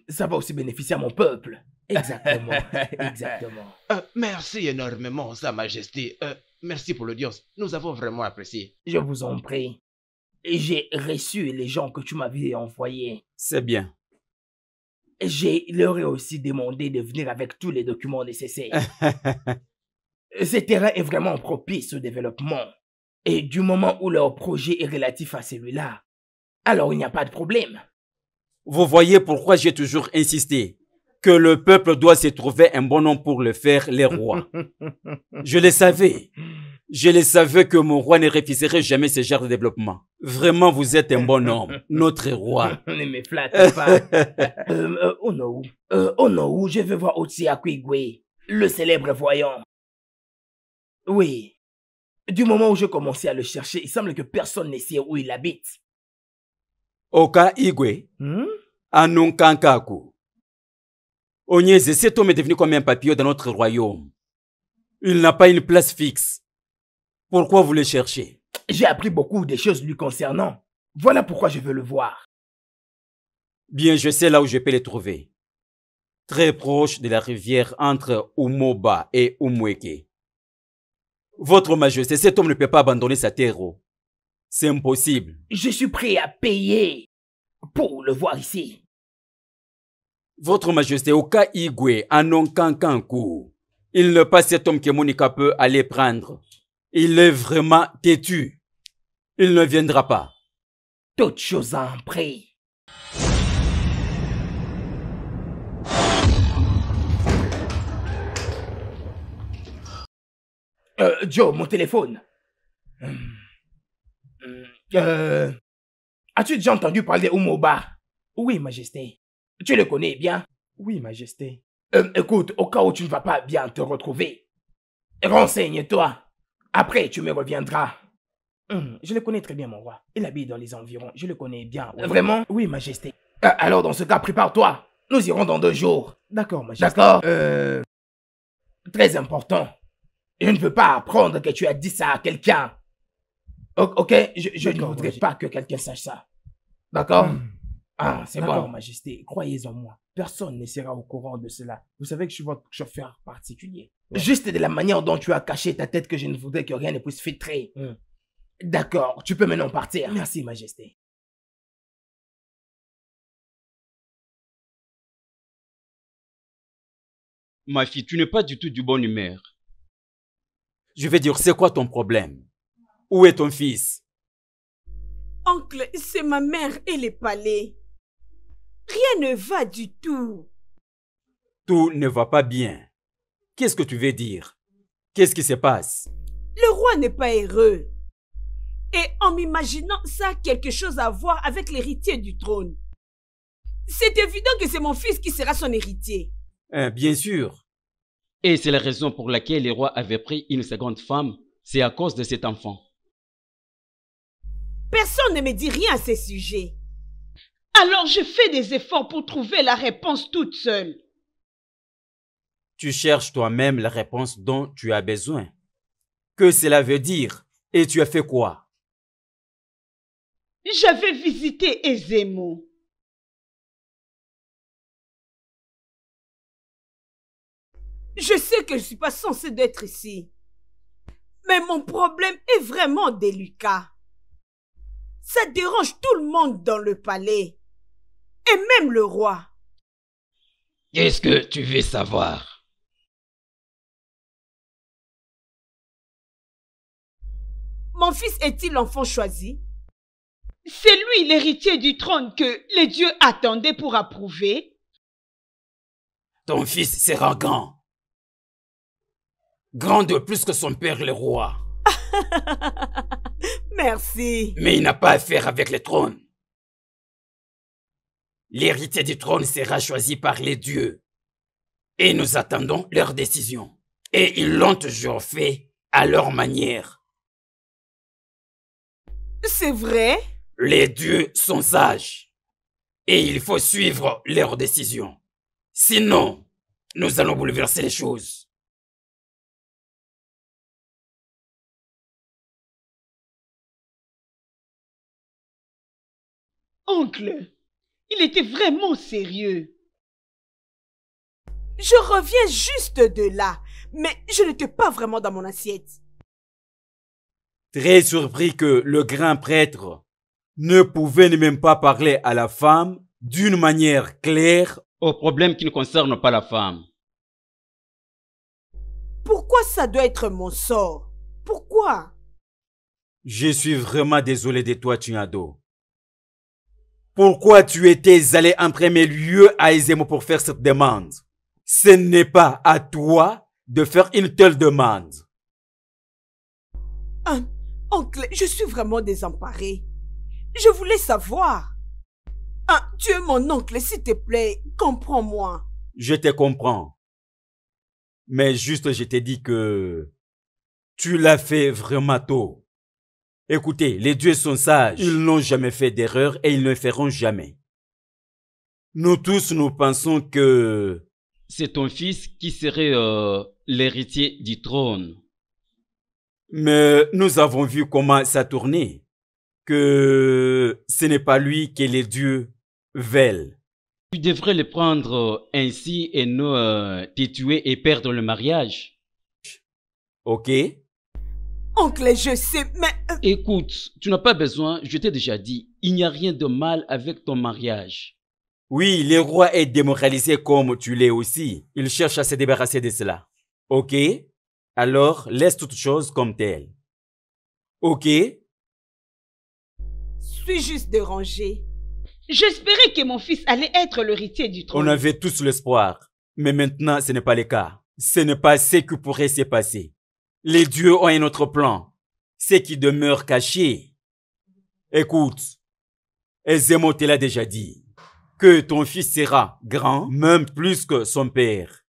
ça va aussi bénéficier à mon peuple. Exactement, exactement. Euh, merci énormément, Sa Majesté. Euh, merci pour l'audience. Nous avons vraiment apprécié. Je vous en prie. J'ai reçu les gens que tu m'avais envoyés. C'est bien. J'ai leur ai aussi demandé de venir avec tous les documents nécessaires. Ce terrain est vraiment propice au développement. Et du moment où leur projet est relatif à celui-là, alors il n'y a pas de problème. Vous voyez pourquoi j'ai toujours insisté que le peuple doit se trouver un bon nom pour le faire, les rois. Je le savais. Je le savais que mon roi ne refuserait jamais ce genre de développement. Vraiment, vous êtes un bon homme, notre roi. ne me flattez pas. euh, euh, oh euh oh je veux voir Otsiakwigwe, le célèbre voyant. Oui. Du moment où je commençais à le chercher, il semble que personne ne sait où il habite. Oka Igwe, hmm? Anunkankaku. Onyeze, cet homme est devenu comme un papillon dans notre royaume. Il n'a pas une place fixe. Pourquoi vous le cherchez J'ai appris beaucoup de choses lui concernant. Voilà pourquoi je veux le voir. Bien, je sais là où je peux le trouver. Très proche de la rivière entre Umoba et Umweke. Votre Majesté, cet homme ne peut pas abandonner sa terre. Oh. C'est impossible. Je suis prêt à payer pour le voir ici. Votre Majesté, au cas Igwe, en il n'est pas cet homme que Monica peut aller prendre. Il est vraiment têtu. Il ne viendra pas. Toute chose en prix. Euh, Joe, mon téléphone. Euh, euh, as-tu déjà entendu parler de Umoba Oui, Majesté. Tu le connais bien Oui, Majesté. Euh, écoute, au cas où tu ne vas pas bien te retrouver, renseigne-toi. Après, tu me reviendras. Hum, je le connais très bien, mon roi. Il habite dans les environs. Je le connais bien. Vraiment Oui, Majesté. Euh, alors, dans ce cas, prépare-toi. Nous irons dans deux jours. D'accord, Majesté. D'accord euh, Très important. Je ne veux pas apprendre que tu as dit ça à quelqu'un. ok, je, ne voudrais pas que quelqu'un sache ça. D'accord hum. Ah, c'est bon. Majesté, croyez en moi. Personne ne sera au courant de cela. Vous savez que je suis votre chauffeur particulier. Juste de la manière dont tu as caché ta tête que je ne voudrais que rien ne puisse filtrer. Hmm. D'accord, tu peux maintenant partir. Merci, Majesté. Ma fille, tu n'es pas du tout du bon humeur. Je vais dire, c'est quoi ton problème Où est ton fils Oncle, c'est ma mère, et les palais. Rien ne va du tout. Tout ne va pas bien. Qu'est-ce que tu veux dire Qu'est-ce qui se passe Le roi n'est pas heureux. Et en m'imaginant ça, quelque chose à voir avec l'héritier du trône. C'est évident que c'est mon fils qui sera son héritier. Hein, bien sûr. Et c'est la raison pour laquelle le roi avait pris une seconde femme. C'est à cause de cet enfant. Personne ne me dit rien à ce sujet. Alors je fais des efforts pour trouver la réponse toute seule. Tu cherches toi-même la réponse dont tu as besoin. Que cela veut dire Et tu as fait quoi J'avais visité Ezemo. Je sais que je ne suis pas censée d'être ici. Mais mon problème est vraiment délicat. Ça dérange tout le monde dans le palais et même le roi. Qu'est-ce que tu veux savoir Mon fils est-il l'enfant choisi C'est lui l'héritier du trône que les dieux attendaient pour approuver Ton fils sera grand. Grand de plus que son père le roi. Merci. Mais il n'a pas affaire avec le trône. L'héritier du trône sera choisi par les dieux. Et nous attendons leur décision. Et ils l'ont toujours fait à leur manière. C'est vrai Les dieux sont sages. Et il faut suivre leurs décisions. Sinon, nous allons bouleverser les choses. Oncle, il était vraiment sérieux. Je reviens juste de là, mais je n'étais pas vraiment dans mon assiette. Très surpris que le grand prêtre ne pouvait même pas parler à la femme d'une manière claire au problème qui ne concerne pas la femme. Pourquoi ça doit être mon sort Pourquoi Je suis vraiment désolé de toi, Tchinado. Pourquoi tu étais allé en premier lieu à Ezemo pour faire cette demande Ce n'est pas à toi de faire une telle demande. oncle, je suis vraiment désemparée. Je voulais savoir. Ah, tu mon oncle, s'il te plaît, comprends-moi. Je te comprends. Mais juste, je t'ai dit que tu l'as fait vraiment tôt. Écoutez, les dieux sont sages, ils n'ont jamais fait d'erreur et ils ne feront jamais. Nous tous, nous pensons que... C'est ton fils qui serait euh, l'héritier du trône. Mais nous avons vu comment ça tournait, que ce n'est pas lui que les dieux veulent. Tu devrais le prendre euh, ainsi et nous euh, tuer et perdre le mariage. Ok, Oncle, je sais, mais... Euh, Écoute, tu n'as pas besoin, je t'ai déjà dit, il n'y a rien de mal avec ton mariage. Oui, le roi est démoralisé comme tu l'es aussi. Il cherche à se débarrasser de cela. Ok Alors, laisse toute chose comme telle. Ok Suis juste dérangé. J'espérais que mon fils allait être l'héritier du trône. On avait tous l'espoir. Mais maintenant, ce n'est pas le cas. Ce n'est pas ce qui pourrait se passer. Les dieux ont un autre plan, c'est qui demeure caché. Écoute, Ezemo te l'a déjà dit, que ton fils sera grand, même plus que son père.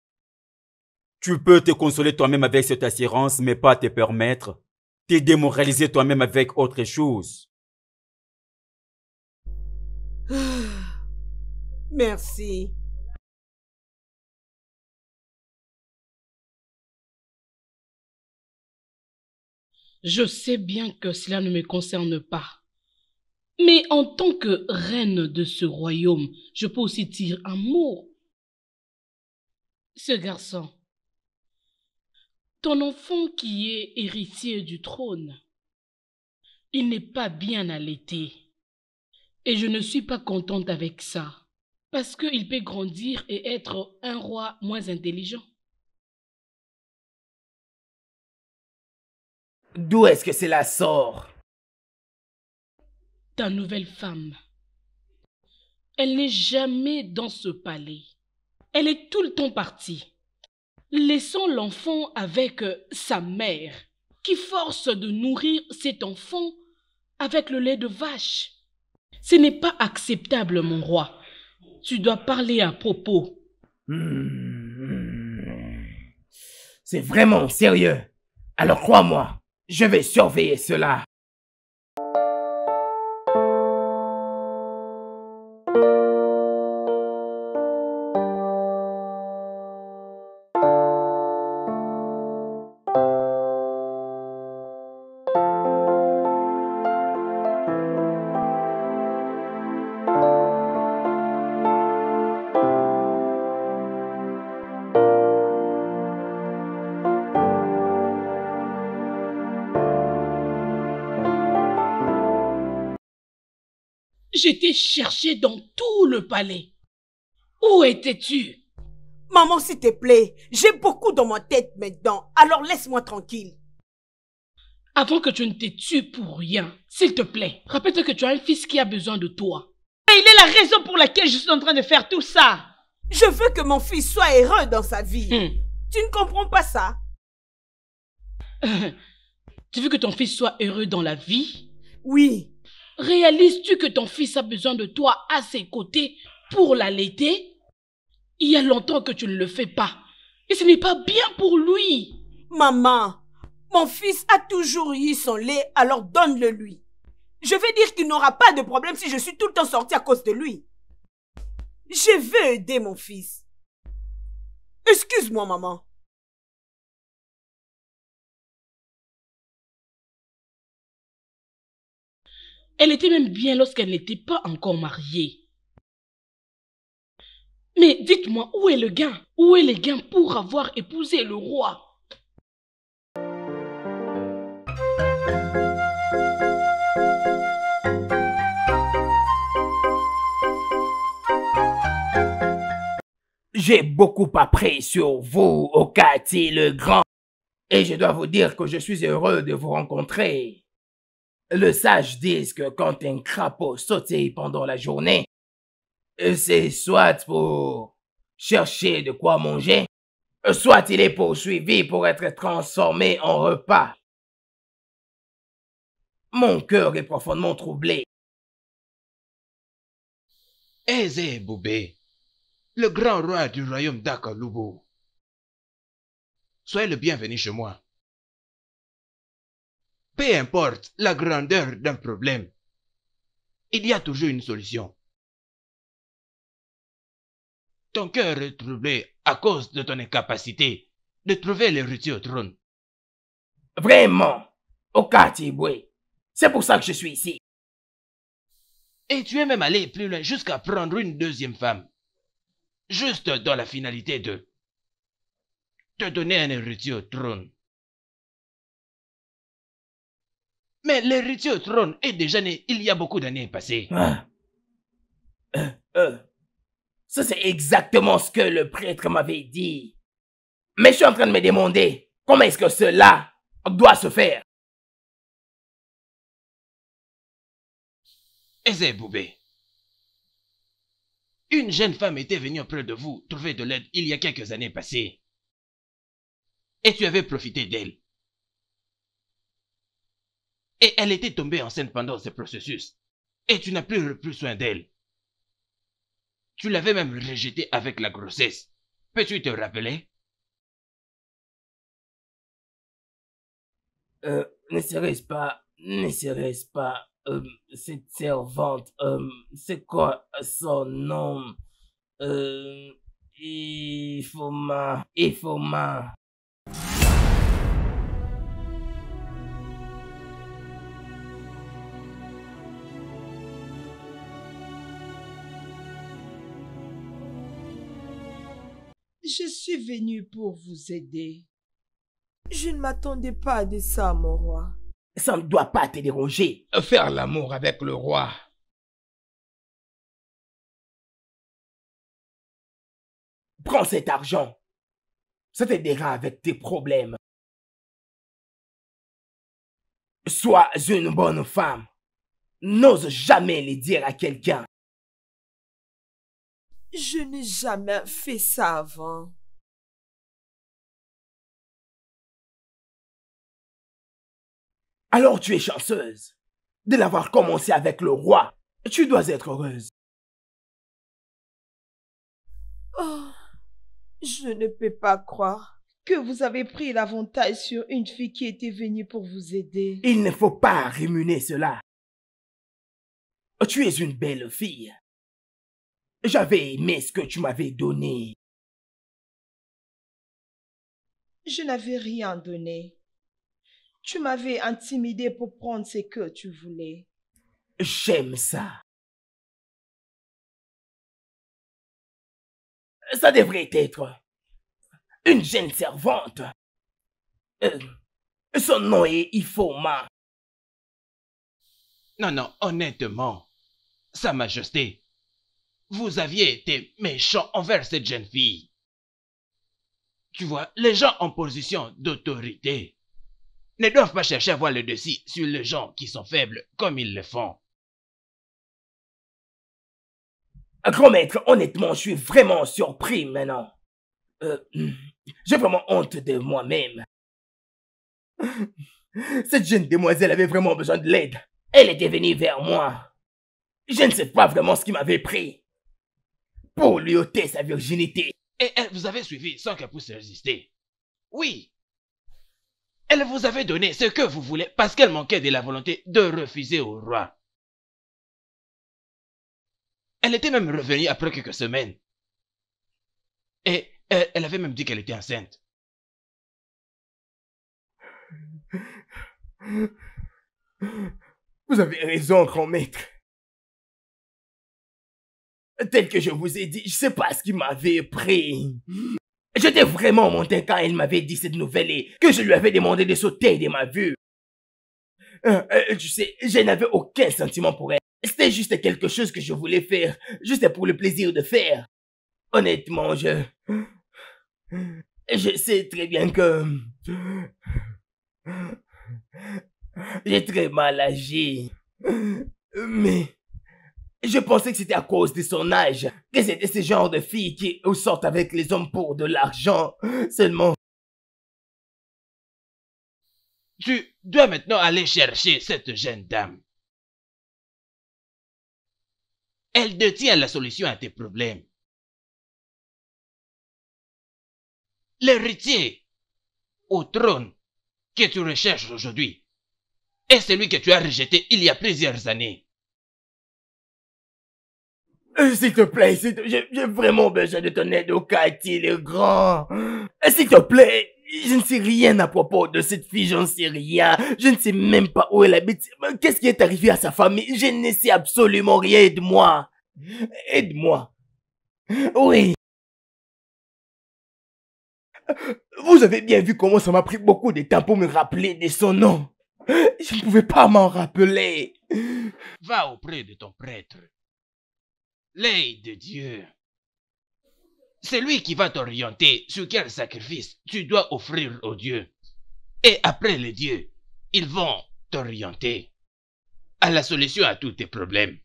Tu peux te consoler toi-même avec cette assurance, mais pas te permettre de démoraliser toi-même avec autre chose. Ah, merci. Je sais bien que cela ne me concerne pas. Mais en tant que reine de ce royaume, je peux aussi dire un mot. Ce garçon, ton enfant qui est héritier du trône, il n'est pas bien allaité. Et je ne suis pas contente avec ça, parce qu'il peut grandir et être un roi moins intelligent. D'où est-ce que c'est la sort Ta nouvelle femme. Elle n'est jamais dans ce palais. Elle est tout le temps partie, laissant l'enfant avec euh, sa mère, qui force de nourrir cet enfant avec le lait de vache. Ce n'est pas acceptable, mon roi. Tu dois parler à propos. Hmm. C'est vraiment sérieux. Alors crois-moi, je vais surveiller cela. chercher dans tout le palais. Où étais-tu Maman, s'il te plaît, j'ai beaucoup dans ma tête maintenant, alors laisse-moi tranquille. Avant que tu ne te tues pour rien, s'il te plaît, rappelle-toi que tu as un fils qui a besoin de toi. Et il est la raison pour laquelle je suis en train de faire tout ça. Je veux que mon fils soit heureux dans sa vie. Hmm. Tu ne comprends pas ça euh, Tu veux que ton fils soit heureux dans la vie Oui, Réalises-tu que ton fils a besoin de toi à ses côtés pour l'allaiter Il y a longtemps que tu ne le fais pas. Et ce n'est pas bien pour lui. Maman, mon fils a toujours eu son lait, alors donne-le lui. Je veux dire qu'il n'aura pas de problème si je suis tout le temps sortie à cause de lui. Je veux aider mon fils. Excuse-moi, maman. Elle était même bien lorsqu'elle n'était pas encore mariée. Mais dites-moi, où est le gain Où est le gain pour avoir épousé le roi J'ai beaucoup appris sur vous, Okati le Grand, et je dois vous dire que je suis heureux de vous rencontrer. Le sage dit que quand un crapaud sautille pendant la journée, euh, c'est soit pour chercher de quoi manger, euh, soit il est poursuivi pour être transformé en repas. Mon cœur est profondément troublé. Aisé Boubé, le grand roi du royaume d'Akalubo. Soyez le bienvenu chez moi peu importe la grandeur d'un problème, il y a toujours une solution. Ton cœur est troublé à cause de ton incapacité de trouver l'héritier au trône. Vraiment, au C'est pour ça que je suis ici. Et tu es même allé plus loin jusqu'à prendre une deuxième femme. Juste dans la finalité de te donner un héritier au trône. Mais l'héritier au trône est déjà né il y a beaucoup d'années passées. Ah. Ah. Ah. Ça, c'est exactement ce que le prêtre m'avait dit. Mais je suis en train de me demander comment est-ce que cela doit se faire. Ezeboubé. Boubé. Une jeune femme était venue auprès de vous trouver de l'aide il y a quelques années passées. Et tu avais profité d'elle. Et elle était tombée enceinte pendant ce processus. Et tu n'as plus plus soin d'elle. Tu l'avais même rejetée avec la grossesse. Peux-tu te rappeler euh, Ne serait-ce pas, ne serait-ce pas euh, cette servante, euh, c'est quoi son nom euh, Je suis venu pour vous aider. Je ne m'attendais pas à de ça, mon roi. Ça ne doit pas te déranger. Faire l'amour avec le roi. Prends cet argent. Ça t'aidera avec tes problèmes. Sois une bonne femme. N'ose jamais le dire à quelqu'un. Je n'ai jamais fait ça avant. Alors tu es chanceuse de l'avoir commencé avec le roi. Tu dois être heureuse. Oh, je ne peux pas croire que vous avez pris l'avantage sur une fille qui était venue pour vous aider. Il ne faut pas rémuner cela. Tu es une belle fille. J'avais aimé ce que tu m'avais donné. Je n'avais rien donné. Tu m'avais intimidé pour prendre ce que tu voulais. J'aime ça. Ça devrait être une jeune servante. Euh, son nom est Ifoma. Non, non, honnêtement, Sa Majesté, vous aviez été méchant envers cette jeune fille. Tu vois, les gens en position d'autorité ne doivent pas chercher à voir le dessus sur les gens qui sont faibles comme ils le font. Grand maître, honnêtement, je suis vraiment surpris maintenant. Euh, J'ai vraiment honte de moi-même. Cette jeune demoiselle avait vraiment besoin de l'aide. Elle était venue vers moi. Je ne sais pas vraiment ce qui m'avait pris pour lui ôter sa virginité. Et elle eh, vous avait suivi sans qu'elle puisse résister. Oui. Elle vous avait donné ce que vous voulez parce qu'elle manquait de la volonté de refuser au roi. Elle était même revenue après quelques semaines. Et eh, elle, avait même dit qu'elle était enceinte. Vous avez raison, grand maître. Tel que je vous ai dit, je sais pas ce qui m'avait pris. J'étais vraiment monté quand il m'avait dit cette nouvelle et que je lui avais demandé de sauter de ma vue. Euh, euh, tu sais, je n'avais aucun sentiment pour elle. C'était juste quelque chose que je voulais faire, juste pour le plaisir de faire. Honnêtement, je... Je sais très bien que... J'ai très mal agi. Mais... Je pensais que c'était à cause de son âge, que c'était ce genre de filles qui sortent avec les hommes pour de l'argent seulement. Tu dois maintenant aller chercher cette jeune dame. Elle détient la solution à tes problèmes. L'héritier au trône que tu recherches aujourd'hui est celui que tu as rejeté il y a plusieurs années. Euh, s'il te plaît, j'ai vraiment besoin de ton aide oh, au le grand. Euh, s'il te plaît, je ne sais rien à propos de cette fille, j'en sais rien. Je ne sais même pas où elle habite. Euh, qu'est-ce qui est arrivé à sa famille Je ne sais absolument rien. Aide-moi. Aide-moi. Oui. Vous avez bien vu comment ça m'a pris beaucoup de temps pour me rappeler de son nom. Je ne pouvais pas m'en rappeler. Va auprès de ton prêtre l'œil de Dieu. C'est lui qui va t'orienter sur quel sacrifice tu dois offrir aux dieux. Et après les dieux, ils vont t'orienter à la solution à tous tes problèmes.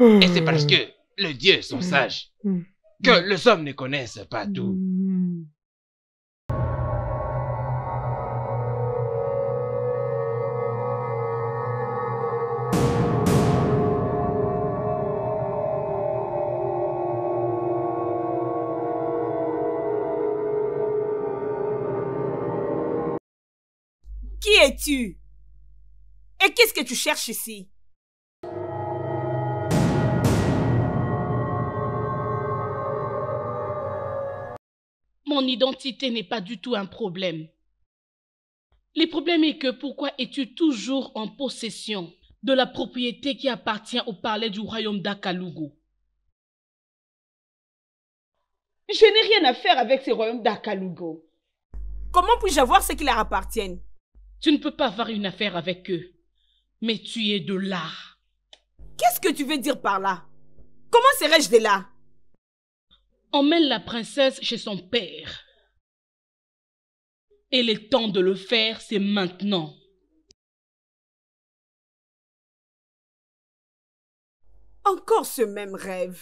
Et c'est parce que les dieux sont sages que les hommes ne connaissent pas tout. Et qu'est-ce que tu cherches ici Mon identité n'est pas du tout un problème. Le problème est que pourquoi es-tu toujours en possession de la propriété qui appartient au palais du royaume d'Akalugo Je n'ai rien à faire avec ce royaume d'Akalugo. Comment puis-je avoir ce qui leur appartient tu ne peux pas avoir une affaire avec eux. Mais tu es de là. Qu'est-ce que tu veux dire par là Comment serais-je de là Emmène la princesse chez son père. Et le temps de le faire, c'est maintenant. Encore ce même rêve.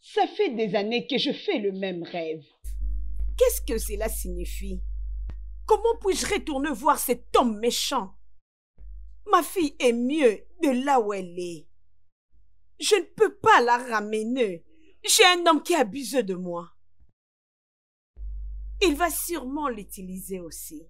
Ça fait des années que je fais le même rêve. Qu'est-ce que cela signifie Comment puis-je retourner voir cet homme méchant Ma fille est mieux de là où elle est. Je ne peux pas la ramener. J'ai un homme qui abuse de moi. Il va sûrement l'utiliser aussi.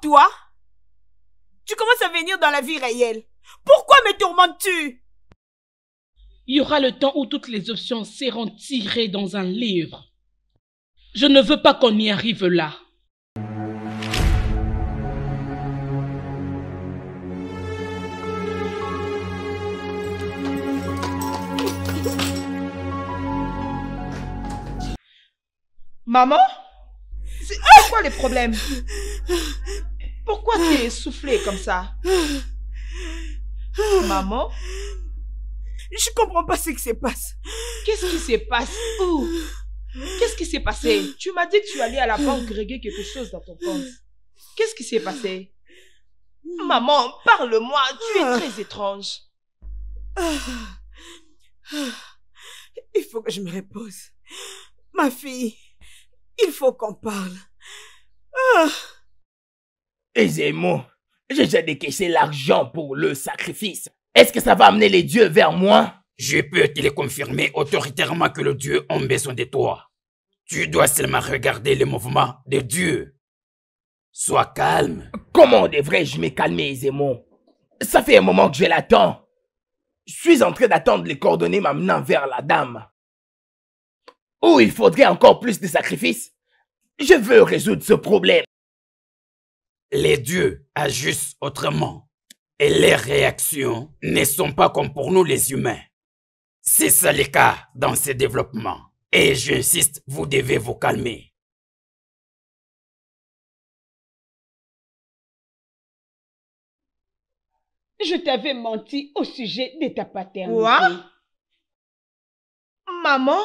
toi Tu commences à venir dans la vie réelle. Pourquoi me tourmentes-tu Il y aura le temps où toutes les options seront tirées dans un livre. Je ne veux pas qu'on y arrive là. Maman quoi les problèmes Pourquoi t'es essoufflée comme ça Maman Je comprends pas ce qui se passe. Qu'est-ce qui se passe Où Qu'est-ce qui s'est passé Tu m'as dit que tu allais à la banque régler quelque chose dans ton compte. Qu'est-ce qui s'est passé Maman, parle-moi, tu es très étrange. Il faut que je me repose. Ma fille, il faut qu'on parle. Ah. je j'ai déjà décaissé l'argent pour le sacrifice. Est-ce que ça va amener les dieux vers moi Je peux te le confirmer autoritairement que les dieux ont besoin de toi. Tu dois seulement regarder les mouvements des dieux. Sois calme. Comment devrais-je me calmer, Aisément Ça fait un moment que je l'attends. Je suis en train d'attendre les coordonnées m'amenant vers la dame. Ou il faudrait encore plus de sacrifices je veux résoudre ce problème. Les dieux agissent autrement et les réactions ne sont pas comme pour nous les humains. C'est ça le cas dans ces développements. Et j'insiste, vous devez vous calmer. Je t'avais menti au sujet de ta paternité. Quoi? Maman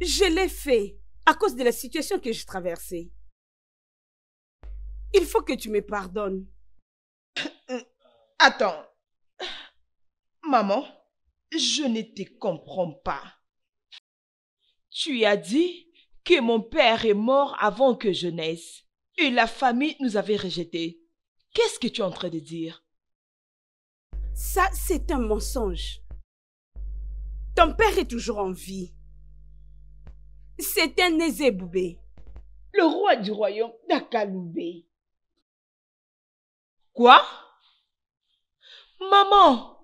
je l'ai fait à cause de la situation que je traversais. Il faut que tu me pardonnes. Attends. Maman, je ne te comprends pas. Tu as dit que mon père est mort avant que je naisse et la famille nous avait rejetés. Qu'est-ce que tu es en train de dire Ça, c'est un mensonge. Ton père est toujours en vie c'était boubé. le roi du royaume d'Akaloubé. Quoi Maman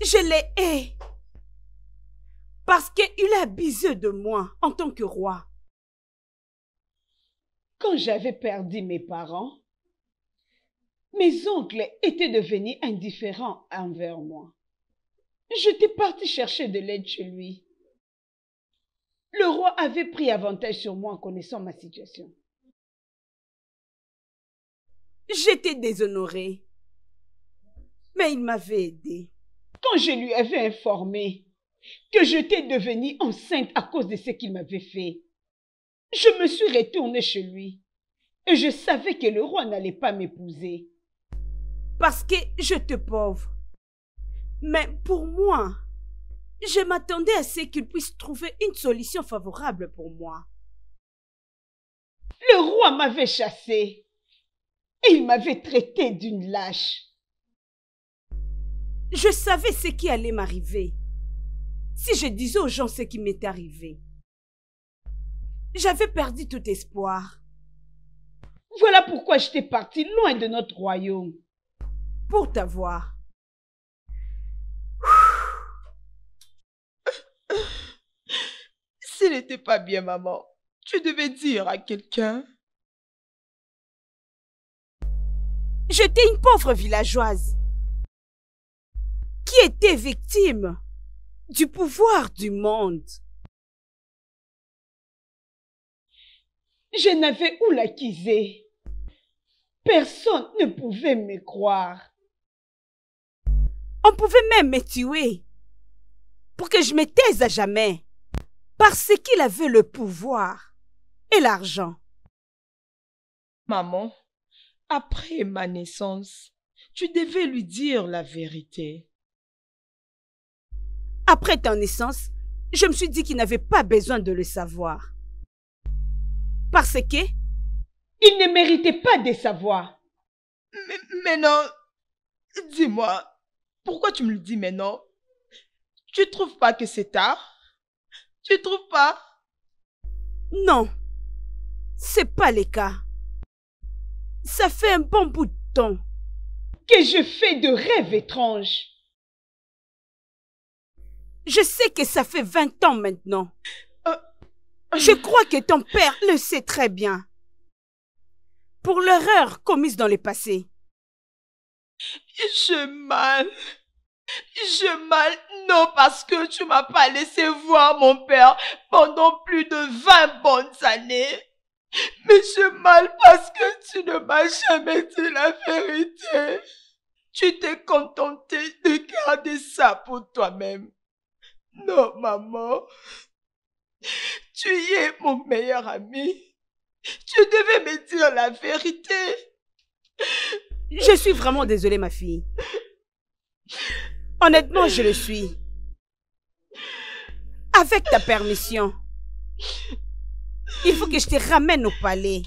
Je l'ai hais parce qu'il a biseux de moi en tant que roi. Quand j'avais perdu mes parents, mes oncles étaient devenus indifférents envers moi. J'étais parti chercher de l'aide chez lui. Le roi avait pris avantage sur moi en connaissant ma situation. J'étais déshonorée. Mais il m'avait aidé. Quand je lui avais informé que j'étais devenue enceinte à cause de ce qu'il m'avait fait, je me suis retournée chez lui et je savais que le roi n'allait pas m'épouser parce que te pauvre. Mais pour moi, je m'attendais à ce qu'il puisse trouver une solution favorable pour moi. Le roi m'avait chassé et il m'avait traité d'une lâche. Je savais ce qui allait m'arriver si je disais aux gens ce qui m'est arrivé. J'avais perdu tout espoir. Voilà pourquoi j'étais partie loin de notre royaume pour t'avoir. Ce n'était pas bien, maman, tu devais dire à quelqu'un. J'étais une pauvre villageoise qui était victime du pouvoir du monde. Je n'avais où l'accuser. Personne ne pouvait me croire. On pouvait même me tuer pour que je me taise à jamais parce qu'il avait le pouvoir et l'argent. Maman, après ma naissance, tu devais lui dire la vérité. Après ta naissance, je me suis dit qu'il n'avait pas besoin de le savoir. Parce que... Il ne méritait pas de savoir. Mais, mais non, dis-moi, pourquoi tu me le dis maintenant Tu trouves pas que c'est tard Tu trouves pas Non. C'est pas le cas. Ça fait un bon bout de temps. Que je fais de rêves étranges. Je sais que ça fait 20 ans maintenant. Euh, je crois que ton père le sait très bien. Pour l'erreur commise dans le passé. J'ai mal. J'ai mal. Non, parce que tu m'as pas laissé voir mon père pendant plus de vingt bonnes années. Mais j'ai mal parce que tu ne m'as jamais dit la vérité. Tu t'es contenté de garder ça pour toi-même. Non, maman. Tu es mon meilleur ami. Tu devais me dire la vérité. Je suis vraiment désolée, ma fille. Honnêtement, je le suis. Avec ta permission, il faut que je te ramène au palais.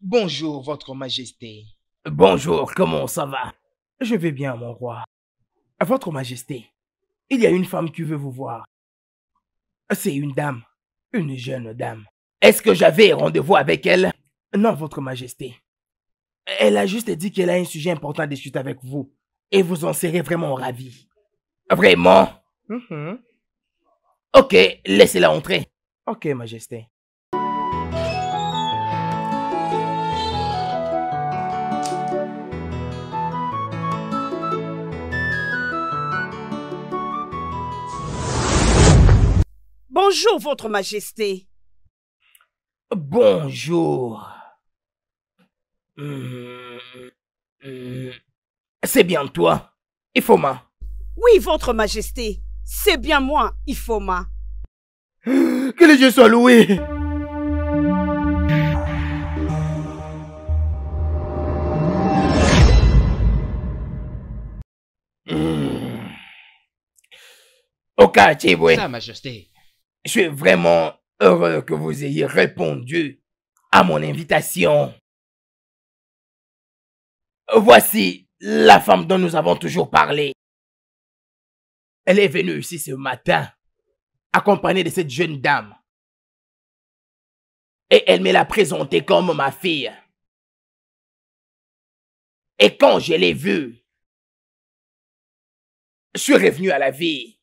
Bonjour, Votre Majesté. Bonjour, comment ça va Je vais bien, mon roi. Votre Majesté, il y a une femme qui veut vous voir. C'est une dame, une jeune dame. Est-ce que j'avais rendez-vous avec elle Non, Votre Majesté. Elle a juste dit qu'elle a un sujet important à discuter avec vous. Et vous en serez vraiment ravi. Vraiment mm-hmm. Ok, laissez-la entrer. Ok, Majesté. Bonjour, Votre Majesté. Bonjour. Hmm. Hmm. C'est bien toi, Ifoma. Oui, Votre Majesté. C'est bien moi, Ifoma. Que les yeux soient loués. Ok, hmm. Oka, Majesté. Je suis vraiment heureux que vous ayez répondu à mon invitation. Voici la femme dont nous avons toujours parlé. Elle est venue ici ce matin, accompagnée de cette jeune dame. Et elle me l'a présentée comme ma fille. Et quand je l'ai vue, je suis revenu à la vie.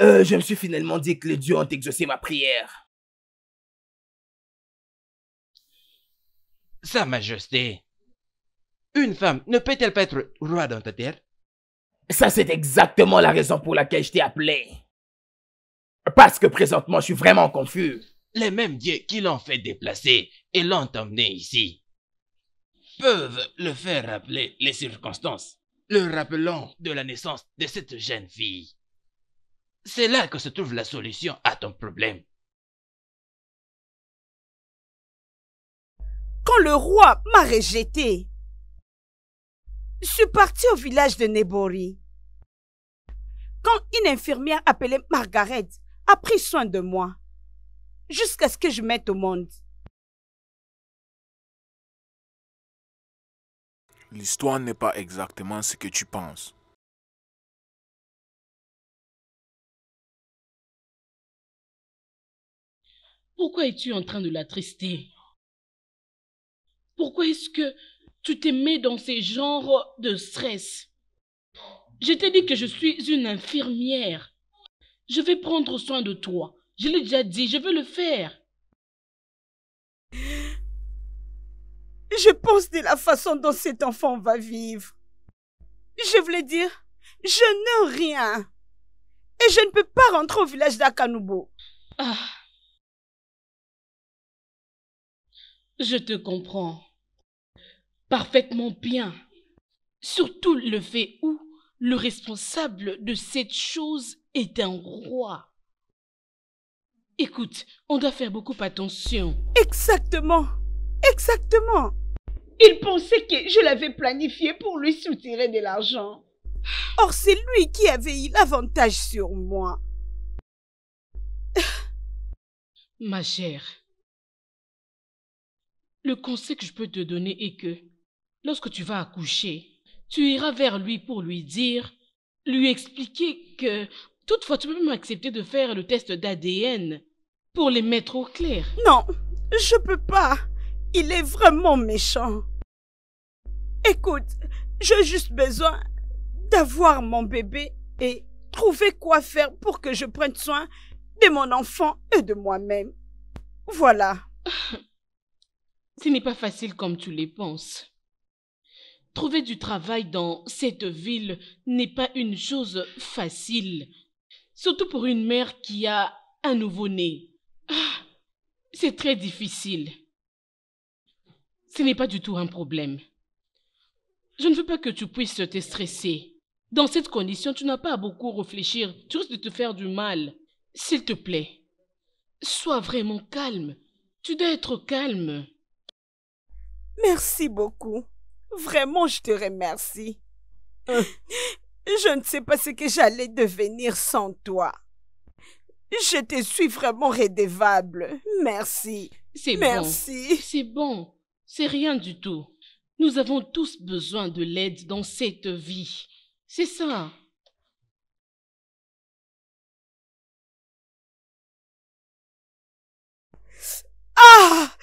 Euh, je me suis finalement dit que les dieux ont exaucé ma prière. Sa Majesté, une femme ne peut-elle pas être roi dans ta terre Ça, c'est exactement la raison pour laquelle je t'ai appelé. Parce que présentement, je suis vraiment confus. Les mêmes dieux qui l'ont fait déplacer et l'ont emmené ici peuvent le faire rappeler les circonstances, le rappelant de la naissance de cette jeune fille. C'est là que se trouve la solution à ton problème. Quand le roi m'a rejeté, je suis parti au village de Nebori. Quand une infirmière appelée Margaret a pris soin de moi, jusqu'à ce que je mette au monde. L'histoire n'est pas exactement ce que tu penses. Pourquoi es-tu en train de l'attrister Pourquoi est-ce que tu t'es mis dans ce genre de stress Je t'ai dit que je suis une infirmière. Je vais prendre soin de toi. Je l'ai déjà dit, je vais le faire. Je pense de la façon dont cet enfant va vivre. Je voulais dire, je n'ai rien. Et je ne peux pas rentrer au village d'Akanubo. Ah. Je te comprends parfaitement bien, surtout le fait où le responsable de cette chose est un roi. Écoute, on doit faire beaucoup attention. Exactement. Exactement. Il pensait que je l'avais planifié pour lui soutirer de l'argent. Or, c'est lui qui avait eu l'avantage sur moi. Ma chère, le conseil que je peux te donner est que, lorsque tu vas accoucher, tu iras vers lui pour lui dire, lui expliquer que, toutefois, tu peux même accepter de faire le test d'ADN pour les mettre au clair. Non, je peux pas. Il est vraiment méchant. Écoute, j'ai juste besoin d'avoir mon bébé et trouver quoi faire pour que je prenne soin de mon enfant et de moi-même. Voilà. ce n'est pas facile comme tu le penses. Trouver du travail dans cette ville n'est pas une chose facile, surtout pour une mère qui a un nouveau-né. Ah, c'est très difficile. Ce n'est pas du tout un problème. Je ne veux pas que tu puisses te stresser. Dans cette condition, tu n'as pas à beaucoup réfléchir. Tu risques de te faire du mal. S'il te plaît, sois vraiment calme. Tu dois être calme. Merci beaucoup. Vraiment, je te remercie. Hein? Je ne sais pas ce que j'allais devenir sans toi. Je te suis vraiment redevable. Merci. C'est Merci. C'est bon. C'est rien du tout. Nous avons tous besoin de l'aide dans cette vie. C'est ça. Ah!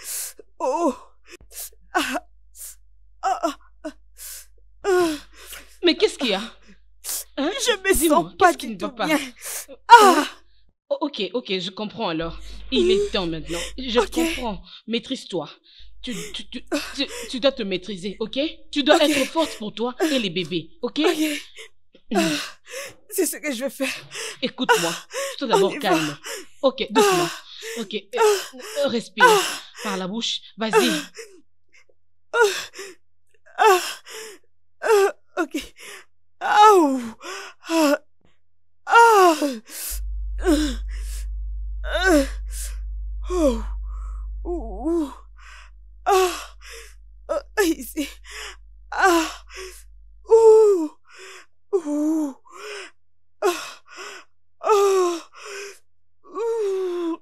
Oh! Mais qu'est-ce qu'il y a hein Je me sens pas du ne hein Ah oh, Ok, ok, je comprends alors. Il est temps maintenant. Je comprends. Maîtrise-toi. Tu, dois te maîtriser, ok Tu dois être forte pour toi et les bébés, ok, hmm. C'est ce que je vais faire. Écoute-moi. Tout d'abord, calme. Ok, doucement. Ah. Ok, euh, euh, respire. Ah. Par la bouche. Vas-y. Ah. Uh, uh, okay. Oh. Ah! Uh, uh, oh! Ooh! Ah! Uh, I see. Ah! Ooh! Ooh! Ah! Ah! Ooh!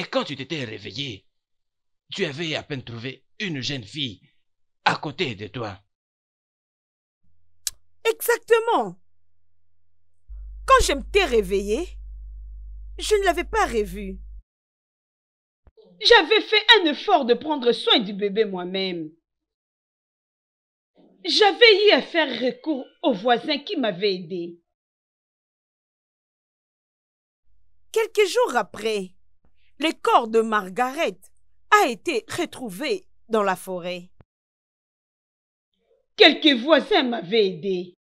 Et quand tu t'étais réveillé, tu avais à peine trouvé une jeune fille à côté de toi. Exactement. Quand je m'étais réveillée, je ne l'avais pas revue. J'avais fait un effort de prendre soin du bébé moi-même. J'avais eu à faire recours au voisin qui m'avait aidé. Quelques jours après, le corps de Margaret a été retrouvé dans la forêt. Quelques voisins m'avaient aidé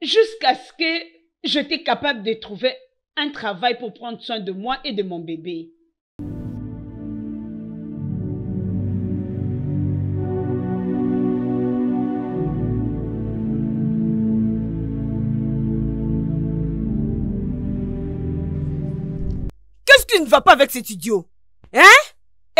jusqu'à ce que j'étais capable de trouver un travail pour prendre soin de moi et de mon bébé. pas avec cet idiot. Hein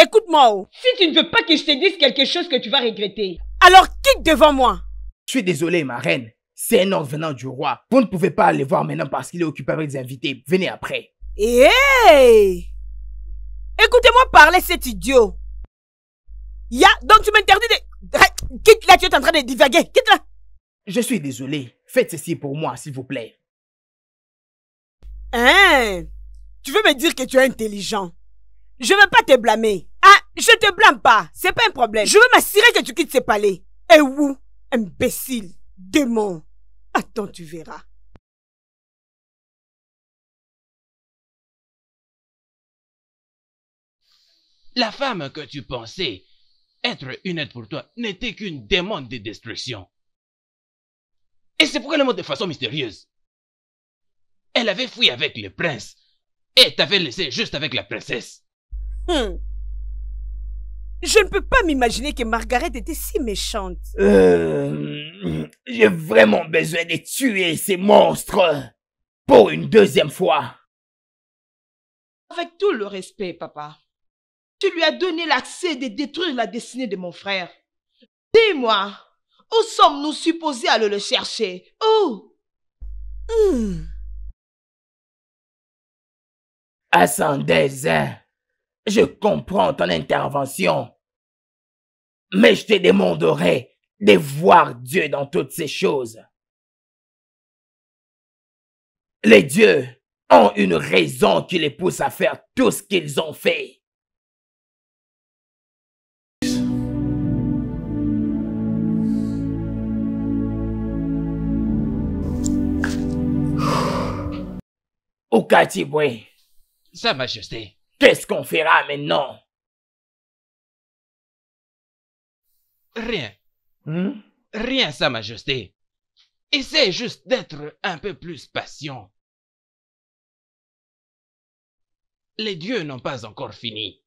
Écoute-moi, oh. Si tu ne veux pas que je te dise quelque chose que tu vas regretter. Alors quitte devant moi. Je suis désolé, ma reine. C'est un ordre venant du roi. Vous ne pouvez pas aller voir maintenant parce qu'il est occupé avec des invités. Venez après. Hé hey! Écoutez-moi parler, cet idiot. Ya, donc tu m'interdis de... Quitte là, tu es en train de divaguer. Quitte là. Je suis désolé. Faites ceci pour moi, s'il vous plaît. Hein tu veux me dire que tu es intelligent. Je ne veux pas te blâmer. Ah, je te blâme pas. C'est pas un problème. Je veux m'assurer que tu quittes ce palais. Et où Imbécile. Démon. Attends, tu verras. La femme que tu pensais être une aide pour toi n'était qu'une démon de destruction. Et c'est pourquoi elle de façon mystérieuse. Elle avait fui avec le prince et t'avais laissé juste avec la princesse. Hmm. Je ne peux pas m'imaginer que Margaret était si méchante. Euh, j'ai vraiment besoin de tuer ces monstres pour une deuxième fois. Avec tout le respect, papa, tu lui as donné l'accès de détruire la destinée de mon frère. Dis-moi, où sommes-nous supposés aller le chercher Où hmm. Ascendez, je comprends ton intervention, mais je te demanderai de voir Dieu dans toutes ces choses. Les dieux ont une raison qui les pousse à faire tout ce qu'ils ont fait. Sa Majesté. Qu'est-ce qu'on fera maintenant Rien. Hmm? Rien, Sa Majesté. Essaie juste d'être un peu plus patient. Les dieux n'ont pas encore fini.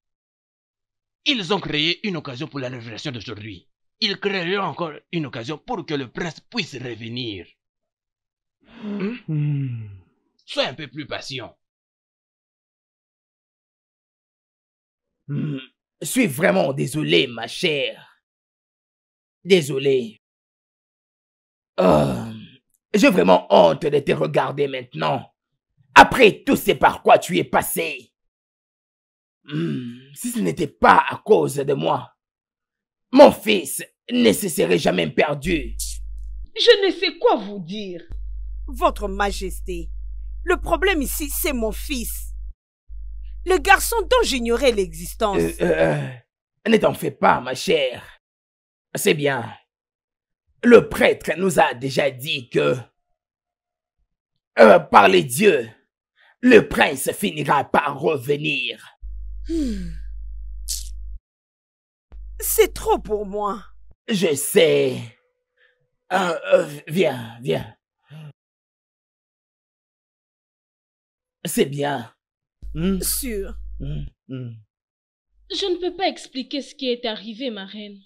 Ils ont créé une occasion pour la révélation d'aujourd'hui. Ils créeront encore une occasion pour que le prince puisse revenir. Hmm. Sois un peu plus patient. Hmm. Je suis vraiment désolé, ma chère. Désolé. Oh, J'ai vraiment honte de te regarder maintenant. Après tout ce par quoi tu es passé. Hmm. Si ce n'était pas à cause de moi, mon fils ne se serait jamais perdu. Je ne sais quoi vous dire. Votre Majesté, le problème ici, c'est mon fils. Le garçon dont j'ignorais l'existence. Euh, euh, euh, ne t'en fais pas, ma chère. C'est bien. Le prêtre nous a déjà dit que, par les dieux, le prince finira par revenir. Hmm. C'est trop pour moi. Je sais. viens, viens. C'est bien. Hmm. Hmm. Hmm. Je ne peux pas expliquer ce qui est arrivé, ma reine.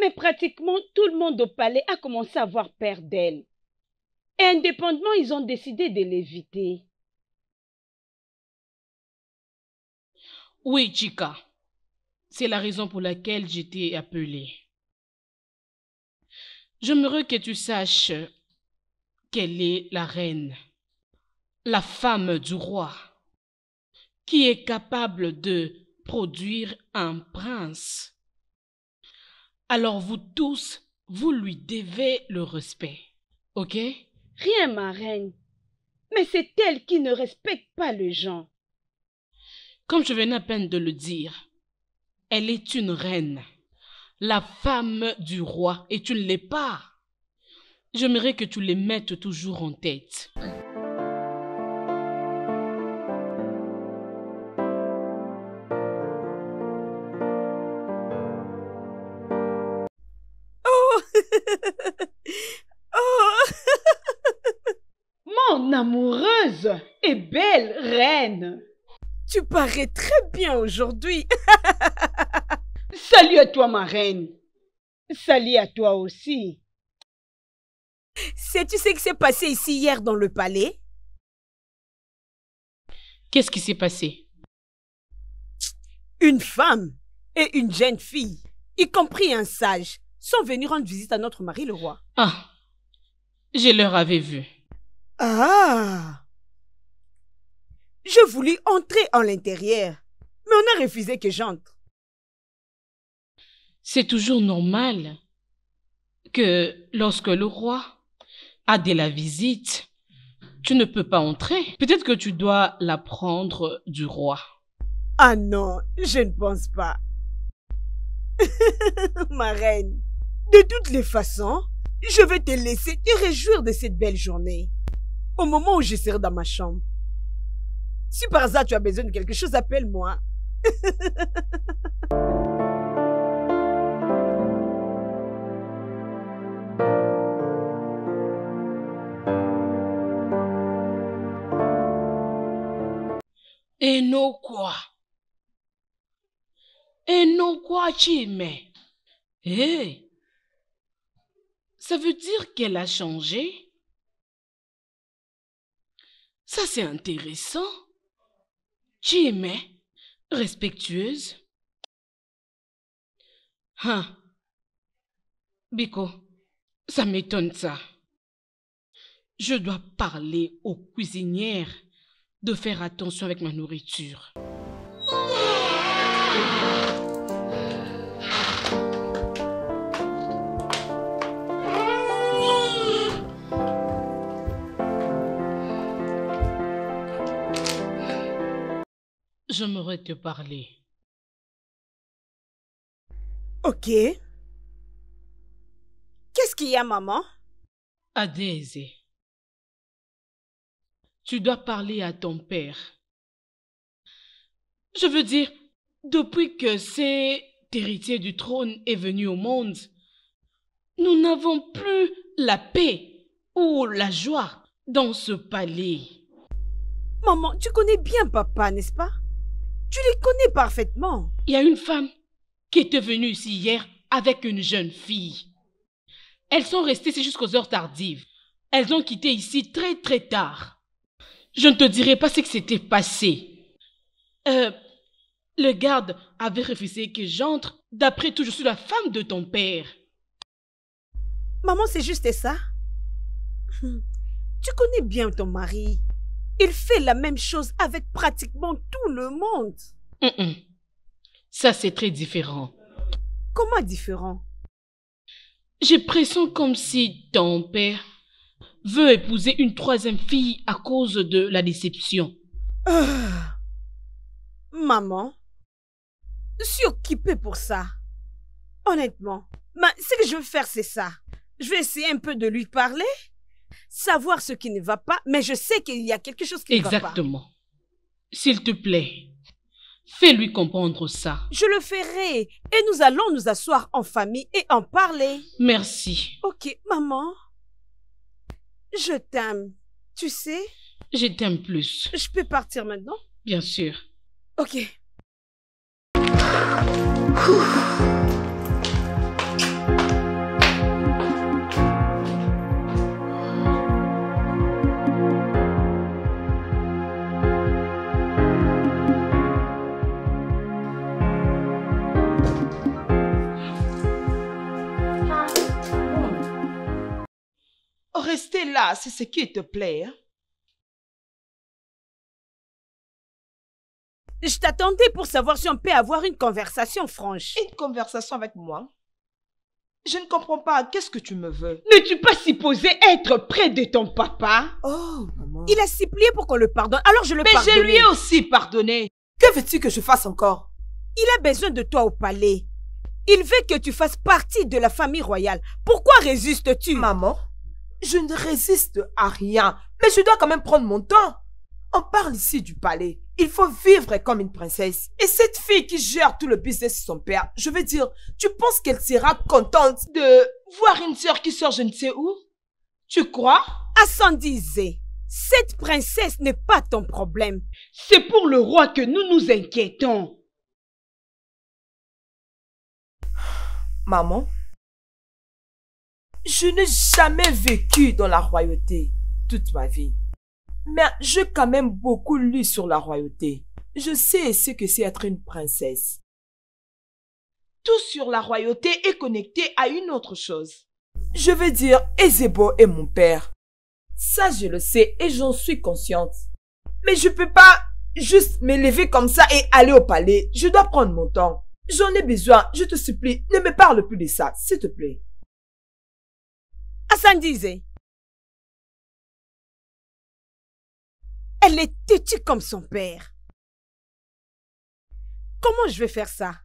Mais pratiquement tout le monde au palais a commencé à avoir peur d'elle. Et indépendamment, ils ont décidé de l'éviter. Oui, Chica. C'est la raison pour laquelle j'étais appelée. J'aimerais que tu saches qu'elle est la reine, la femme du roi qui est capable de produire un prince. Alors vous tous, vous lui devez le respect. Ok Rien, ma reine. Mais c'est elle qui ne respecte pas les gens. Comme je venais à peine de le dire, elle est une reine. La femme du roi, et tu ne l'es pas. J'aimerais que tu les mettes toujours en tête. Tu parais très bien aujourd'hui. Salut à toi, ma reine. Salut à toi aussi. Sais-tu ce qui s'est passé ici hier dans le palais? Qu'est-ce qui s'est passé? Une femme et une jeune fille, y compris un sage, sont venus rendre visite à notre mari le roi. Ah, je leur avais vu. Ah je voulais entrer en l'intérieur, mais on a refusé que j'entre. C'est toujours normal que lorsque le roi a de la visite, tu ne peux pas entrer. Peut-être que tu dois la prendre du roi. Ah non, je ne pense pas. Ma reine, de toutes les façons, je vais te laisser te réjouir de cette belle journée. Au moment où je serai dans ma chambre, si par hasard tu as besoin de quelque chose, appelle-moi. quoi Et enokwa quoi Hé Eh? Ça veut dire qu'elle a changé Ça c'est intéressant. Tu aimais Respectueuse Hein Biko, ça m'étonne ça. Je dois parler aux cuisinières de faire attention avec ma nourriture. J'aimerais te parler. Ok. Qu'est-ce qu'il y a, maman? Adézé. Tu dois parler à ton père. Je veux dire, depuis que cet héritier du trône est venu au monde, nous n'avons plus la paix ou la joie dans ce palais. Maman, tu connais bien papa, n'est-ce pas? Tu les connais parfaitement. Il y a une femme qui était venue ici hier avec une jeune fille. Elles sont restées ici jusqu'aux heures tardives. Elles ont quitté ici très très tard. Je ne te dirai pas ce qui s'était passé. Euh, le garde avait refusé que j'entre. D'après tout, je suis la femme de ton père. Maman, c'est juste ça hmm. Tu connais bien ton mari. Il fait la même chose avec pratiquement tout le monde. Ça, c'est très différent. Comment différent J'ai pression comme si ton père veut épouser une troisième fille à cause de la déception. Ah, maman, je suis occupée pour ça. Honnêtement, mais ce que je veux faire, c'est ça. Je vais essayer un peu de lui parler savoir ce qui ne va pas, mais je sais qu'il y a quelque chose qui ne va pas. Exactement. S'il te plaît, fais-lui comprendre ça. Je le ferai et nous allons nous asseoir en famille et en parler. Merci. Ok, maman. Je t'aime. Tu sais Je t'aime plus. Je peux partir maintenant Bien sûr. Ok. Restez là, c'est ce qui te plaît. Hein. Je t'attendais pour savoir si on peut avoir une conversation franche. Une conversation avec moi Je ne comprends pas. Qu'est-ce que tu me veux N'es-tu pas supposé être près de ton papa Oh, maman. Il a supplié pour qu'on le pardonne, alors je le pardonne. Mais je lui ai aussi pardonné. Que veux-tu que je fasse encore Il a besoin de toi au palais. Il veut que tu fasses partie de la famille royale. Pourquoi résistes-tu Maman, je ne résiste à rien, mais je dois quand même prendre mon temps. On parle ici du palais. Il faut vivre comme une princesse. Et cette fille qui gère tout le business de son père, je veux dire, tu penses qu'elle sera contente de voir une sœur qui sort je ne sais où Tu crois disait Cette princesse n'est pas ton problème. C'est pour le roi que nous nous inquiétons. Maman, je n'ai jamais vécu dans la royauté toute ma vie. Mais j'ai quand même beaucoup lu sur la royauté. Je sais ce que c'est être une princesse. Tout sur la royauté est connecté à une autre chose. Je veux dire, Ezebo est mon père. Ça, je le sais et j'en suis consciente. Mais je peux pas juste me lever comme ça et aller au palais. Je dois prendre mon temps. J'en ai besoin. Je te supplie, ne me parle plus de ça, s'il te plaît. Hassan Elle est têtue comme son père. Comment je vais faire ça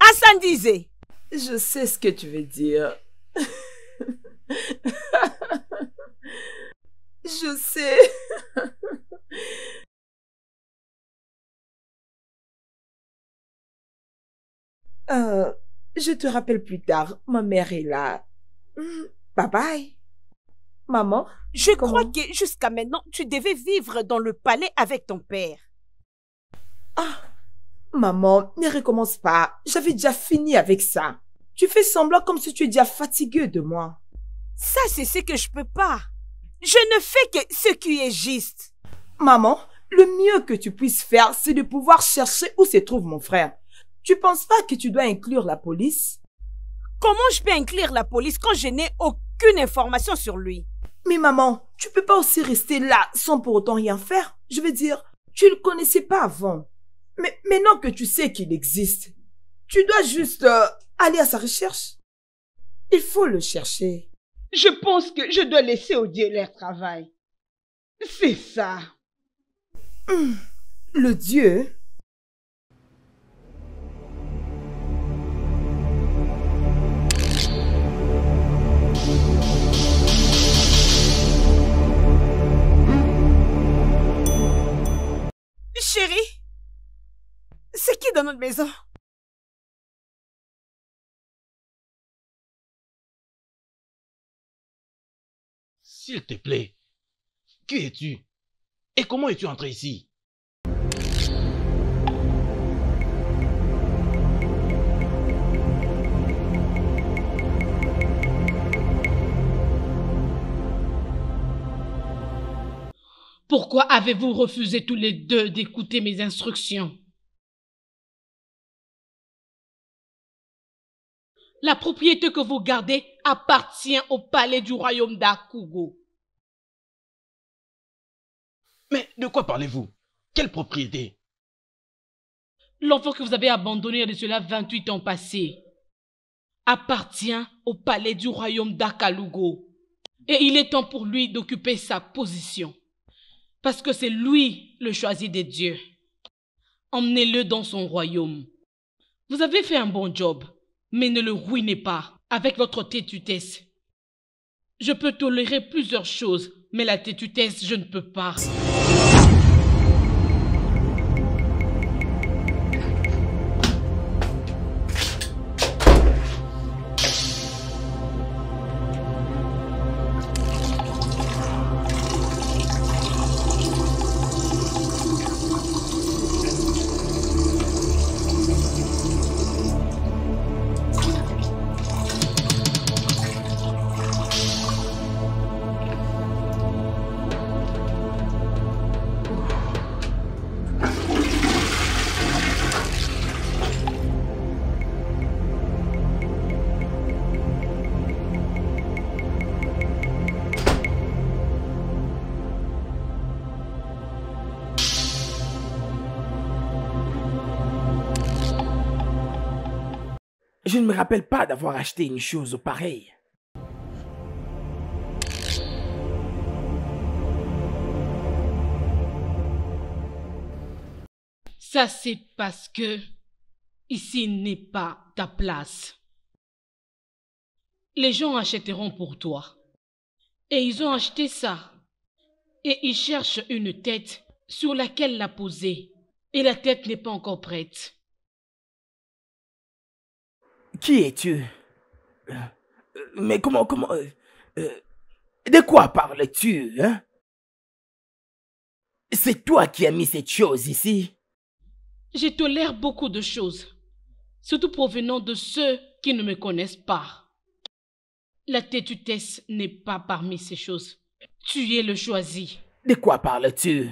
Hassan disait. Je sais ce que tu veux dire. je sais. Euh, je te rappelle plus tard, ma mère est là. Bye bye. Maman, je crois que jusqu'à maintenant, tu devais vivre dans le palais avec ton père. Ah, maman, ne recommence pas. J'avais déjà fini avec ça. Tu fais semblant comme si tu étais déjà fatiguée de moi. Ça, c'est ce que je peux pas. Je ne fais que ce qui est juste. Maman, le mieux que tu puisses faire, c'est de pouvoir chercher où se trouve mon frère. Tu penses pas que tu dois inclure la police? Comment je peux inclure la police quand je n'ai aucune information sur lui Mais maman, tu peux pas aussi rester là sans pour autant rien faire. Je veux dire, tu le connaissais pas avant. Mais maintenant que tu sais qu'il existe, tu dois juste euh, aller à sa recherche. Il faut le chercher. Je pense que je dois laisser dieu leur travail. C'est ça. Hum, le Dieu Chérie, c'est qui dans notre maison? S'il te plaît, qui es-tu et comment es-tu entré ici Pourquoi avez-vous refusé tous les deux d'écouter mes instructions La propriété que vous gardez appartient au palais du royaume d'Akugo. Mais de quoi parlez-vous Quelle propriété L'enfant que vous avez abandonné de cela 28 ans passé appartient au palais du royaume d'Akalugo. Et il est temps pour lui d'occuper sa position parce que c'est lui le choisi des dieux. Emmenez-le dans son royaume. Vous avez fait un bon job, mais ne le ruinez pas avec votre tétutesse. Je peux tolérer plusieurs choses, mais la tétutesse, je ne peux pas. rappelle pas d'avoir acheté une chose pareille. Ça, c'est parce que ici n'est pas ta place. Les gens achèteront pour toi. Et ils ont acheté ça. Et ils cherchent une tête sur laquelle la poser. Et la tête n'est pas encore prête. Qui es-tu euh, Mais comment, comment... Euh, euh, de quoi parles-tu, hein? C'est toi qui as mis cette chose ici Je tolère beaucoup de choses, surtout provenant de ceux qui ne me connaissent pas. La tétutesse n'est pas parmi ces choses. Tu es le choisi. De quoi parles-tu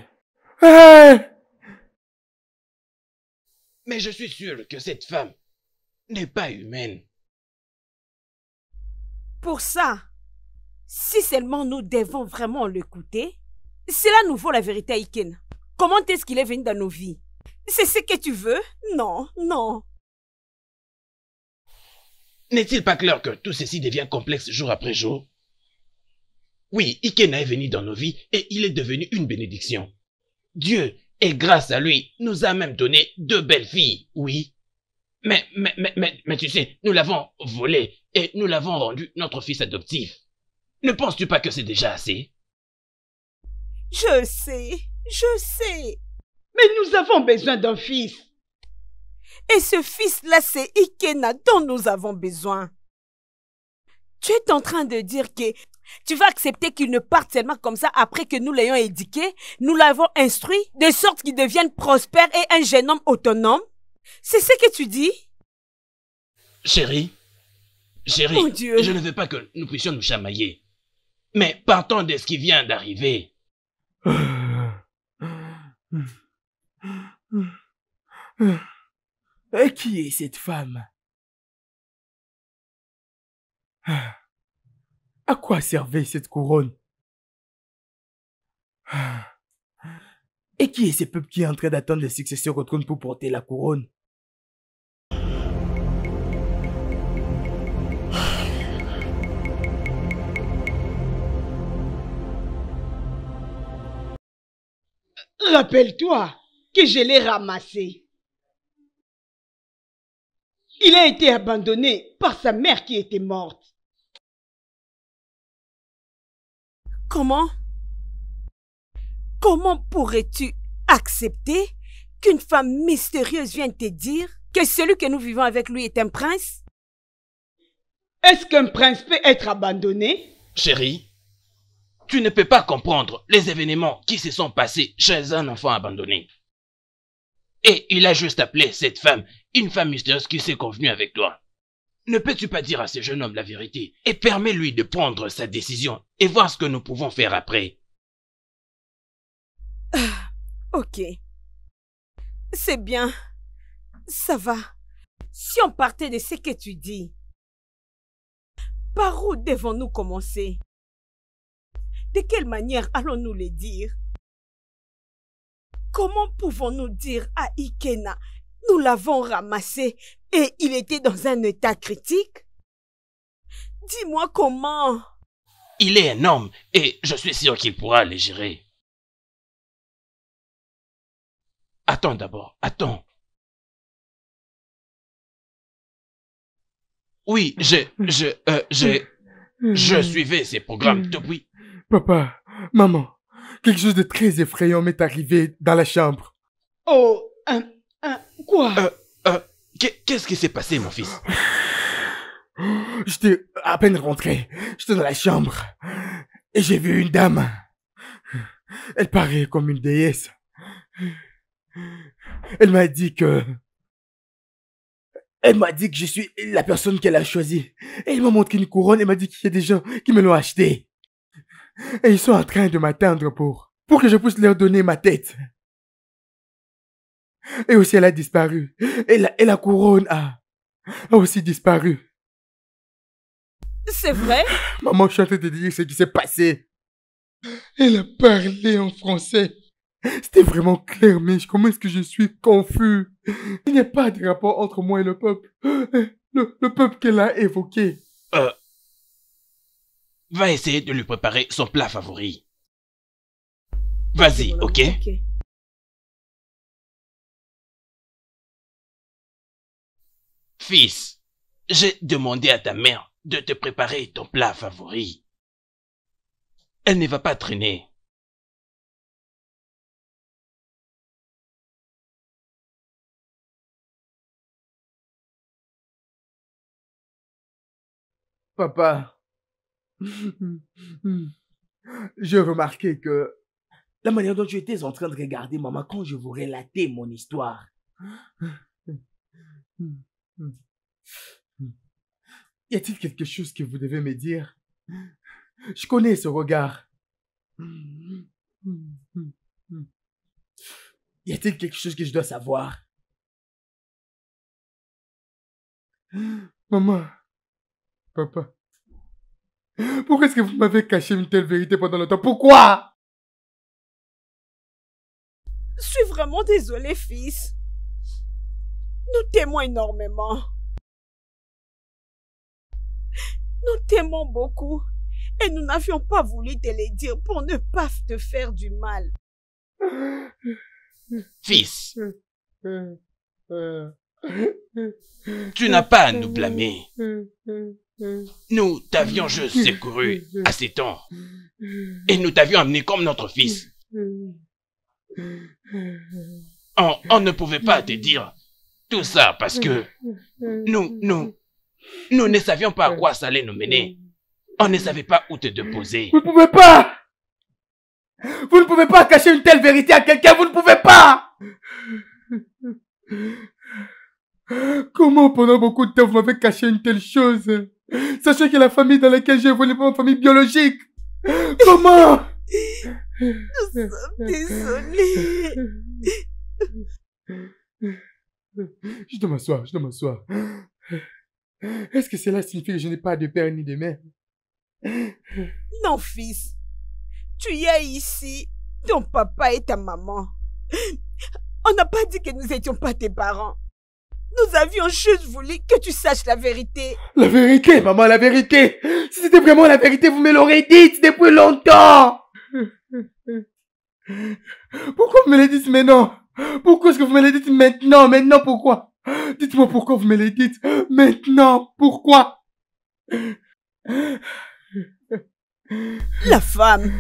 Mais je suis sûr que cette femme n'est pas humaine. Pour ça, si seulement nous devons vraiment l'écouter, cela nous vaut la vérité, Iken. Comment est-ce qu'il est venu dans nos vies C'est ce que tu veux Non, non. N'est-il pas clair que tout ceci devient complexe jour après jour Oui, Iken est venu dans nos vies et il est devenu une bénédiction. Dieu, et grâce à lui, nous a même donné deux belles filles, oui. Mais, mais, mais, mais, tu sais, nous l'avons volé et nous l'avons rendu notre fils adoptif. Ne penses-tu pas que c'est déjà assez Je sais, je sais. Mais nous avons besoin d'un fils. Et ce fils-là, c'est Ikena dont nous avons besoin. Tu es en train de dire que tu vas accepter qu'il ne parte seulement comme ça après que nous l'ayons éduqué, nous l'avons instruit, de sorte qu'il devienne prospère et un jeune homme autonome c'est ce que tu dis Chérie, chérie, Dieu. je ne veux pas que nous puissions nous chamailler. Mais partons de ce qui vient d'arriver. Qui est cette femme À quoi servait cette couronne et qui est ce peuple qui est en train d'attendre le succession au trône pour porter la couronne Rappelle-toi que je l'ai ramassé. Il a été abandonné par sa mère qui était morte. Comment Comment pourrais-tu accepter qu'une femme mystérieuse vienne te dire que celui que nous vivons avec lui est un prince Est-ce qu'un prince peut être abandonné Chérie, tu ne peux pas comprendre les événements qui se sont passés chez un enfant abandonné. Et il a juste appelé cette femme une femme mystérieuse qui s'est convenue avec toi. Ne peux-tu pas dire à ce jeune homme la vérité et permets-lui de prendre sa décision et voir ce que nous pouvons faire après ah, ok. C'est bien. Ça va. Si on partait de ce que tu dis, par où devons-nous commencer De quelle manière allons-nous le dire Comment pouvons-nous dire à Ikena, nous l'avons ramassé et il était dans un état critique Dis-moi comment Il est un homme et je suis sûr qu'il pourra le gérer. Attends d'abord, attends. Oui, je, je, euh, j'ai, hmm. je suivais ces programmes hmm. depuis. Papa, maman, quelque chose de très effrayant m'est arrivé dans la chambre. Oh, un, un, quoi euh, euh, Qu'est-ce qui s'est passé, mon fils J'étais à peine rentré, j'étais dans la chambre et j'ai vu une dame. Elle paraît comme une déesse. Elle m'a dit que... Elle m'a dit que je suis la personne qu'elle a choisie. Et elle m'a montré une couronne et m'a dit qu'il y a des gens qui me l'ont achetée. Et ils sont en train de m'attendre pour... Pour que je puisse leur donner ma tête. Et aussi elle a disparu. Et la, la couronne a... A aussi disparu. C'est vrai Maman, je suis en train de dire ce qui s'est passé. Elle a parlé en français. C'était vraiment clair, mais comment est-ce que je suis confus Il n'y a pas de rapport entre moi et le peuple. Le, peuple qu'elle a évoqué. Euh, va essayer de lui préparer son plat favori. Vas-y, ok, ok Fils, j'ai demandé à ta mère de te préparer ton plat favori. Elle ne va pas traîner. Papa, j'ai remarqué que la manière dont tu étais en train de regarder maman quand je vous relatais mon histoire. Y a-t-il quelque chose que vous devez me dire Je connais ce regard. Y a-t-il quelque chose que je dois savoir Maman, Papa, pourquoi est-ce que vous m'avez caché une telle vérité pendant longtemps Pourquoi Je suis vraiment désolé, fils. Nous t'aimons énormément. Nous t'aimons beaucoup et nous n'avions pas voulu te les dire pour ne pas te faire du mal. Fils, euh, euh, euh. Tu n'as pas à nous blâmer. Nous t'avions juste secouru à ces temps. Et nous t'avions amené comme notre fils. On, on, ne pouvait pas te dire tout ça parce que nous, nous, nous ne savions pas à quoi ça allait nous mener. On ne savait pas où te déposer. Vous ne pouvez pas Vous ne pouvez pas cacher une telle vérité à quelqu'un, vous ne pouvez pas Comment pendant beaucoup de temps vous m'avez caché une telle chose Sachez que la famille dans laquelle j'ai évolué pas ma famille biologique. Comment Nous sommes désolés. Je dois m'asseoir, je dois m'asseoir. Est-ce que cela signifie que je n'ai pas de père ni de mère Non, fils. Tu es ici, ton papa et ta maman. On n'a pas dit que nous n'étions pas tes parents. Nous avions juste voulu que tu saches la vérité. La vérité, maman, la vérité. Si c'était vraiment la vérité, vous me l'aurez dit depuis longtemps. Pourquoi vous me le dites maintenant Pourquoi est-ce que vous me le dites maintenant Maintenant, pourquoi Dites-moi pourquoi vous me le dites maintenant. Pourquoi La femme.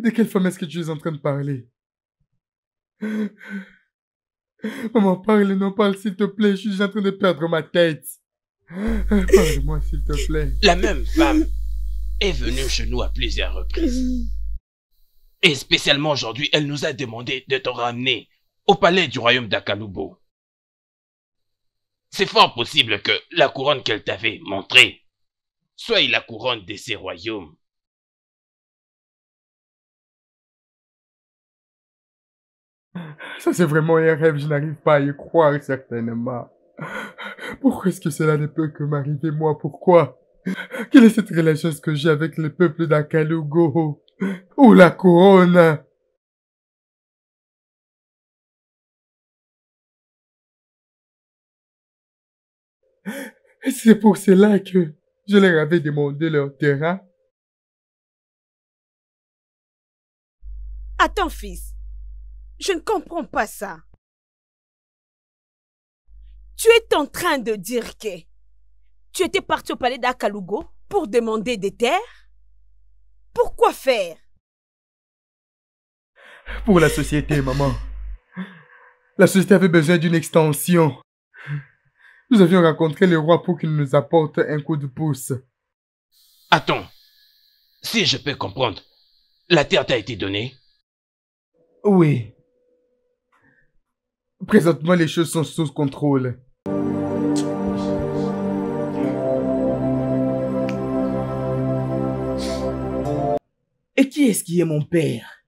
De quelle femme est-ce que tu es en train de parler Maman, parle, non, parle, s'il te plaît. Je suis en train de perdre ma tête. Parle-moi, s'il te plaît. La même femme est venue chez nous à plusieurs reprises. Et spécialement aujourd'hui, elle nous a demandé de te ramener au palais du royaume d'Akalubo. C'est fort possible que la couronne qu'elle t'avait montrée soit la couronne de ces royaumes Ça, c'est vraiment un rêve, je n'arrive pas à y croire certainement. Pourquoi est-ce que cela ne peut que m'arriver moi Pourquoi Quelle est cette relation que j'ai avec le peuple d'Akalugo Ou la couronne C'est pour cela que je leur avais demandé leur terrain. À ton fils, je ne comprends pas ça. Tu es en train de dire que tu étais parti au palais d'Akalugo pour demander des terres Pourquoi faire Pour la société, maman. La société avait besoin d'une extension. Nous avions rencontré le roi pour qu'il nous apporte un coup de pouce. Attends. Si je peux comprendre, la terre t'a été donnée Oui présentement, les choses sont sous contrôle. Et qui est-ce qui est mon père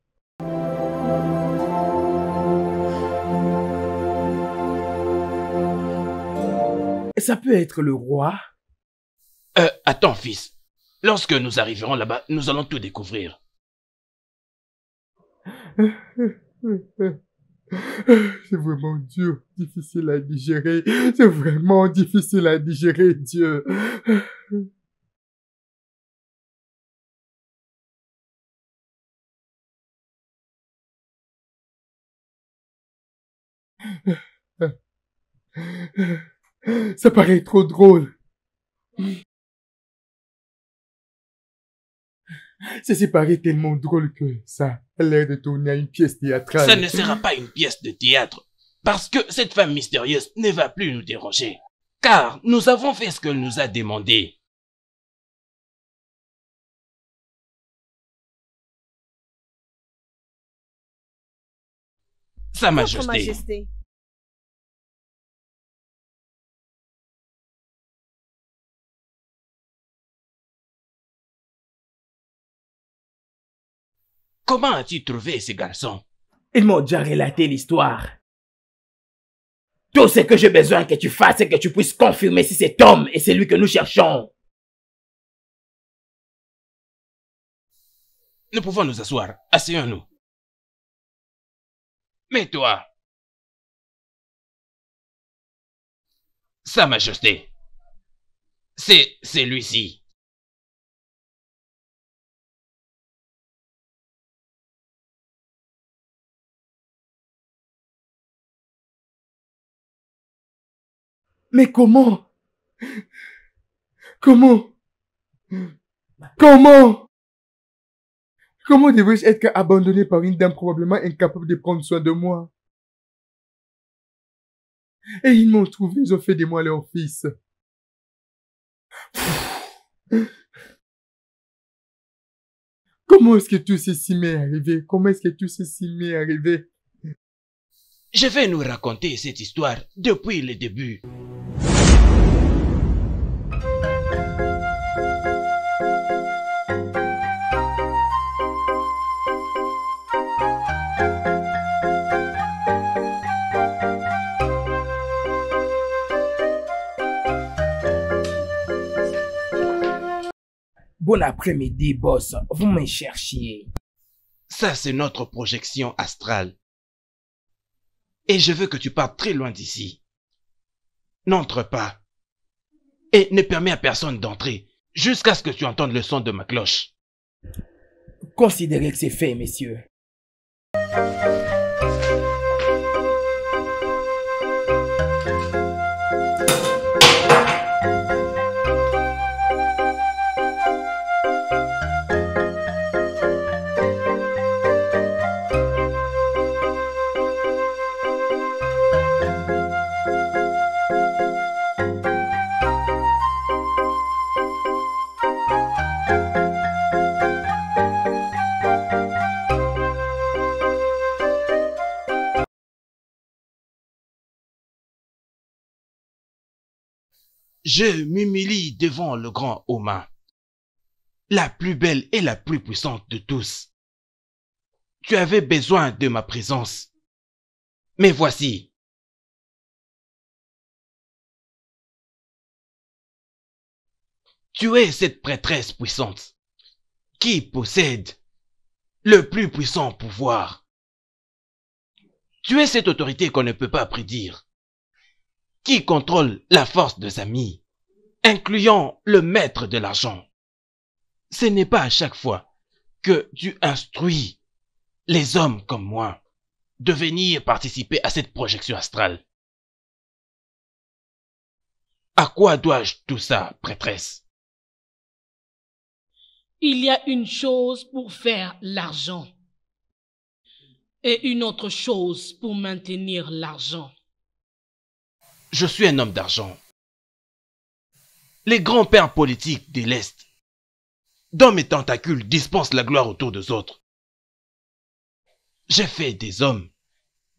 Ça peut être le roi. Euh, attends, fils. Lorsque nous arriverons là-bas, nous allons tout découvrir. C'est vraiment dur, difficile à digérer. C'est vraiment difficile à digérer, Dieu. Ça paraît trop drôle. c'est paraît tellement drôle que ça a l'air de tourner à une pièce théâtrale. Ça ne sera pas une pièce de théâtre, parce que cette femme mystérieuse ne va plus nous déranger, car nous avons fait ce qu'elle nous a demandé. Sa majesté. Comment as-tu trouvé ces garçons Ils m'ont déjà relaté l'histoire. Tout ce que j'ai besoin que tu fasses, c'est que tu puisses confirmer si cet homme est celui que nous cherchons. Nous pouvons nous asseoir. Asseyons-nous. Mais toi, Sa Majesté, c'est celui-ci. Mais comment Comment Comment Comment devrais-je être abandonné par une dame probablement incapable de prendre soin de moi Et ils m'ont trouvé, ils ont fait de moi leur fils. Comment est-ce que tout ceci m'est arrivé Comment est-ce que tout ceci m'est arrivé Je vais nous raconter cette histoire depuis le début. Bon après-midi, boss. Vous me cherchiez. Ça, c'est notre projection astrale. Et je veux que tu partes très loin d'ici. N'entre pas. Et ne permets à personne d'entrer jusqu'à ce que tu entendes le son de ma cloche. Considérez que c'est fait, messieurs. je m'humilie devant le grand Oma, la plus belle et la plus puissante de tous. Tu avais besoin de ma présence. Mais voici, tu es cette prêtresse puissante qui possède le plus puissant pouvoir. Tu es cette autorité qu'on ne peut pas prédire, qui contrôle la force de sa mie incluant le maître de l'argent. Ce n'est pas à chaque fois que tu instruis les hommes comme moi de venir participer à cette projection astrale. À quoi dois-je tout ça, prêtresse Il y a une chose pour faire l'argent et une autre chose pour maintenir l'argent. Je suis un homme d'argent les grands-pères politiques de l'Est. Dans mes tentacules dispensent la gloire autour des autres. J'ai fait des hommes.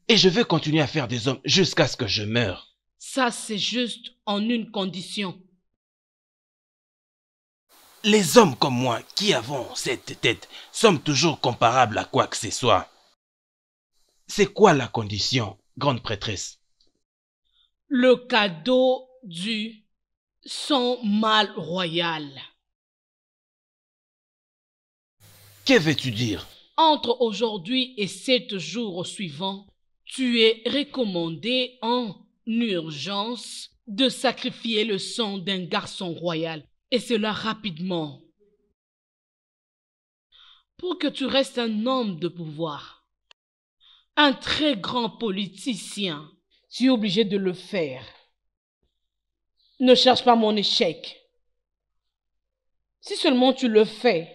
Et je veux continuer à faire des hommes jusqu'à ce que je meure. Ça, c'est juste en une condition. Les hommes comme moi, qui avons cette tête, sommes toujours comparables à quoi que ce soit. C'est quoi la condition, grande prêtresse Le cadeau du son mal royal. Que veux-tu dire Entre aujourd'hui et sept jours suivants, tu es recommandé en urgence de sacrifier le sang d'un garçon royal, et cela rapidement, pour que tu restes un homme de pouvoir, un très grand politicien. Tu es obligé de le faire. Ne cherche pas mon échec. Si seulement tu le fais,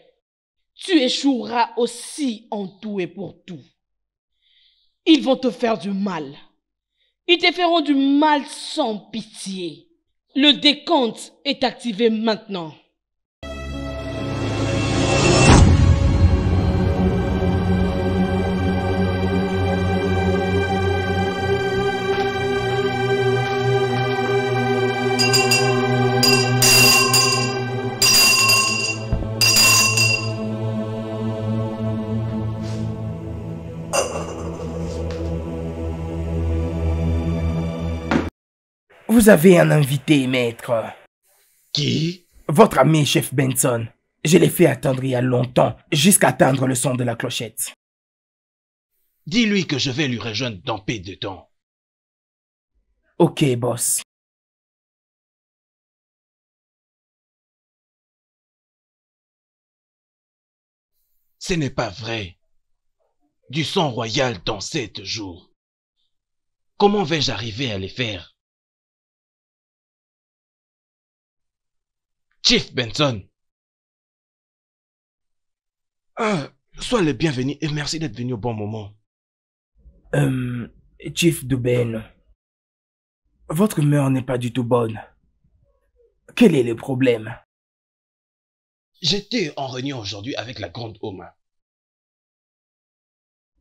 tu échoueras aussi en tout et pour tout. Ils vont te faire du mal. Ils te feront du mal sans pitié. Le décompte est activé maintenant. Vous avez un invité, maître. Qui Votre ami, chef Benson. Je l'ai fait attendre il y a longtemps, jusqu'à atteindre le son de la clochette. Dis-lui que je vais lui rejoindre dans peu de temps. Ok, boss. Ce n'est pas vrai. Du sang royal dans sept jours. Comment vais-je arriver à les faire Chief Benson. Euh, sois le bienvenu et merci d'être venu au bon moment. Euh, Chief Duben, votre humeur n'est pas du tout bonne. Quel est le problème J'étais en réunion aujourd'hui avec la grande Oma.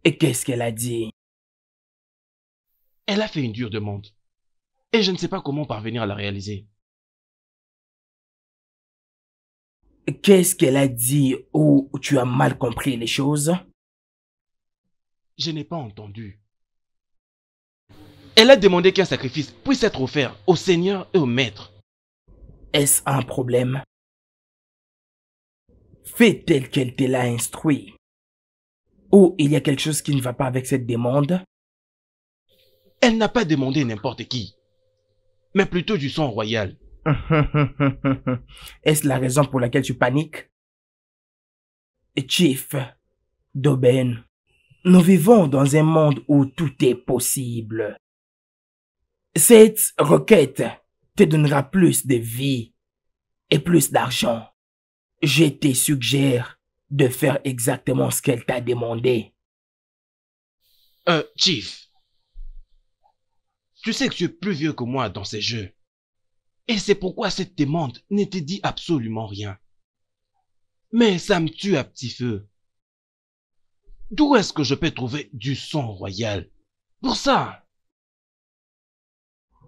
Et qu'est-ce qu'elle a dit Elle a fait une dure demande. Et je ne sais pas comment parvenir à la réaliser. Qu'est-ce qu'elle a dit ou tu as mal compris les choses Je n'ai pas entendu. Elle a demandé qu'un sacrifice puisse être offert au Seigneur et au Maître. Est-ce un problème Fais tel qu'elle te l'a instruit. Ou il y a quelque chose qui ne va pas avec cette demande Elle n'a pas demandé n'importe qui, mais plutôt du sang royal. Est-ce la raison pour laquelle tu paniques Chief Doben? nous vivons dans un monde où tout est possible. Cette requête te donnera plus de vie et plus d'argent. Je te suggère de faire exactement ce qu'elle t'a demandé. Euh, Chief, tu sais que tu es plus vieux que moi dans ces jeux. Et c'est pourquoi cette demande ne te dit absolument rien. Mais ça me tue à petit feu. D'où est-ce que je peux trouver du sang royal pour ça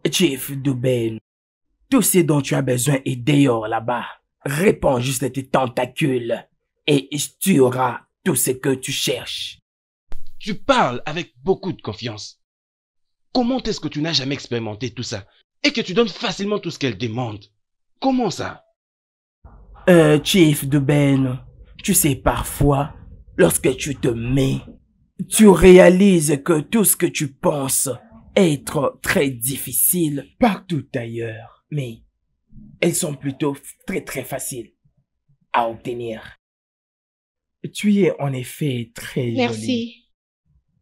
Chief Duben. tout ce dont tu as besoin est dehors là-bas. Réponds juste à tes tentacules et tu auras tout ce que tu cherches. Tu parles avec beaucoup de confiance. Comment est-ce que tu n'as jamais expérimenté tout ça et que tu donnes facilement tout ce qu'elle demande. Comment ça Euh, Chief de Ben, tu sais parfois, lorsque tu te mets, tu réalises que tout ce que tu penses être très difficile partout ailleurs. Mais elles sont plutôt très très faciles à obtenir. Tu es en effet très Merci.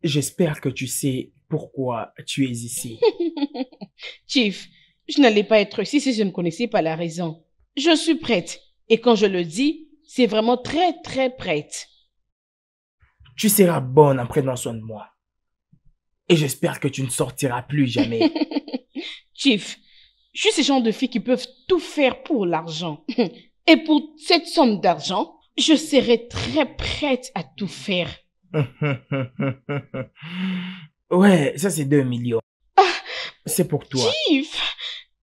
J'espère que tu sais pourquoi tu es ici. Chief, je n'allais pas être ici si je ne connaissais pas la raison. Je suis prête. Et quand je le dis, c'est vraiment très, très prête. Tu seras bonne en prenant soin de moi. Et j'espère que tu ne sortiras plus jamais. Chief, je suis ce genre de fille qui peut tout faire pour l'argent. Et pour cette somme d'argent, je serai très prête à tout faire. ouais, ça c'est 2 millions. C'est pour toi. Chief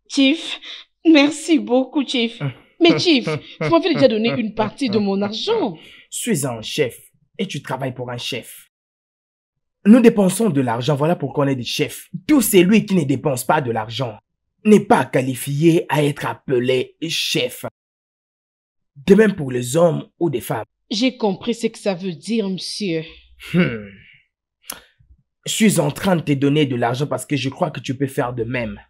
Chief Merci beaucoup, Chief. Mais Chief, vous m'avez déjà donné une partie de mon argent. Suis un chef et tu travailles pour un chef. Nous dépensons de l'argent, voilà pourquoi on est des chefs. Tout celui qui ne dépense pas de l'argent n'est pas qualifié à être appelé chef. De même pour les hommes ou des femmes. J'ai compris ce que ça veut dire, monsieur. Hmm je suis en train de te donner de l'argent parce que je crois que tu peux faire de même.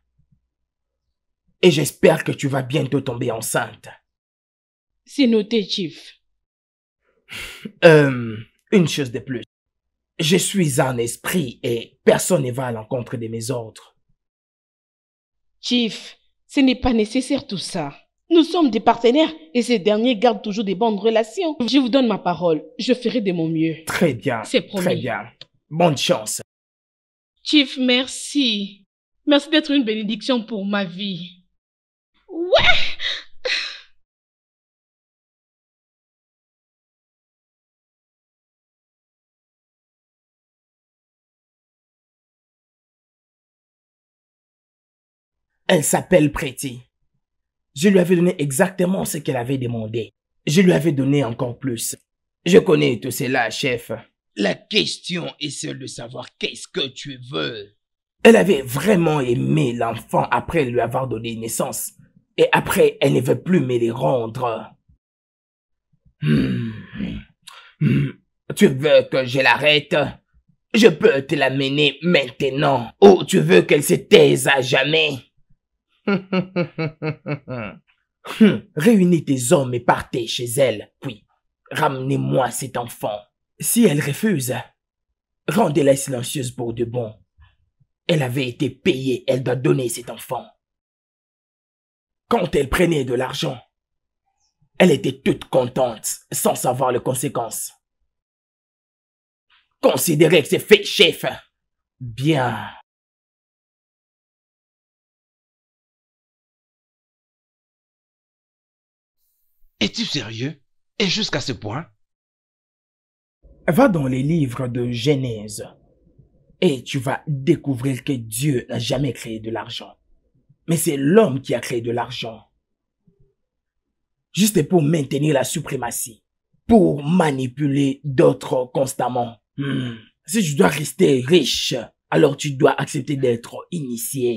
Et j'espère que tu vas bientôt tomber enceinte. C'est noté, Chief. Euh, une chose de plus. Je suis un esprit et personne ne va à l'encontre de mes ordres. Chief, ce n'est pas nécessaire tout ça. Nous sommes des partenaires et ces derniers gardent toujours des bonnes relations. Je vous donne ma parole. Je ferai de mon mieux. Très bien. C'est promis. Très bien. Bonne chance. Chief, merci. Merci d'être une bénédiction pour ma vie. Ouais! Elle s'appelle Pretty. Je lui avais donné exactement ce qu'elle avait demandé. Je lui avais donné encore plus. Je connais tout cela, chef. La question est celle de savoir qu'est-ce que tu veux. Elle avait vraiment aimé l'enfant après lui avoir donné naissance. Et après, elle ne veut plus me les rendre. Hmm. Hmm. Tu veux que je l'arrête Je peux te l'amener maintenant. Ou oh, tu veux qu'elle se taise à jamais hmm. Réunis tes hommes et partez chez elle. Puis, ramenez-moi cet enfant. Si elle refuse, rendez-la silencieuse pour de bon. Elle avait été payée, elle doit donner cet enfant. Quand elle prenait de l'argent, elle était toute contente, sans savoir les conséquences. Considérez que c'est fait, chef. Bien. Es-tu sérieux Et jusqu'à ce point Va dans les livres de Genèse et tu vas découvrir que Dieu n'a jamais créé de l'argent. Mais c'est l'homme qui a créé de l'argent. Juste pour maintenir la suprématie, pour manipuler d'autres constamment. Hmm. Si tu dois rester riche, alors tu dois accepter d'être initié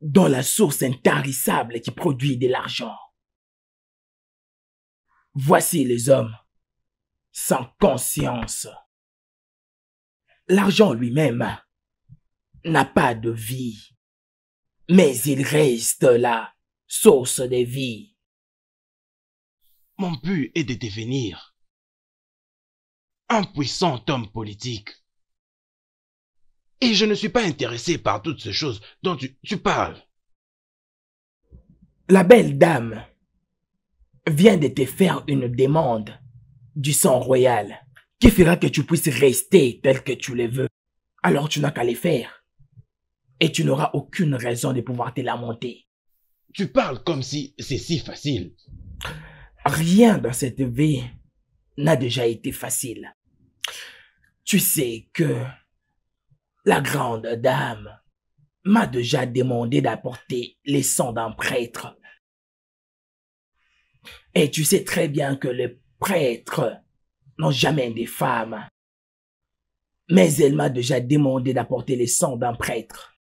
dans la source intarissable qui produit de l'argent. Voici les hommes sans conscience. L'argent lui-même n'a pas de vie, mais il reste la source des vies. Mon but est de devenir un puissant homme politique. Et je ne suis pas intéressé par toutes ces choses dont tu, tu parles. La belle dame vient de te faire une demande du sang royal qui fera que tu puisses rester tel que tu le veux. Alors tu n'as qu'à les faire. Et tu n'auras aucune raison de pouvoir te lamenter. Tu parles comme si c'est si facile. Rien dans cette vie n'a déjà été facile. Tu sais que la grande dame m'a déjà demandé d'apporter les sangs d'un prêtre. Et tu sais très bien que le prêtres n'ont jamais des femmes. Mais elle m'a déjà demandé d'apporter les sang d'un prêtre.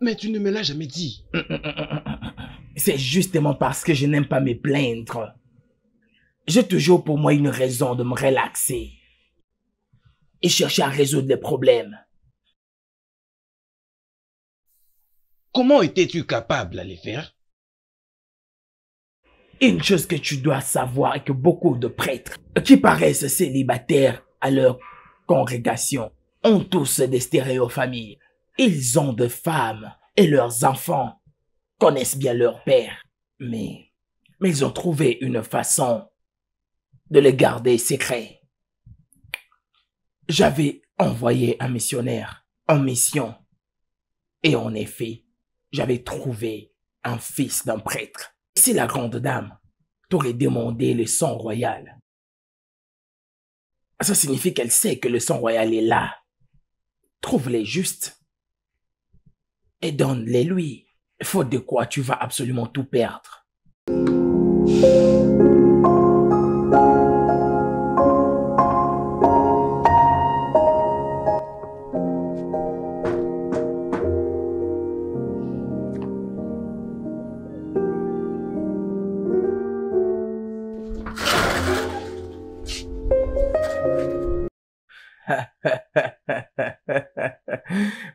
Mais tu ne me l'as jamais dit. Mm, mm, mm, C'est justement parce que je n'aime pas me plaindre. J'ai toujours pour moi une raison de me relaxer et chercher à résoudre les problèmes. Comment étais-tu capable de le faire une chose que tu dois savoir est que beaucoup de prêtres qui paraissent célibataires à leur congrégation ont tous des familles. Ils ont des femmes et leurs enfants connaissent bien leur père, mais, mais ils ont trouvé une façon de les garder secrets. J'avais envoyé un missionnaire en mission et en effet, j'avais trouvé un fils d'un prêtre si la grande dame t'aurait demandé le sang royal, ça signifie qu'elle sait que le sang royal est là. Trouve-les juste et donne-les lui, faute de quoi tu vas absolument tout perdre.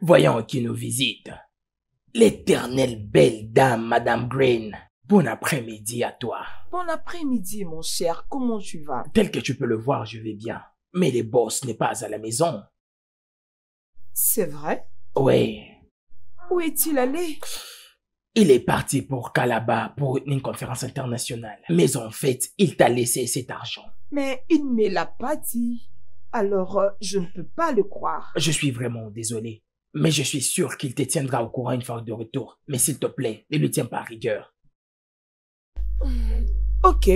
voyons qui nous visite. L'éternelle belle dame, Madame Green. Bon après-midi à toi. Bon après-midi, mon cher. Comment tu vas? Tel que tu peux le voir, je vais bien. Mais le boss n'est pas à la maison. C'est vrai? Oui. Où est-il allé? Il est parti pour Calaba pour une conférence internationale. Mais en fait, il t'a laissé cet argent. Mais il ne me l'a pas dit. Alors, euh, je ne peux pas le croire. Je suis vraiment désolé. Mais je suis sûr qu'il te tiendra au courant une fois de retour. Mais s'il te plaît, ne le tiens pas à rigueur. Hmm. Ok.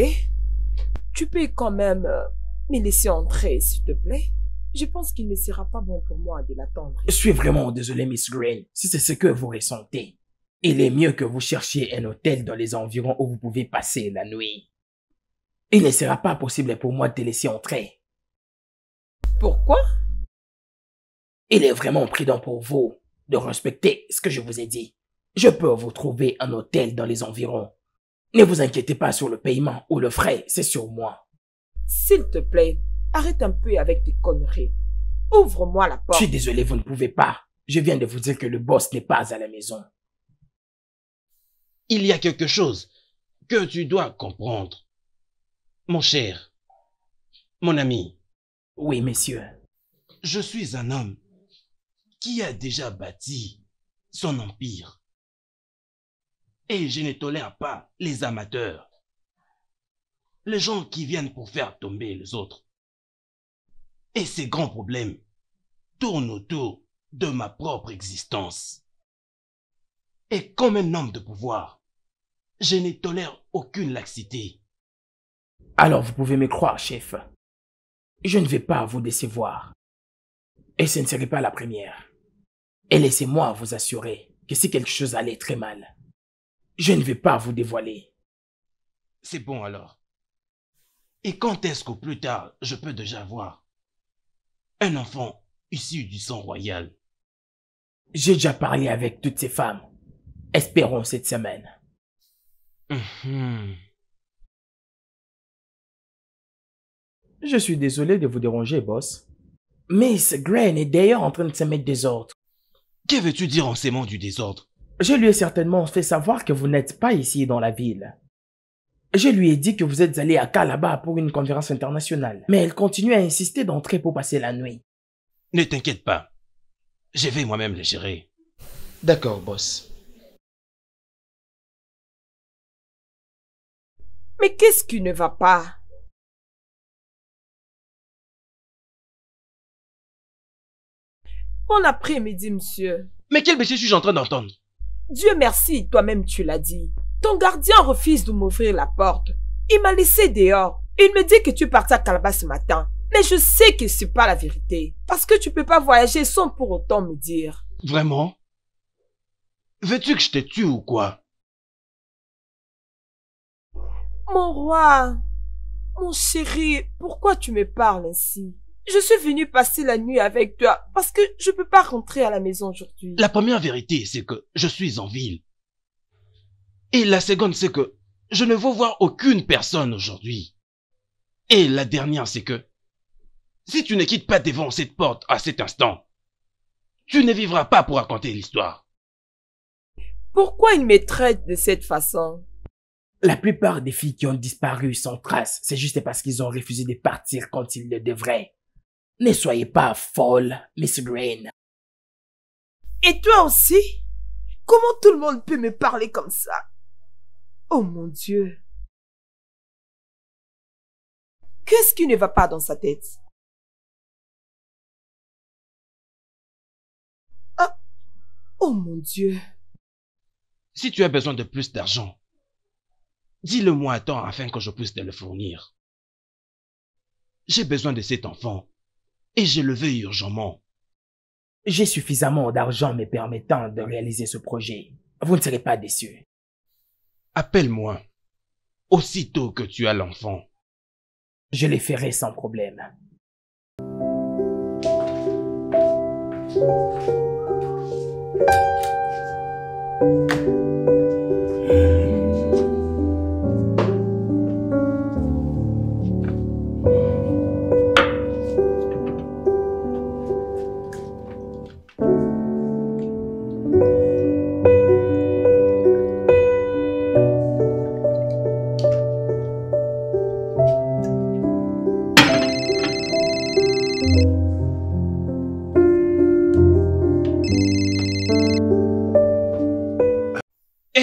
Tu peux quand même euh, me laisser entrer, s'il te plaît. Je pense qu'il ne sera pas bon pour moi de l'attendre. Je suis vraiment désolé, Miss Green, si c'est ce que vous ressentez. Il est mieux que vous cherchiez un hôtel dans les environs où vous pouvez passer la nuit. Il ne sera pas possible pour moi de te laisser entrer. Pourquoi il est vraiment prudent pour vous de respecter ce que je vous ai dit. Je peux vous trouver un hôtel dans les environs. Ne vous inquiétez pas sur le paiement ou le frais, c'est sur moi. S'il te plaît, arrête un peu avec tes conneries. Ouvre-moi la porte. Je suis désolé, vous ne pouvez pas. Je viens de vous dire que le boss n'est pas à la maison. Il y a quelque chose que tu dois comprendre. Mon cher, mon ami. Oui, monsieur. Je suis un homme qui a déjà bâti son empire. Et je ne tolère pas les amateurs, les gens qui viennent pour faire tomber les autres. Et ces grands problèmes tournent autour de ma propre existence. Et comme un homme de pouvoir, je ne tolère aucune laxité. Alors vous pouvez me croire, chef. Je ne vais pas vous décevoir. Et ce ne serait pas la première. Et laissez-moi vous assurer que si quelque chose allait très mal, je ne vais pas vous dévoiler. C'est bon alors. Et quand est-ce qu'au plus tard je peux déjà avoir un enfant issu du sang royal J'ai déjà parlé avec toutes ces femmes. Espérons cette semaine. Je suis désolé de vous déranger, boss. Miss Grain est d'ailleurs en train de se mettre des ordres. Que veux-tu dire en ces du désordre Je lui ai certainement fait savoir que vous n'êtes pas ici dans la ville. Je lui ai dit que vous êtes allé à Calabar pour une conférence internationale, mais elle continue à insister d'entrer pour passer la nuit. Ne t'inquiète pas. Je vais moi-même le gérer. D'accord, boss. Mais qu'est-ce qui ne va pas Bon après-midi, monsieur. Mais quel bêtise suis-je en train d'entendre Dieu merci, toi-même tu l'as dit. Ton gardien refuse de m'ouvrir la porte. Il m'a laissé dehors. Il me dit que tu partais à Calabas ce matin. Mais je sais que ce n'est pas la vérité. Parce que tu peux pas voyager sans pour autant me dire. Vraiment Veux-tu que je te tue ou quoi Mon roi, mon chéri, pourquoi tu me parles ainsi je suis venue passer la nuit avec toi parce que je ne peux pas rentrer à la maison aujourd'hui. La première vérité, c'est que je suis en ville. Et la seconde, c'est que je ne veux voir aucune personne aujourd'hui. Et la dernière, c'est que si tu ne quittes pas devant cette porte à cet instant, tu ne vivras pas pour raconter l'histoire. Pourquoi il me traite de cette façon La plupart des filles qui ont disparu sans trace, c'est juste parce qu'ils ont refusé de partir quand ils le devraient. Ne soyez pas folle, Miss Green. Et toi aussi Comment tout le monde peut me parler comme ça Oh mon Dieu Qu'est-ce qui ne va pas dans sa tête ah! Oh mon Dieu Si tu as besoin de plus d'argent, dis-le-moi à temps afin que je puisse te le fournir. J'ai besoin de cet enfant et je le veux urgentement. J'ai suffisamment d'argent me permettant de réaliser ce projet. Vous ne serez pas déçu. Appelle-moi, aussitôt que tu as l'enfant. Je les ferai sans problème.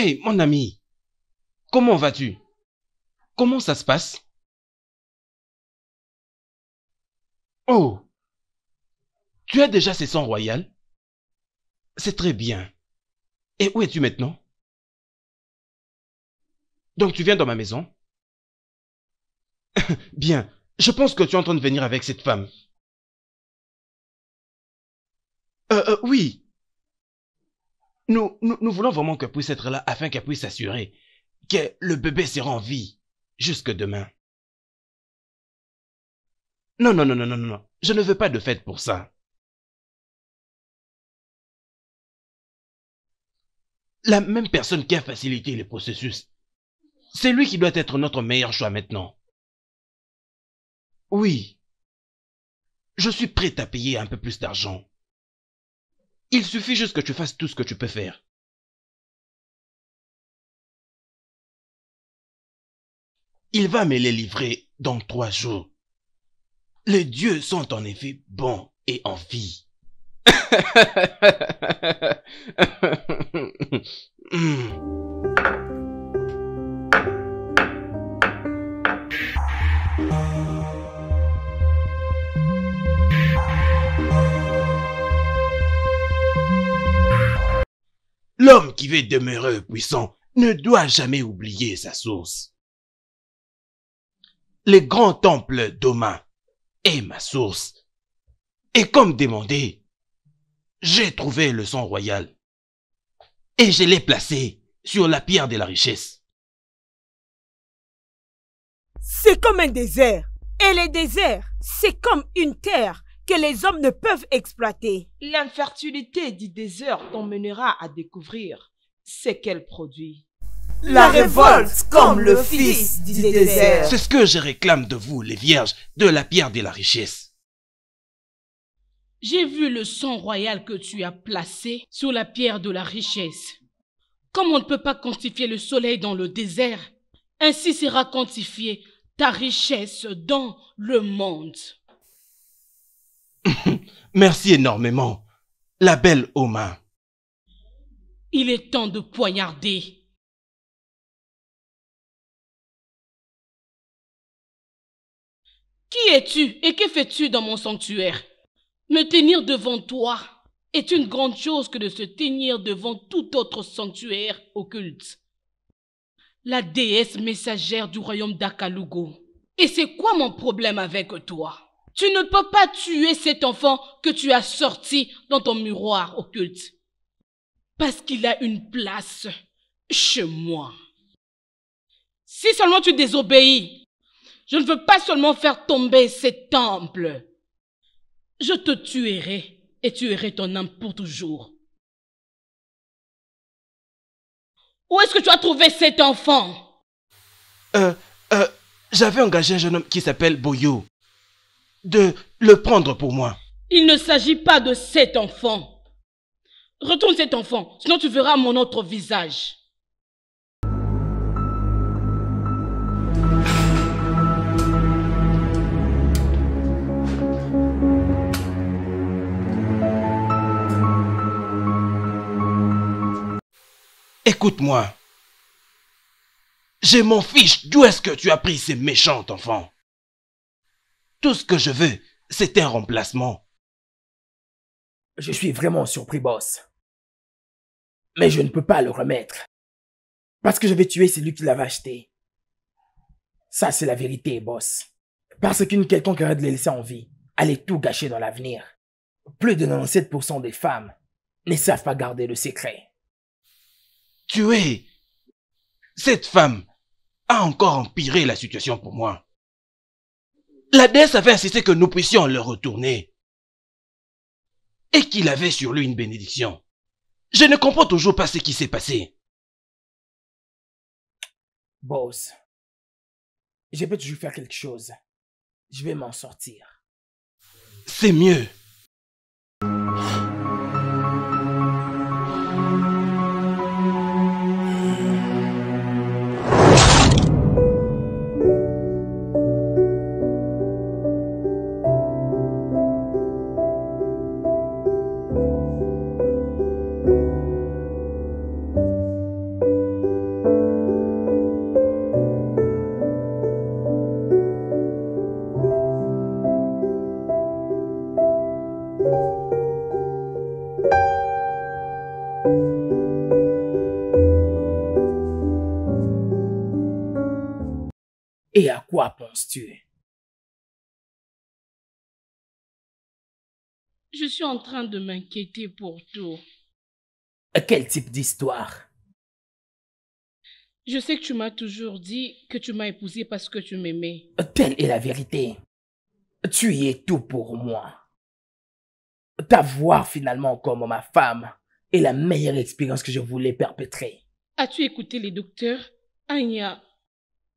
hey, mon ami, comment vas-tu Comment ça se passe Oh, tu as déjà ses sangs royales C'est très bien. Et où es-tu maintenant Donc tu viens dans ma maison Bien, je pense que tu es en train de venir avec cette femme. euh, euh oui, nous, nous, nous voulons vraiment qu'elle puisse être là afin qu'elle puisse s'assurer que le bébé sera en vie jusque demain. Non, non, non, non, non, non. Je ne veux pas de fête pour ça. La même personne qui a facilité le processus, c'est lui qui doit être notre meilleur choix maintenant. Oui. Je suis prête à payer un peu plus d'argent il suffit juste que tu fasses tout ce que tu peux faire. Il va me les livrer dans trois jours. Les dieux sont en effet bons et en vie. Hmm. L'homme qui veut demeurer puissant ne doit jamais oublier sa source. Le grand temple d'Oma est ma source. Et comme demandé, j'ai trouvé le sang royal et je l'ai placé sur la pierre de la richesse. C'est comme un désert. Et le désert, c'est comme une terre les hommes ne peuvent exploiter. L'infertilité du désert t'emmènera à découvrir ce qu'elle produit. La, révolte comme le fils du, désert. C'est ce que je réclame de vous, les vierges, de la pierre de la richesse. J'ai vu le sang royal que tu as placé sur la pierre de la richesse. Comme on ne peut pas quantifier le soleil dans le désert, ainsi sera quantifiée ta richesse dans le monde. Merci énormément, la belle Oma. »« Il est temps de poignarder. Qui es-tu et que fais-tu dans mon sanctuaire Me tenir devant toi est une grande chose que de se tenir devant tout autre sanctuaire occulte. La déesse messagère du royaume d'Akalugo. Et c'est quoi mon problème avec toi tu ne peux pas tuer cet enfant que tu as sorti dans ton miroir occulte. Parce qu'il a une place chez moi. Si seulement tu désobéis, je ne veux pas seulement faire tomber ces temples. Je te tuerai et tuerai ton âme pour toujours. Où est-ce que tu as trouvé cet enfant euh, euh, j'avais engagé un jeune homme qui s'appelle Boyo de le prendre pour moi. Il ne s'agit pas de cet enfant. Retourne cet enfant, sinon tu verras mon autre visage. Écoute-moi. Je m'en fiche d'où est-ce que tu as pris ces méchants enfants. Tout ce que je veux, c'est un remplacement. Je suis vraiment surpris, boss. Mais je ne peux pas le remettre. Parce que je vais tuer celui qui l'avait acheté. Ça, c'est la vérité, boss. Parce qu'une quelconque erreur de les laisser en vie allait tout gâcher dans l'avenir. Plus de 97% des femmes ne savent pas garder le secret. Tuer cette femme a encore empiré la situation pour moi. La déesse avait insisté que nous puissions le retourner et qu'il avait sur lui une bénédiction. Je ne comprends toujours pas ce qui s'est passé. Boss, je peux toujours faire quelque chose. Je vais m'en sortir. C'est mieux. suis en train de m'inquiéter pour tout. Quel type d'histoire Je sais que tu m'as toujours dit que tu m'as épousé parce que tu m'aimais. Telle est la vérité. Tu es tout pour moi. T'avoir finalement comme ma femme est la meilleure expérience que je voulais perpétrer. As-tu écouté les docteurs Anya,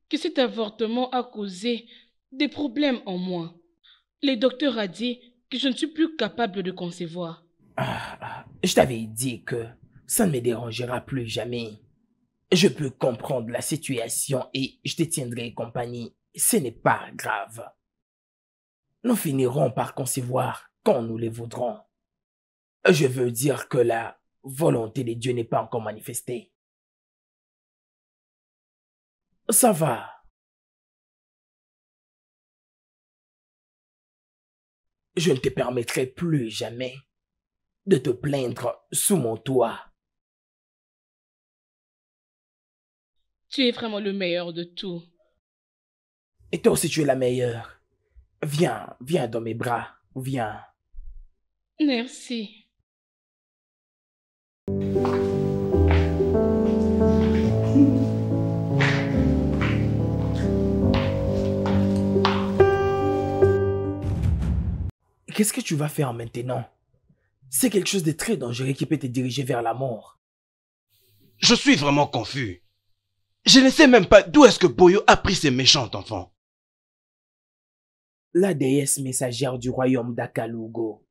que cet avortement a causé des problèmes en moi. Les docteurs a dit je ne suis plus capable de concevoir. Ah, ah, je t'avais dit que ça ne me dérangera plus jamais. Je peux comprendre la situation et je te tiendrai compagnie. Ce n'est pas grave. Nous finirons par concevoir quand nous les voudrons. Je veux dire que la volonté de Dieu n'est pas encore manifestée. Ça va. je ne te permettrai plus jamais de te plaindre sous mon toit. Tu es vraiment le meilleur de tout. Et toi aussi tu es la meilleure. Viens, viens dans mes bras, viens. Merci. Qu'est-ce que tu vas faire maintenant C'est quelque chose de très dangereux qui peut te diriger vers la mort. Je suis vraiment confus. Je ne sais même pas d'où est-ce que Boyo a pris ces méchants enfants. La déesse messagère du royaume d'Akalugo.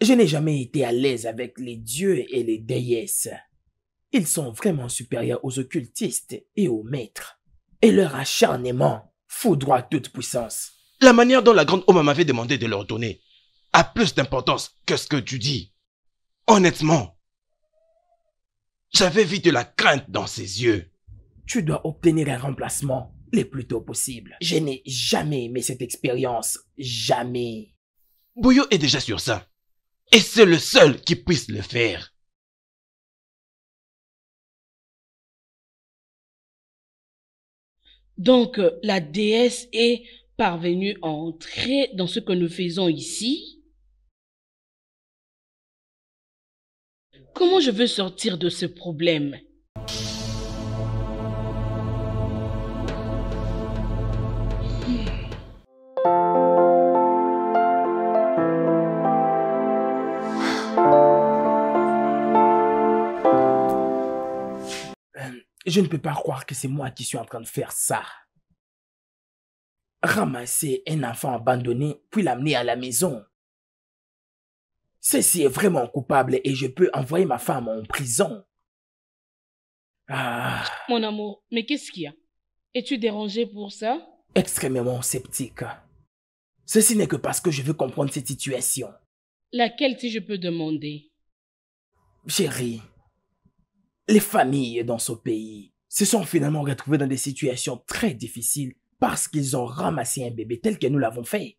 Je n'ai jamais été à l'aise avec les dieux et les déesses. Ils sont vraiment supérieurs aux occultistes et aux maîtres. Et leur acharnement foudroie toute puissance. La manière dont la grande homme m'avait demandé de leur donner a plus d'importance que ce que tu dis. Honnêtement, j'avais vite de la crainte dans ses yeux. Tu dois obtenir un remplacement le plus tôt possible. Je n'ai jamais aimé cette expérience. Jamais. Bouillot est déjà sur ça. Et c'est le seul qui puisse le faire. Donc, euh, la déesse est parvenu à entrer dans ce que nous faisons ici, comment je veux sortir de ce problème euh, Je ne peux pas croire que c'est moi qui suis en train de faire ça ramasser un enfant abandonné puis l'amener à la maison. Ceci est vraiment coupable et je peux envoyer ma femme en prison. Ah. Mon amour, mais qu'est-ce qu'il y a Es-tu dérangé pour ça Extrêmement sceptique. Ceci n'est que parce que je veux comprendre cette situation. Laquelle, si je peux demander Chérie, les familles dans ce pays se sont finalement retrouvées dans des situations très difficiles parce qu'ils ont ramassé un bébé tel que nous l'avons fait.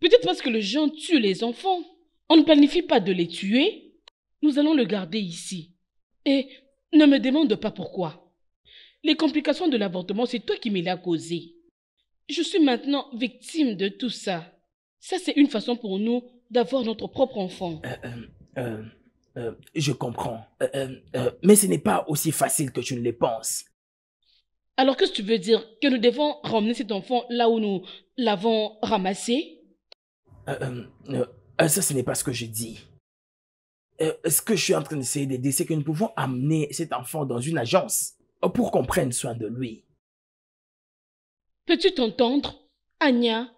Peut-être parce que le gens tuent les enfants. On ne planifie pas de les tuer. Nous allons le garder ici. Et ne me demande pas pourquoi. Les complications de l'avortement, c'est toi qui me l'as causé. Je suis maintenant victime de tout ça. Ça, c'est une façon pour nous d'avoir notre propre enfant. Euh, euh, euh, je comprends. mais ce n'est pas aussi facile que tu ne le penses. Alors ce que tu veux dire que nous devons ramener cet enfant là où nous l'avons ramassé euh, euh, euh, Ça, ce n'est pas ce que je dis. ce que je suis en train d'essayer d'aider, c'est que nous pouvons amener cet enfant dans une agence pour qu'on prenne soin de lui. Peux-tu t'entendre, Anya,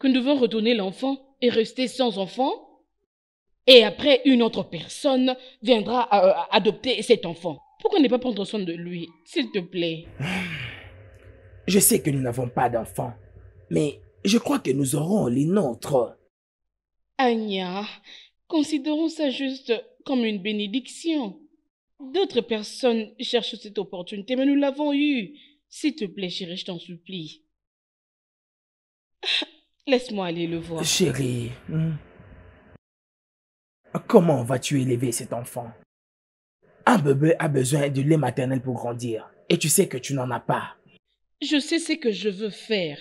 que nous devons retourner l'enfant et rester sans enfant et après, une autre personne viendra adopter cet enfant. Pourquoi ne pas prendre soin de lui, s'il te plaît Je sais que nous n'avons pas d'enfants, mais je crois que nous aurons les nôtres. Anya, considérons ça juste comme une bénédiction. D'autres personnes cherchent cette opportunité, mais nous l'avons eue. S'il te plaît, chérie, je t'en supplie. Laisse-moi aller le voir. Chérie, hmm. comment vas-tu élever cet enfant un bébé a besoin de lait maternel pour grandir. Et tu sais que tu n'en as pas. Je sais ce que je veux faire.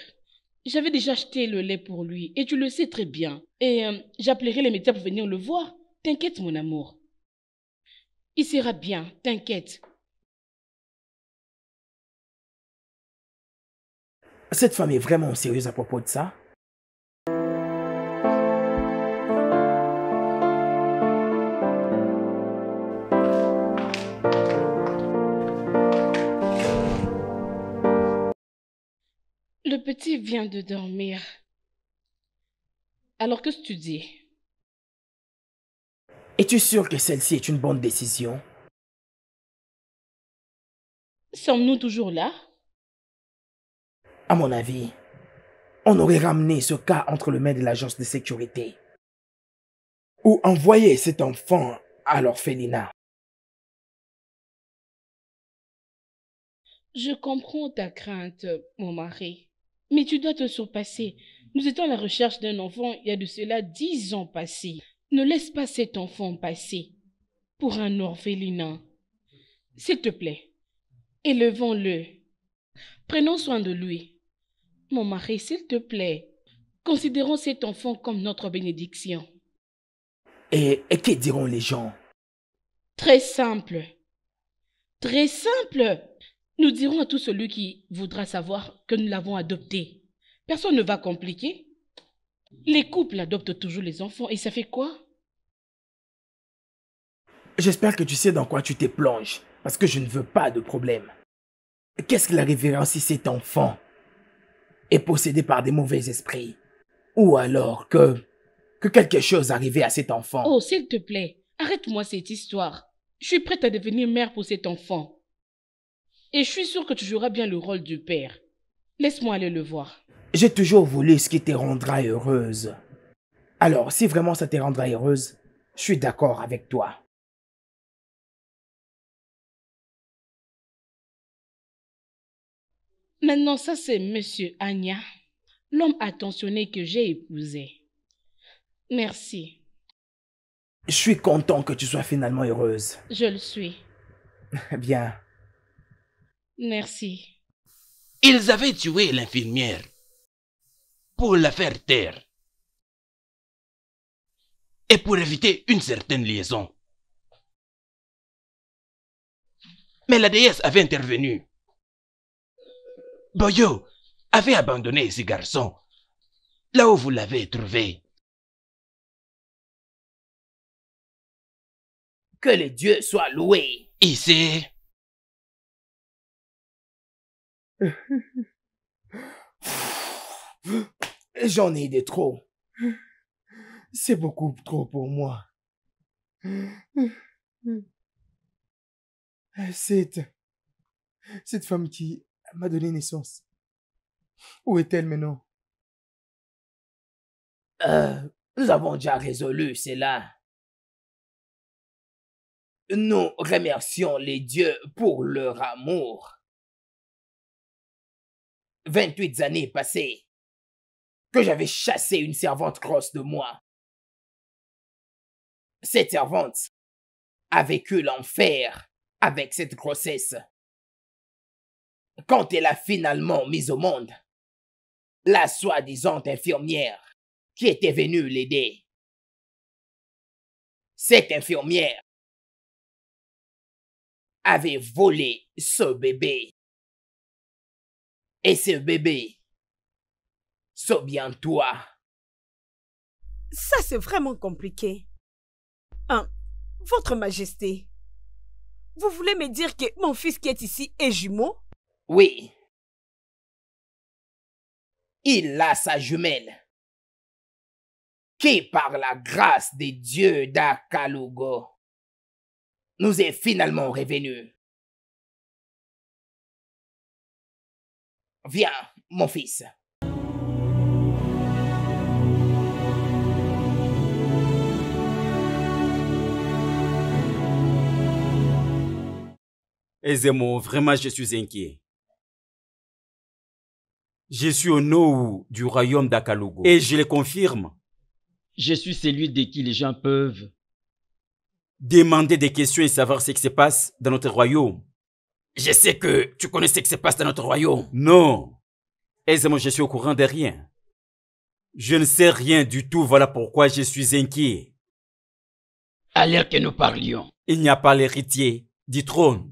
J'avais déjà acheté le lait pour lui et tu le sais très bien. Et euh, j'appellerai les médecins pour venir le voir. T'inquiète, mon amour. Il sera bien, t'inquiète. Cette femme est vraiment sérieuse à propos de ça petit vient de dormir. Alors que tu dis Es-tu sûr que celle-ci est une bonne décision Sommes-nous toujours là À mon avis, on aurait ramené ce cas entre les mains de l'agence de sécurité. Ou envoyé cet enfant à l'orphelinat. Je comprends ta crainte, mon mari. Mais tu dois te surpasser. Nous étions à la recherche d'un enfant il y a de cela dix ans passés. Ne laisse pas cet enfant passer pour un orphelinat. S'il te plaît, élevons-le. Prenons soin de lui. Mon mari, s'il te plaît, considérons cet enfant comme notre bénédiction. Et, et que diront les gens Très simple. Très simple. Nous dirons à tout celui qui voudra savoir que nous l'avons adopté. Personne ne va compliquer. Les couples adoptent toujours les enfants et ça fait quoi J'espère que tu sais dans quoi tu t'es plonges, parce que je ne veux pas de problème. Qu'est-ce qu'il arrivera si cet enfant est possédé par des mauvais esprits Ou alors que, que quelque chose arrivait à cet enfant Oh, s'il te plaît, arrête-moi cette histoire. Je suis prête à devenir mère pour cet enfant. Et je suis sûr que tu joueras bien le rôle du père. Laisse-moi aller le voir. J'ai toujours voulu ce qui te rendra heureuse. Alors, si vraiment ça te rendra heureuse, je suis d'accord avec toi. Maintenant, ça c'est Monsieur Anya, l'homme attentionné que j'ai épousé. Merci. Je suis content que tu sois finalement heureuse. Je le suis. Bien. Merci. Ils avaient tué l'infirmière pour la faire taire et pour éviter une certaine liaison. Mais la déesse avait intervenu. Boyo avait abandonné ce garçon là où vous l'avez trouvé. Que les dieux soient loués. Ici, J'en ai de trop. C'est beaucoup trop pour moi. Cette... Cette femme qui m'a donné naissance. Où est-elle maintenant euh, Nous avons déjà résolu cela. Nous remercions les dieux pour leur amour. 28 années passées, que j'avais chassé une servante grosse de moi. Cette servante a vécu l'enfer avec cette grossesse. Quand elle a finalement mis au monde la soi-disant infirmière qui était venue l'aider. Cette infirmière avait volé ce bébé et ce bébé. bien toi Ça, c'est vraiment compliqué. Hein, votre Majesté, vous voulez me dire que mon fils qui est ici est jumeau Oui. Il a sa jumelle, qui par la grâce des dieux d'Akalugo nous est finalement revenu. Viens, mon fils. Ezemo, eh, vraiment, je suis inquiet. Je suis au nom du royaume d'Akalugo. Et je le confirme. Je suis celui de qui les gens peuvent demander des questions et savoir ce qui se passe dans notre royaume. Je sais que tu connais ce qui se passe dans notre royaume. Non. Aisément, je suis au courant de rien. Je ne sais rien du tout, voilà pourquoi je suis inquiet. À l'heure que nous parlions. Il n'y a pas l'héritier du trône.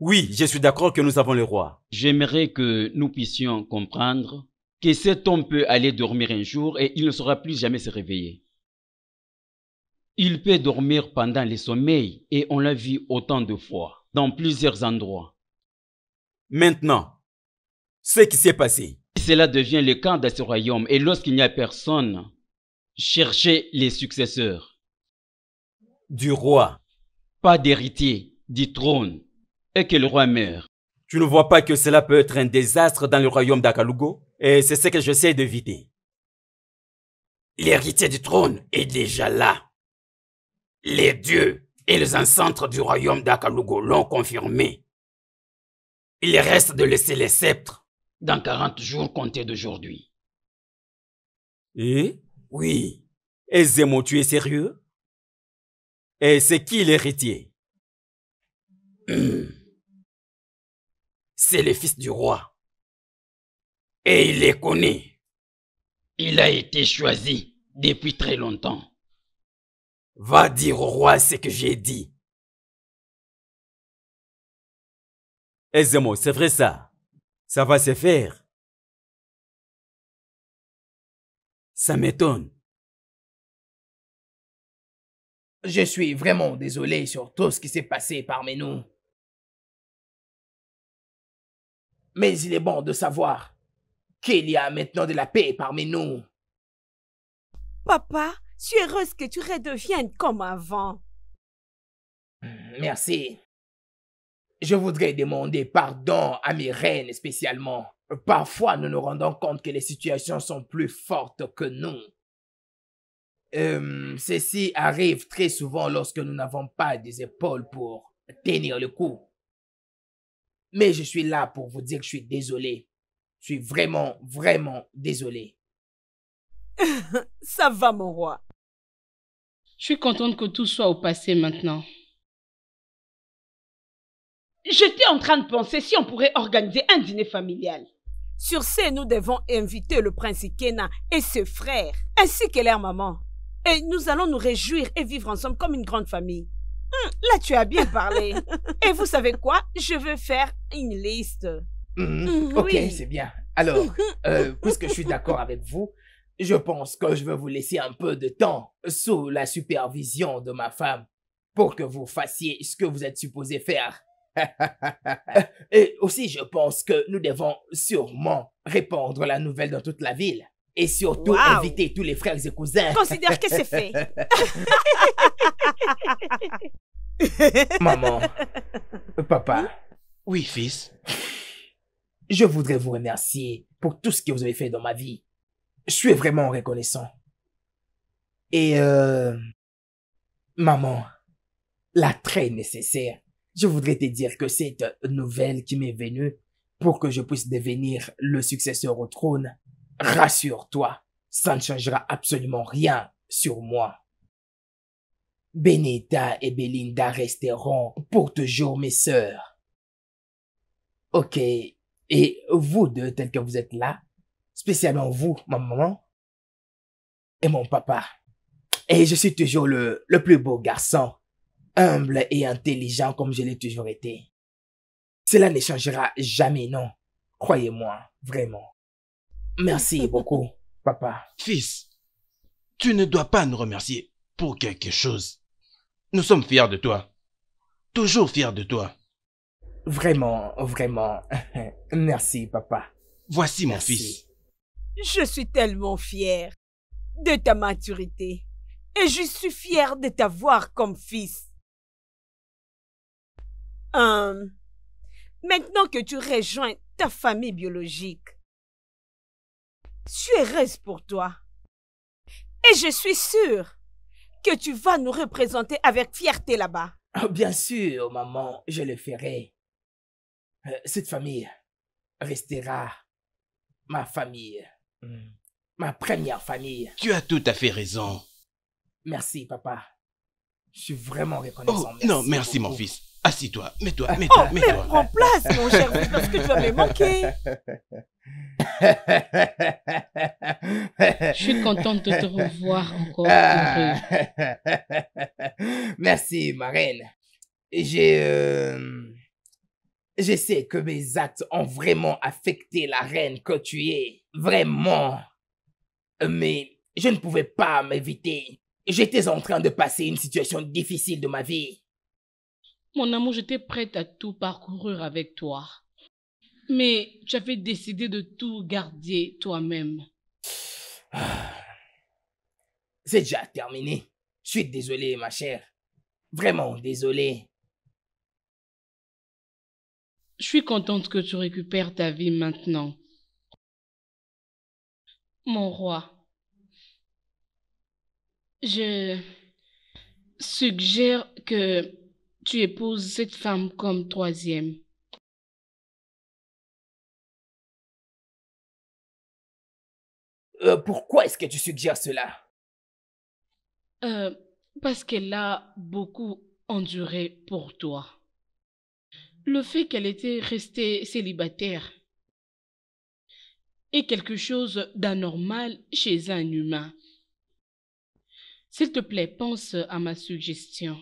Oui, je suis d'accord que nous avons le roi. J'aimerais que nous puissions comprendre que cet homme peut aller dormir un jour et il ne saura plus jamais se réveiller. Il peut dormir pendant les sommeils et on l'a vu autant de fois dans plusieurs endroits. Maintenant, ce qui s'est passé. Cela devient le camp de ce royaume et lorsqu'il n'y a personne, cherchez les successeurs. Du roi. Pas d'héritier, du trône, et que le roi meurt. Tu ne vois pas que cela peut être un désastre dans le royaume d'Akalugo Et c'est ce que j'essaie d'éviter. L'héritier du trône est déjà là. Les dieux et les ancêtres du royaume d'Akalugo l'ont confirmé. Il reste de laisser les sceptres dans 40 jours comptés d'aujourd'hui. Et Oui. Et Zemo, tu es sérieux Et c'est qui l'héritier hum. C'est le fils du roi. Et il est connu. Il a été choisi depuis très longtemps. Va dire au roi ce que j'ai dit. Ezemo, eh c'est vrai ça. Ça va se faire. Ça m'étonne. Je suis vraiment désolé sur tout ce qui s'est passé parmi nous. Mais il est bon de savoir qu'il y a maintenant de la paix parmi nous. Papa, suis heureuse que tu redeviennes comme avant. Hmm, merci. Je voudrais demander pardon à mes reines spécialement. Parfois, nous nous rendons compte que les situations sont plus fortes que nous. Hum, ceci arrive très souvent lorsque nous n'avons pas des épaules pour tenir le coup. Mais je suis là pour vous dire que je suis désolé. Je suis vraiment, vraiment désolé. Ça va, mon roi. Je suis contente que tout soit au passé maintenant. J'étais en train de penser si on pourrait organiser un dîner familial. Sur ce, nous devons inviter le prince Ikena et ses frères, ainsi que leur maman. Et nous allons nous réjouir et vivre ensemble comme une grande famille. Hum, là, tu as bien parlé. et vous savez quoi Je veux faire une liste. Hum, hum, ok, oui. c'est bien. Alors, euh, puisque je suis d'accord avec vous, je pense que je veux vous laisser un peu de temps sous la supervision de ma femme pour que vous fassiez ce que vous êtes supposé faire. Et aussi, je pense que nous devons sûrement répandre la nouvelle dans toute la ville. Et surtout, éviter inviter tous les frères et cousins. Considère que c'est fait. Maman, papa. Oui, fils. Je voudrais vous remercier pour tout ce que vous avez fait dans ma vie je suis vraiment reconnaissant. Et euh, maman, la très nécessaire, je voudrais te dire que cette nouvelle qui m'est venue pour que je puisse devenir le successeur au trône, rassure-toi, ça ne changera absolument rien sur moi. Benita et Belinda resteront pour toujours mes sœurs. Ok, et vous deux, tels que vous êtes là, spécialement vous, ma maman et mon papa. Et je suis toujours le, plus beau garçon, humble et intelligent comme je l'ai toujours été. Cela ne changera jamais, non. Croyez-moi, vraiment. Merci beaucoup, papa. Fils, tu ne dois pas nous remercier pour quelque chose. Nous sommes fiers de toi. Toujours fiers de toi. Vraiment, vraiment. Merci, papa. Voici mon fils. Je suis tellement fière de ta maturité et je suis fière de t'avoir comme fils. Euh, maintenant que tu rejoins ta famille biologique, tu suis heureuse pour toi. Et je suis sûre que tu vas nous représenter avec fierté là-bas. Ah, bien sûr, maman, je le ferai. Euh, cette famille restera ma famille. Hmm. Ma première famille. Tu as tout à fait raison. Merci, papa. Je suis vraiment oh, reconnaissant. non, merci, mon fils. Assis-toi, mets-toi, ah, mets-toi, oh, mets-toi. Prends place, mon cher parce que tu vas me manquer. Je suis contente de te revoir encore. Ah. Merci, ma reine. J'ai. Euh, je sais que mes actes ont vraiment affecté la reine que tu es. Vraiment. Mais je ne pouvais pas m'éviter. J'étais en train de passer une situation difficile de ma vie. Mon amour, j'étais prête à tout parcourir avec toi. Mais tu avais décidé de tout garder toi-même. C'est déjà terminé. Je suis désolé, ma chère. Vraiment désolé. Je suis contente que tu récupères ta vie maintenant mon roi. Je suggère que tu épouses cette femme comme troisième. Euh, pourquoi est-ce que tu suggères cela euh, Parce qu'elle a beaucoup enduré pour toi. Le fait qu'elle était restée célibataire et quelque chose d'anormal chez un humain. S'il te plaît, pense à ma suggestion.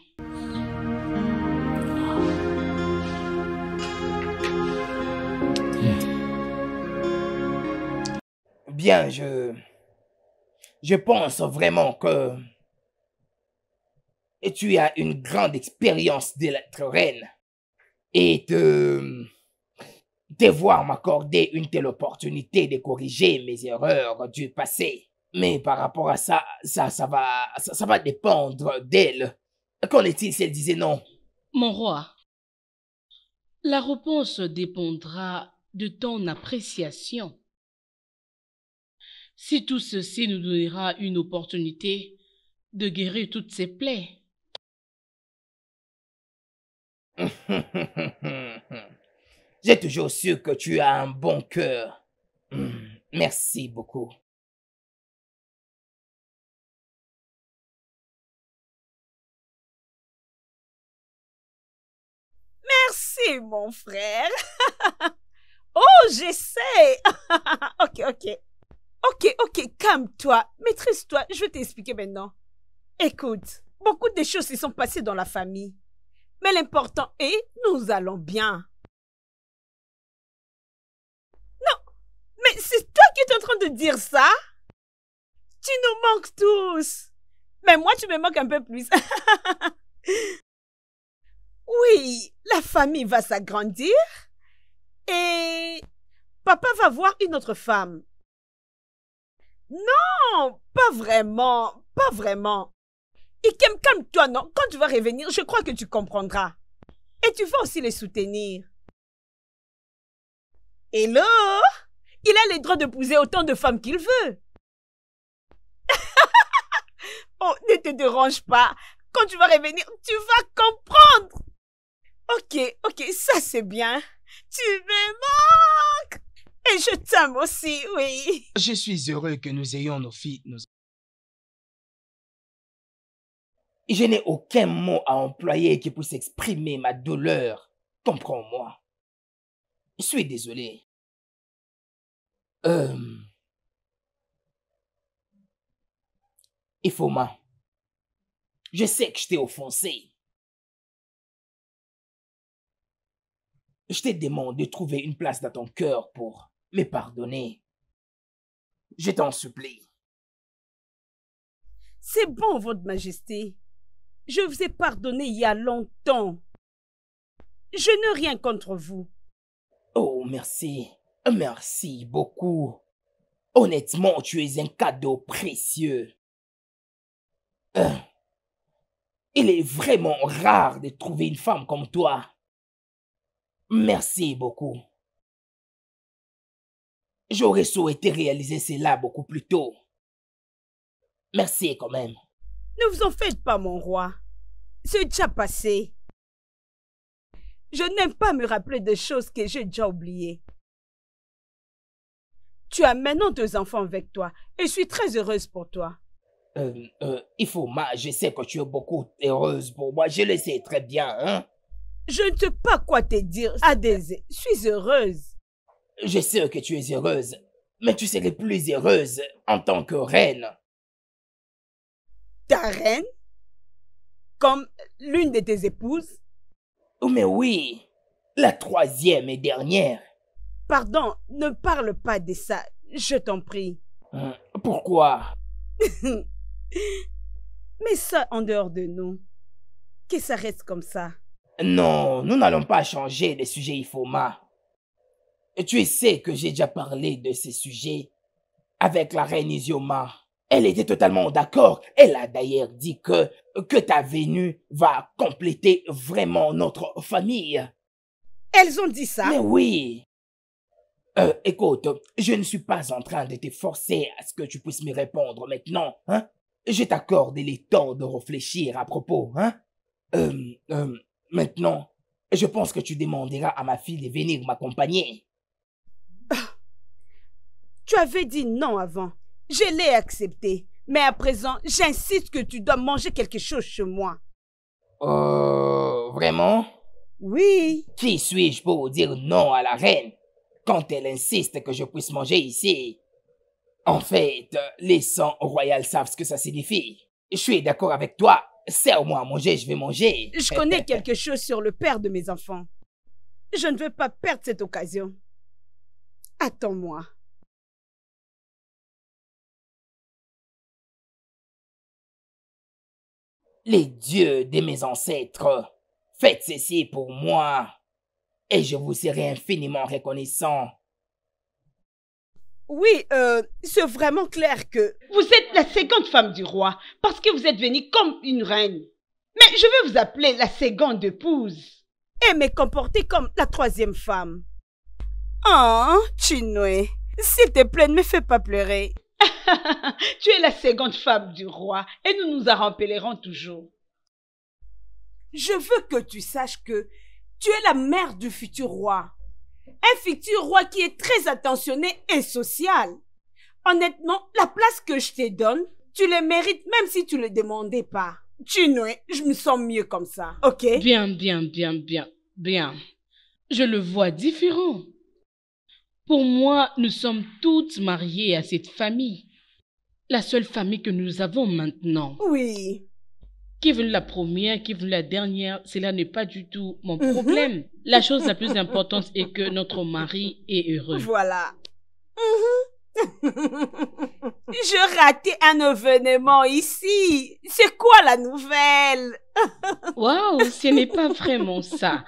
Bien, je... Je pense vraiment que... Et tu as une grande expérience d'être reine et de devoir m'accorder une telle opportunité de corriger mes erreurs du passé. Mais par rapport à ça, ça, ça va, ça, va dépendre d'elle. Qu'en est-il si elle disait non Mon roi, la réponse dépendra de ton appréciation. Si tout ceci nous donnera une opportunité de guérir toutes ces plaies. J'ai toujours su que tu as un bon cœur. Hmm, merci beaucoup. Merci, mon frère. oh, j'essaie. ok, ok. Ok, ok, calme-toi. Maîtrise-toi. Je vais t'expliquer maintenant. Écoute, beaucoup de choses se sont passées dans la famille. Mais l'important est, nous allons bien. c'est toi qui es en train de dire ça Tu nous manques tous. Mais moi, tu me manques un peu plus. oui, la famille va s'agrandir et papa va voir une autre femme. Non, pas vraiment, pas vraiment. Ikem, calme-toi, non. Quand tu vas revenir, je crois que tu comprendras. Et tu vas aussi les soutenir. Hello il a le droit d'épouser autant de femmes qu'il veut. oh, ne te dérange pas. Quand tu vas revenir, tu vas comprendre. Ok, ok, ça c'est bien. Tu me manques. Et je t'aime aussi, oui. Je suis heureux que nous ayons nos filles. Je n'ai aucun mot à employer qui puisse exprimer ma douleur. Comprends-moi. Je suis désolé euh, Ifoma, je sais que je t'ai offensé. Je te demande de trouver une place dans ton cœur pour me pardonner. Je t'en supplie. C'est bon, Votre Majesté. Je vous ai pardonné il y a longtemps. Je n'ai rien contre vous. Oh, merci. Euh, merci beaucoup. Honnêtement, tu es un cadeau précieux. Euh, il est vraiment rare de trouver une femme comme toi. Merci beaucoup. J'aurais souhaité réaliser cela beaucoup plus tôt. Merci quand même. Ne vous en faites pas, mon roi. C'est déjà passé. Je n'aime pas me rappeler de choses que j'ai déjà oubliées. Tu as maintenant deux enfants avec toi et je suis très heureuse pour toi. Euh, euh, il faut, ma, je sais que tu es beaucoup heureuse pour moi, je le sais très bien. Hein? Je ne sais pas quoi te dire, Adézé. Je suis heureuse. Je sais que tu es heureuse, mais tu serais plus heureuse en tant que reine. Ta reine Comme l'une de tes épouses Mais oui, la troisième et dernière. Pardon, ne parle pas de ça, je t'en prie. Euh, pourquoi Mais ça en dehors de nous. Que ça reste comme ça. Non, nous n'allons pas changer de sujet Ifoma. Tu sais que j'ai déjà parlé de ces sujets avec la reine Isioma. Elle était totalement d'accord. Elle a d'ailleurs dit que, que ta venue va compléter vraiment notre famille. Elles ont dit ça. Mais oui. Euh, écoute, je ne suis pas en train de te forcer à ce que tu puisses me répondre maintenant, hein? Je t'accorde les temps de réfléchir à propos, hein? Euh, euh, maintenant, je pense que tu demanderas à ma fille de venir m'accompagner. Tu avais dit non avant. Je l'ai accepté. Mais à présent, j'insiste que tu dois manger quelque chose chez moi. Oh, vraiment? Oui. Qui suis-je pour dire non à la reine? quand elle insiste que je puisse manger ici. En fait, les sangs royal savent ce que ça signifie. Je suis d'accord avec toi. Serre-moi à manger, je vais manger. Je connais quelque chose sur le père de mes enfants. Je ne veux pas perdre cette occasion. Attends-moi. Les dieux de mes ancêtres, faites ceci pour moi et je vous serai infiniment reconnaissant. Oui, euh, c'est vraiment clair que... Vous êtes la seconde femme du roi, parce que vous êtes venue comme une reine. Mais je veux vous appeler la seconde épouse. Et me comporter comme la troisième femme. Oh, ah, Chinoué. s'il te plaît, ne me fais pas pleurer. tu es la seconde femme du roi, et nous nous en rappellerons toujours. Je veux que tu saches que tu es la mère du futur roi. Un futur roi qui est très attentionné et social. Honnêtement, la place que je te donne, tu le mérites même si tu ne le demandais pas. Tu sais, je me sens mieux comme ça, ok? Bien, bien, bien, bien, bien. Je le vois différent. Pour moi, nous sommes toutes mariées à cette famille. La seule famille que nous avons maintenant. Oui qui est venue la première, qui est venue la dernière, cela n'est pas du tout mon mhm. problème. La chose la plus importante est que notre mari est heureux. Voilà. Mhm. Je ratais un événement ici. C'est quoi la nouvelle Waouh, ce n'est pas vraiment ça.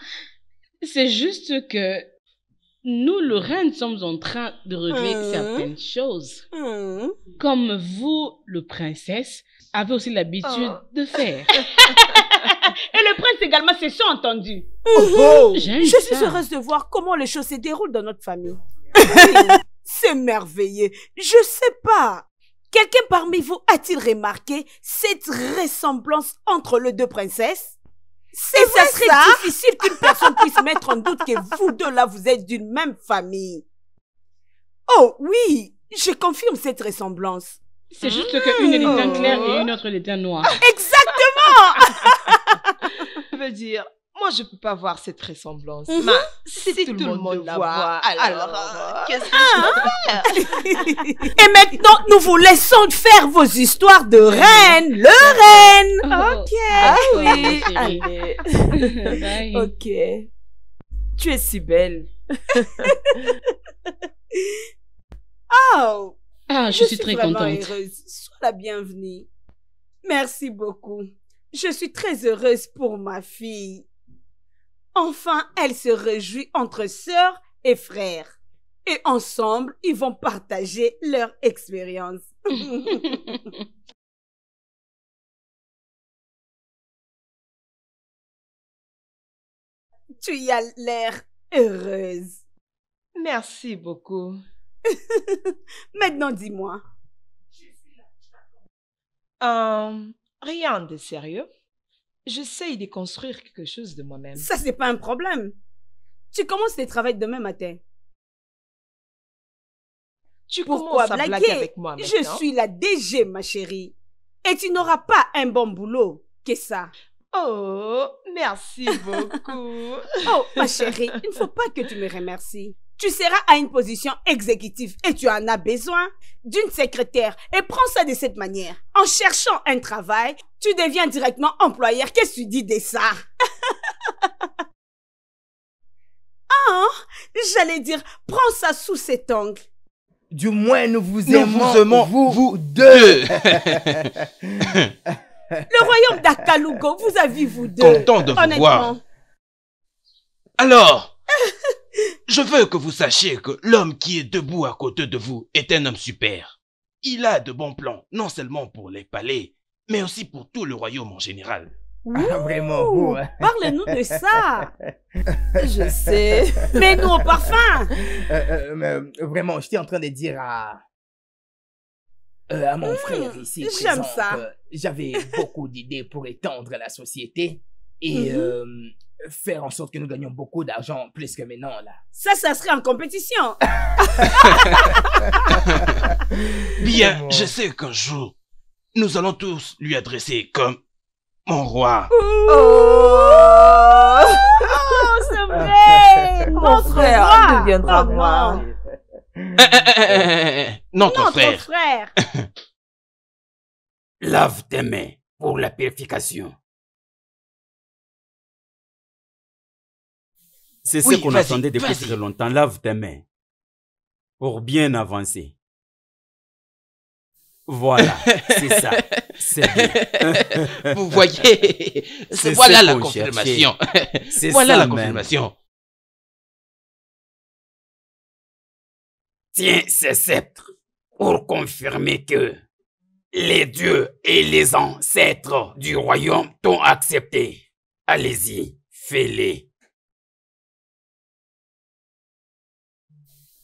C'est juste que nous, le reine, sommes en train de régler mhm. certaines choses. Comme vous, le princesse, avait aussi l'habitude oh. de faire. Et le prince également s'est sont entendu. Oh, oh, je suis heureuse de voir comment les choses se déroulent dans notre famille. C'est merveilleux. Je sais pas. Quelqu'un parmi vous a-t-il remarqué cette ressemblance entre les deux princesses C'est ça serait difficile qu'une personne puisse mettre en doute que vous deux là, vous êtes d'une même famille. Oh oui, je confirme cette ressemblance. C'est juste que qu'une est d'un clair et oh. une autre est d'un noir. Exactement Je veux dire, moi je ne peux pas voir cette ressemblance. Mhm. si, tout, le monde, la voit, alors, qu'est-ce euh, que je ah. Et maintenant, nous vous laissons faire vos histoires de reine, le reine oh, Ok, ah, oui, ah ok. Tu es si belle. oh ah, je, suis, très Heureuse. Sois la bienvenue. Merci beaucoup. Je suis très heureuse pour ma fille. Enfin, elle se réjouit entre sœurs et frères. Et ensemble, ils vont partager leur expérience. tu y as l'air heureuse. Merci beaucoup. Maintenant, dis-moi. Euh, rien de sérieux. J'essaye de construire quelque chose de moi-même. Ça, c'est pas un problème. Tu commences tes travaux demain matin. Tu Pourquoi commences à blaguer, avec moi maintenant? Je suis la DG, ma chérie. Et tu n'auras pas un bon boulot que ça. Oh, merci beaucoup. oh, ma chérie, il ne faut pas que tu me remercies. Tu seras à une position exécutive et tu en as besoin d'une secrétaire. Et prends ça de cette manière. En cherchant un travail, tu deviens directement employeur. Qu'est-ce que tu dis de ça Oh, j'allais dire, prends ça sous cet angle. Du moins, nous vous aimons, vous, deux. Le royaume d'Akalugo, vous avez vous deux. Content de vous voir. Alors, je veux que vous sachiez que l'homme qui est debout à côté de vous est un homme super. Il a de bons plans, non seulement pour les palais, mais aussi pour tout le royaume en général. Ah, vraiment hein. Parle-nous de ça. je sais. Mais nous au parfum. Euh, euh, euh, vraiment, j'étais en train de dire à euh, à mon hmm, frère ici J'aime ça j'avais beaucoup d'idées pour étendre la société et mm-hmm faire en sorte que nous gagnions beaucoup d'argent plus que maintenant, là. Ça, ça serait en compétition. Bien, je sais qu'un jour, nous allons tous lui adresser comme mon roi. Oh, oh c'est vrai. Mon, frère deviendra moi. Notre, frère. Lave tes mains pour la purification. C'est ce qu'on attendait depuis très longtemps. Lave tes mains. Pour bien avancer. Voilà, c'est ça. Vous voyez, voilà la confirmation. Voilà la confirmation. Tiens ce sceptre pour confirmer que les dieux et les ancêtres du royaume t'ont accepté. Allez-y, fais-les.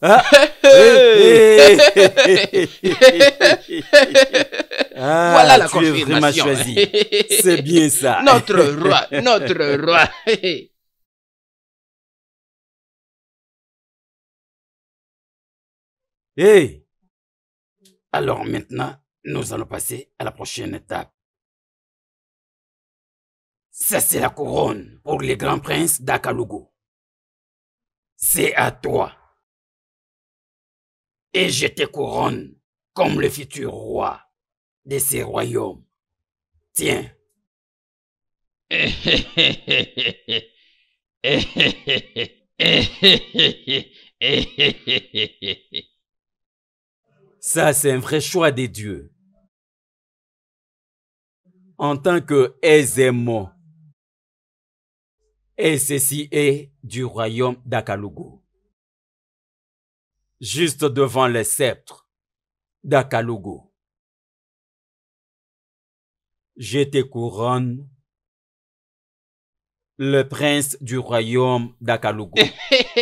Ah, voilà la ah, tu confirmation. choisi. C'est bien ça. Notre roi, notre roi. Hey. Alors maintenant, nous allons passer à la prochaine étape. Ça, c'est la couronne pour les grands princes d'Akalugo. C'est à toi et je te couronne comme le futur roi de ces royaumes. Tiens. Ça, c'est un vrai choix des dieux. En tant que Ezemo, et ceci est du royaume d'Akalugu juste devant les sceptre d'Akalugo. Je te couronne le prince du royaume d'Akalugo.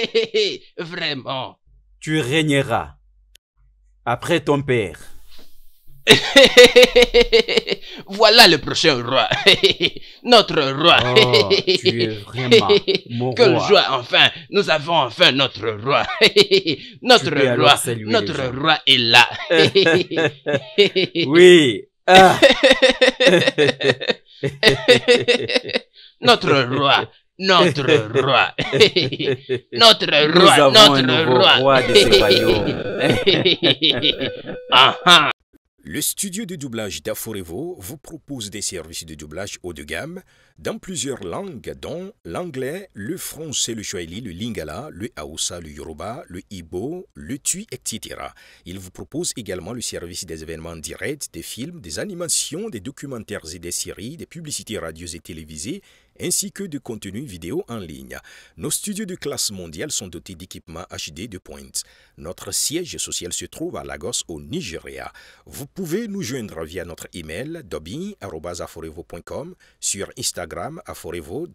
Vraiment. Tu régneras après ton père. voilà le prochain roi. notre roi. Oh, Quelle joie, enfin. Nous avons enfin notre roi. notre roi. Notre roi est là. oui. notre roi. Notre roi. notre roi. notre roi. roi de le studio de doublage d'Aforevo vous propose des services de doublage haut de gamme dans plusieurs langues dont l'anglais, le français, le swahili, le lingala, le haoussa, le yoruba, le ibo, le tui, etc. Il vous propose également le service des événements directs, des films, des animations, des documentaires et des séries, des publicités radios et télévisées, ainsi que de contenu vidéo en ligne. Nos studios de classe mondiale sont dotés d'équipements HD de pointe. Notre siège social se trouve à Lagos au Nigeria. Vous pouvez nous joindre via notre email dobbing@aforevo.com, sur Instagram aforevo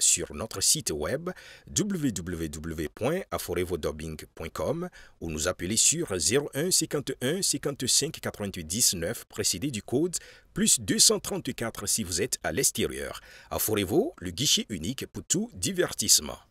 sur notre site web www.aforevodobbing.com ou nous appeler sur 01 51 55 99 précédé du code plus 234 si vous êtes à l'extérieur. À vous le guichet unique pour tout divertissement.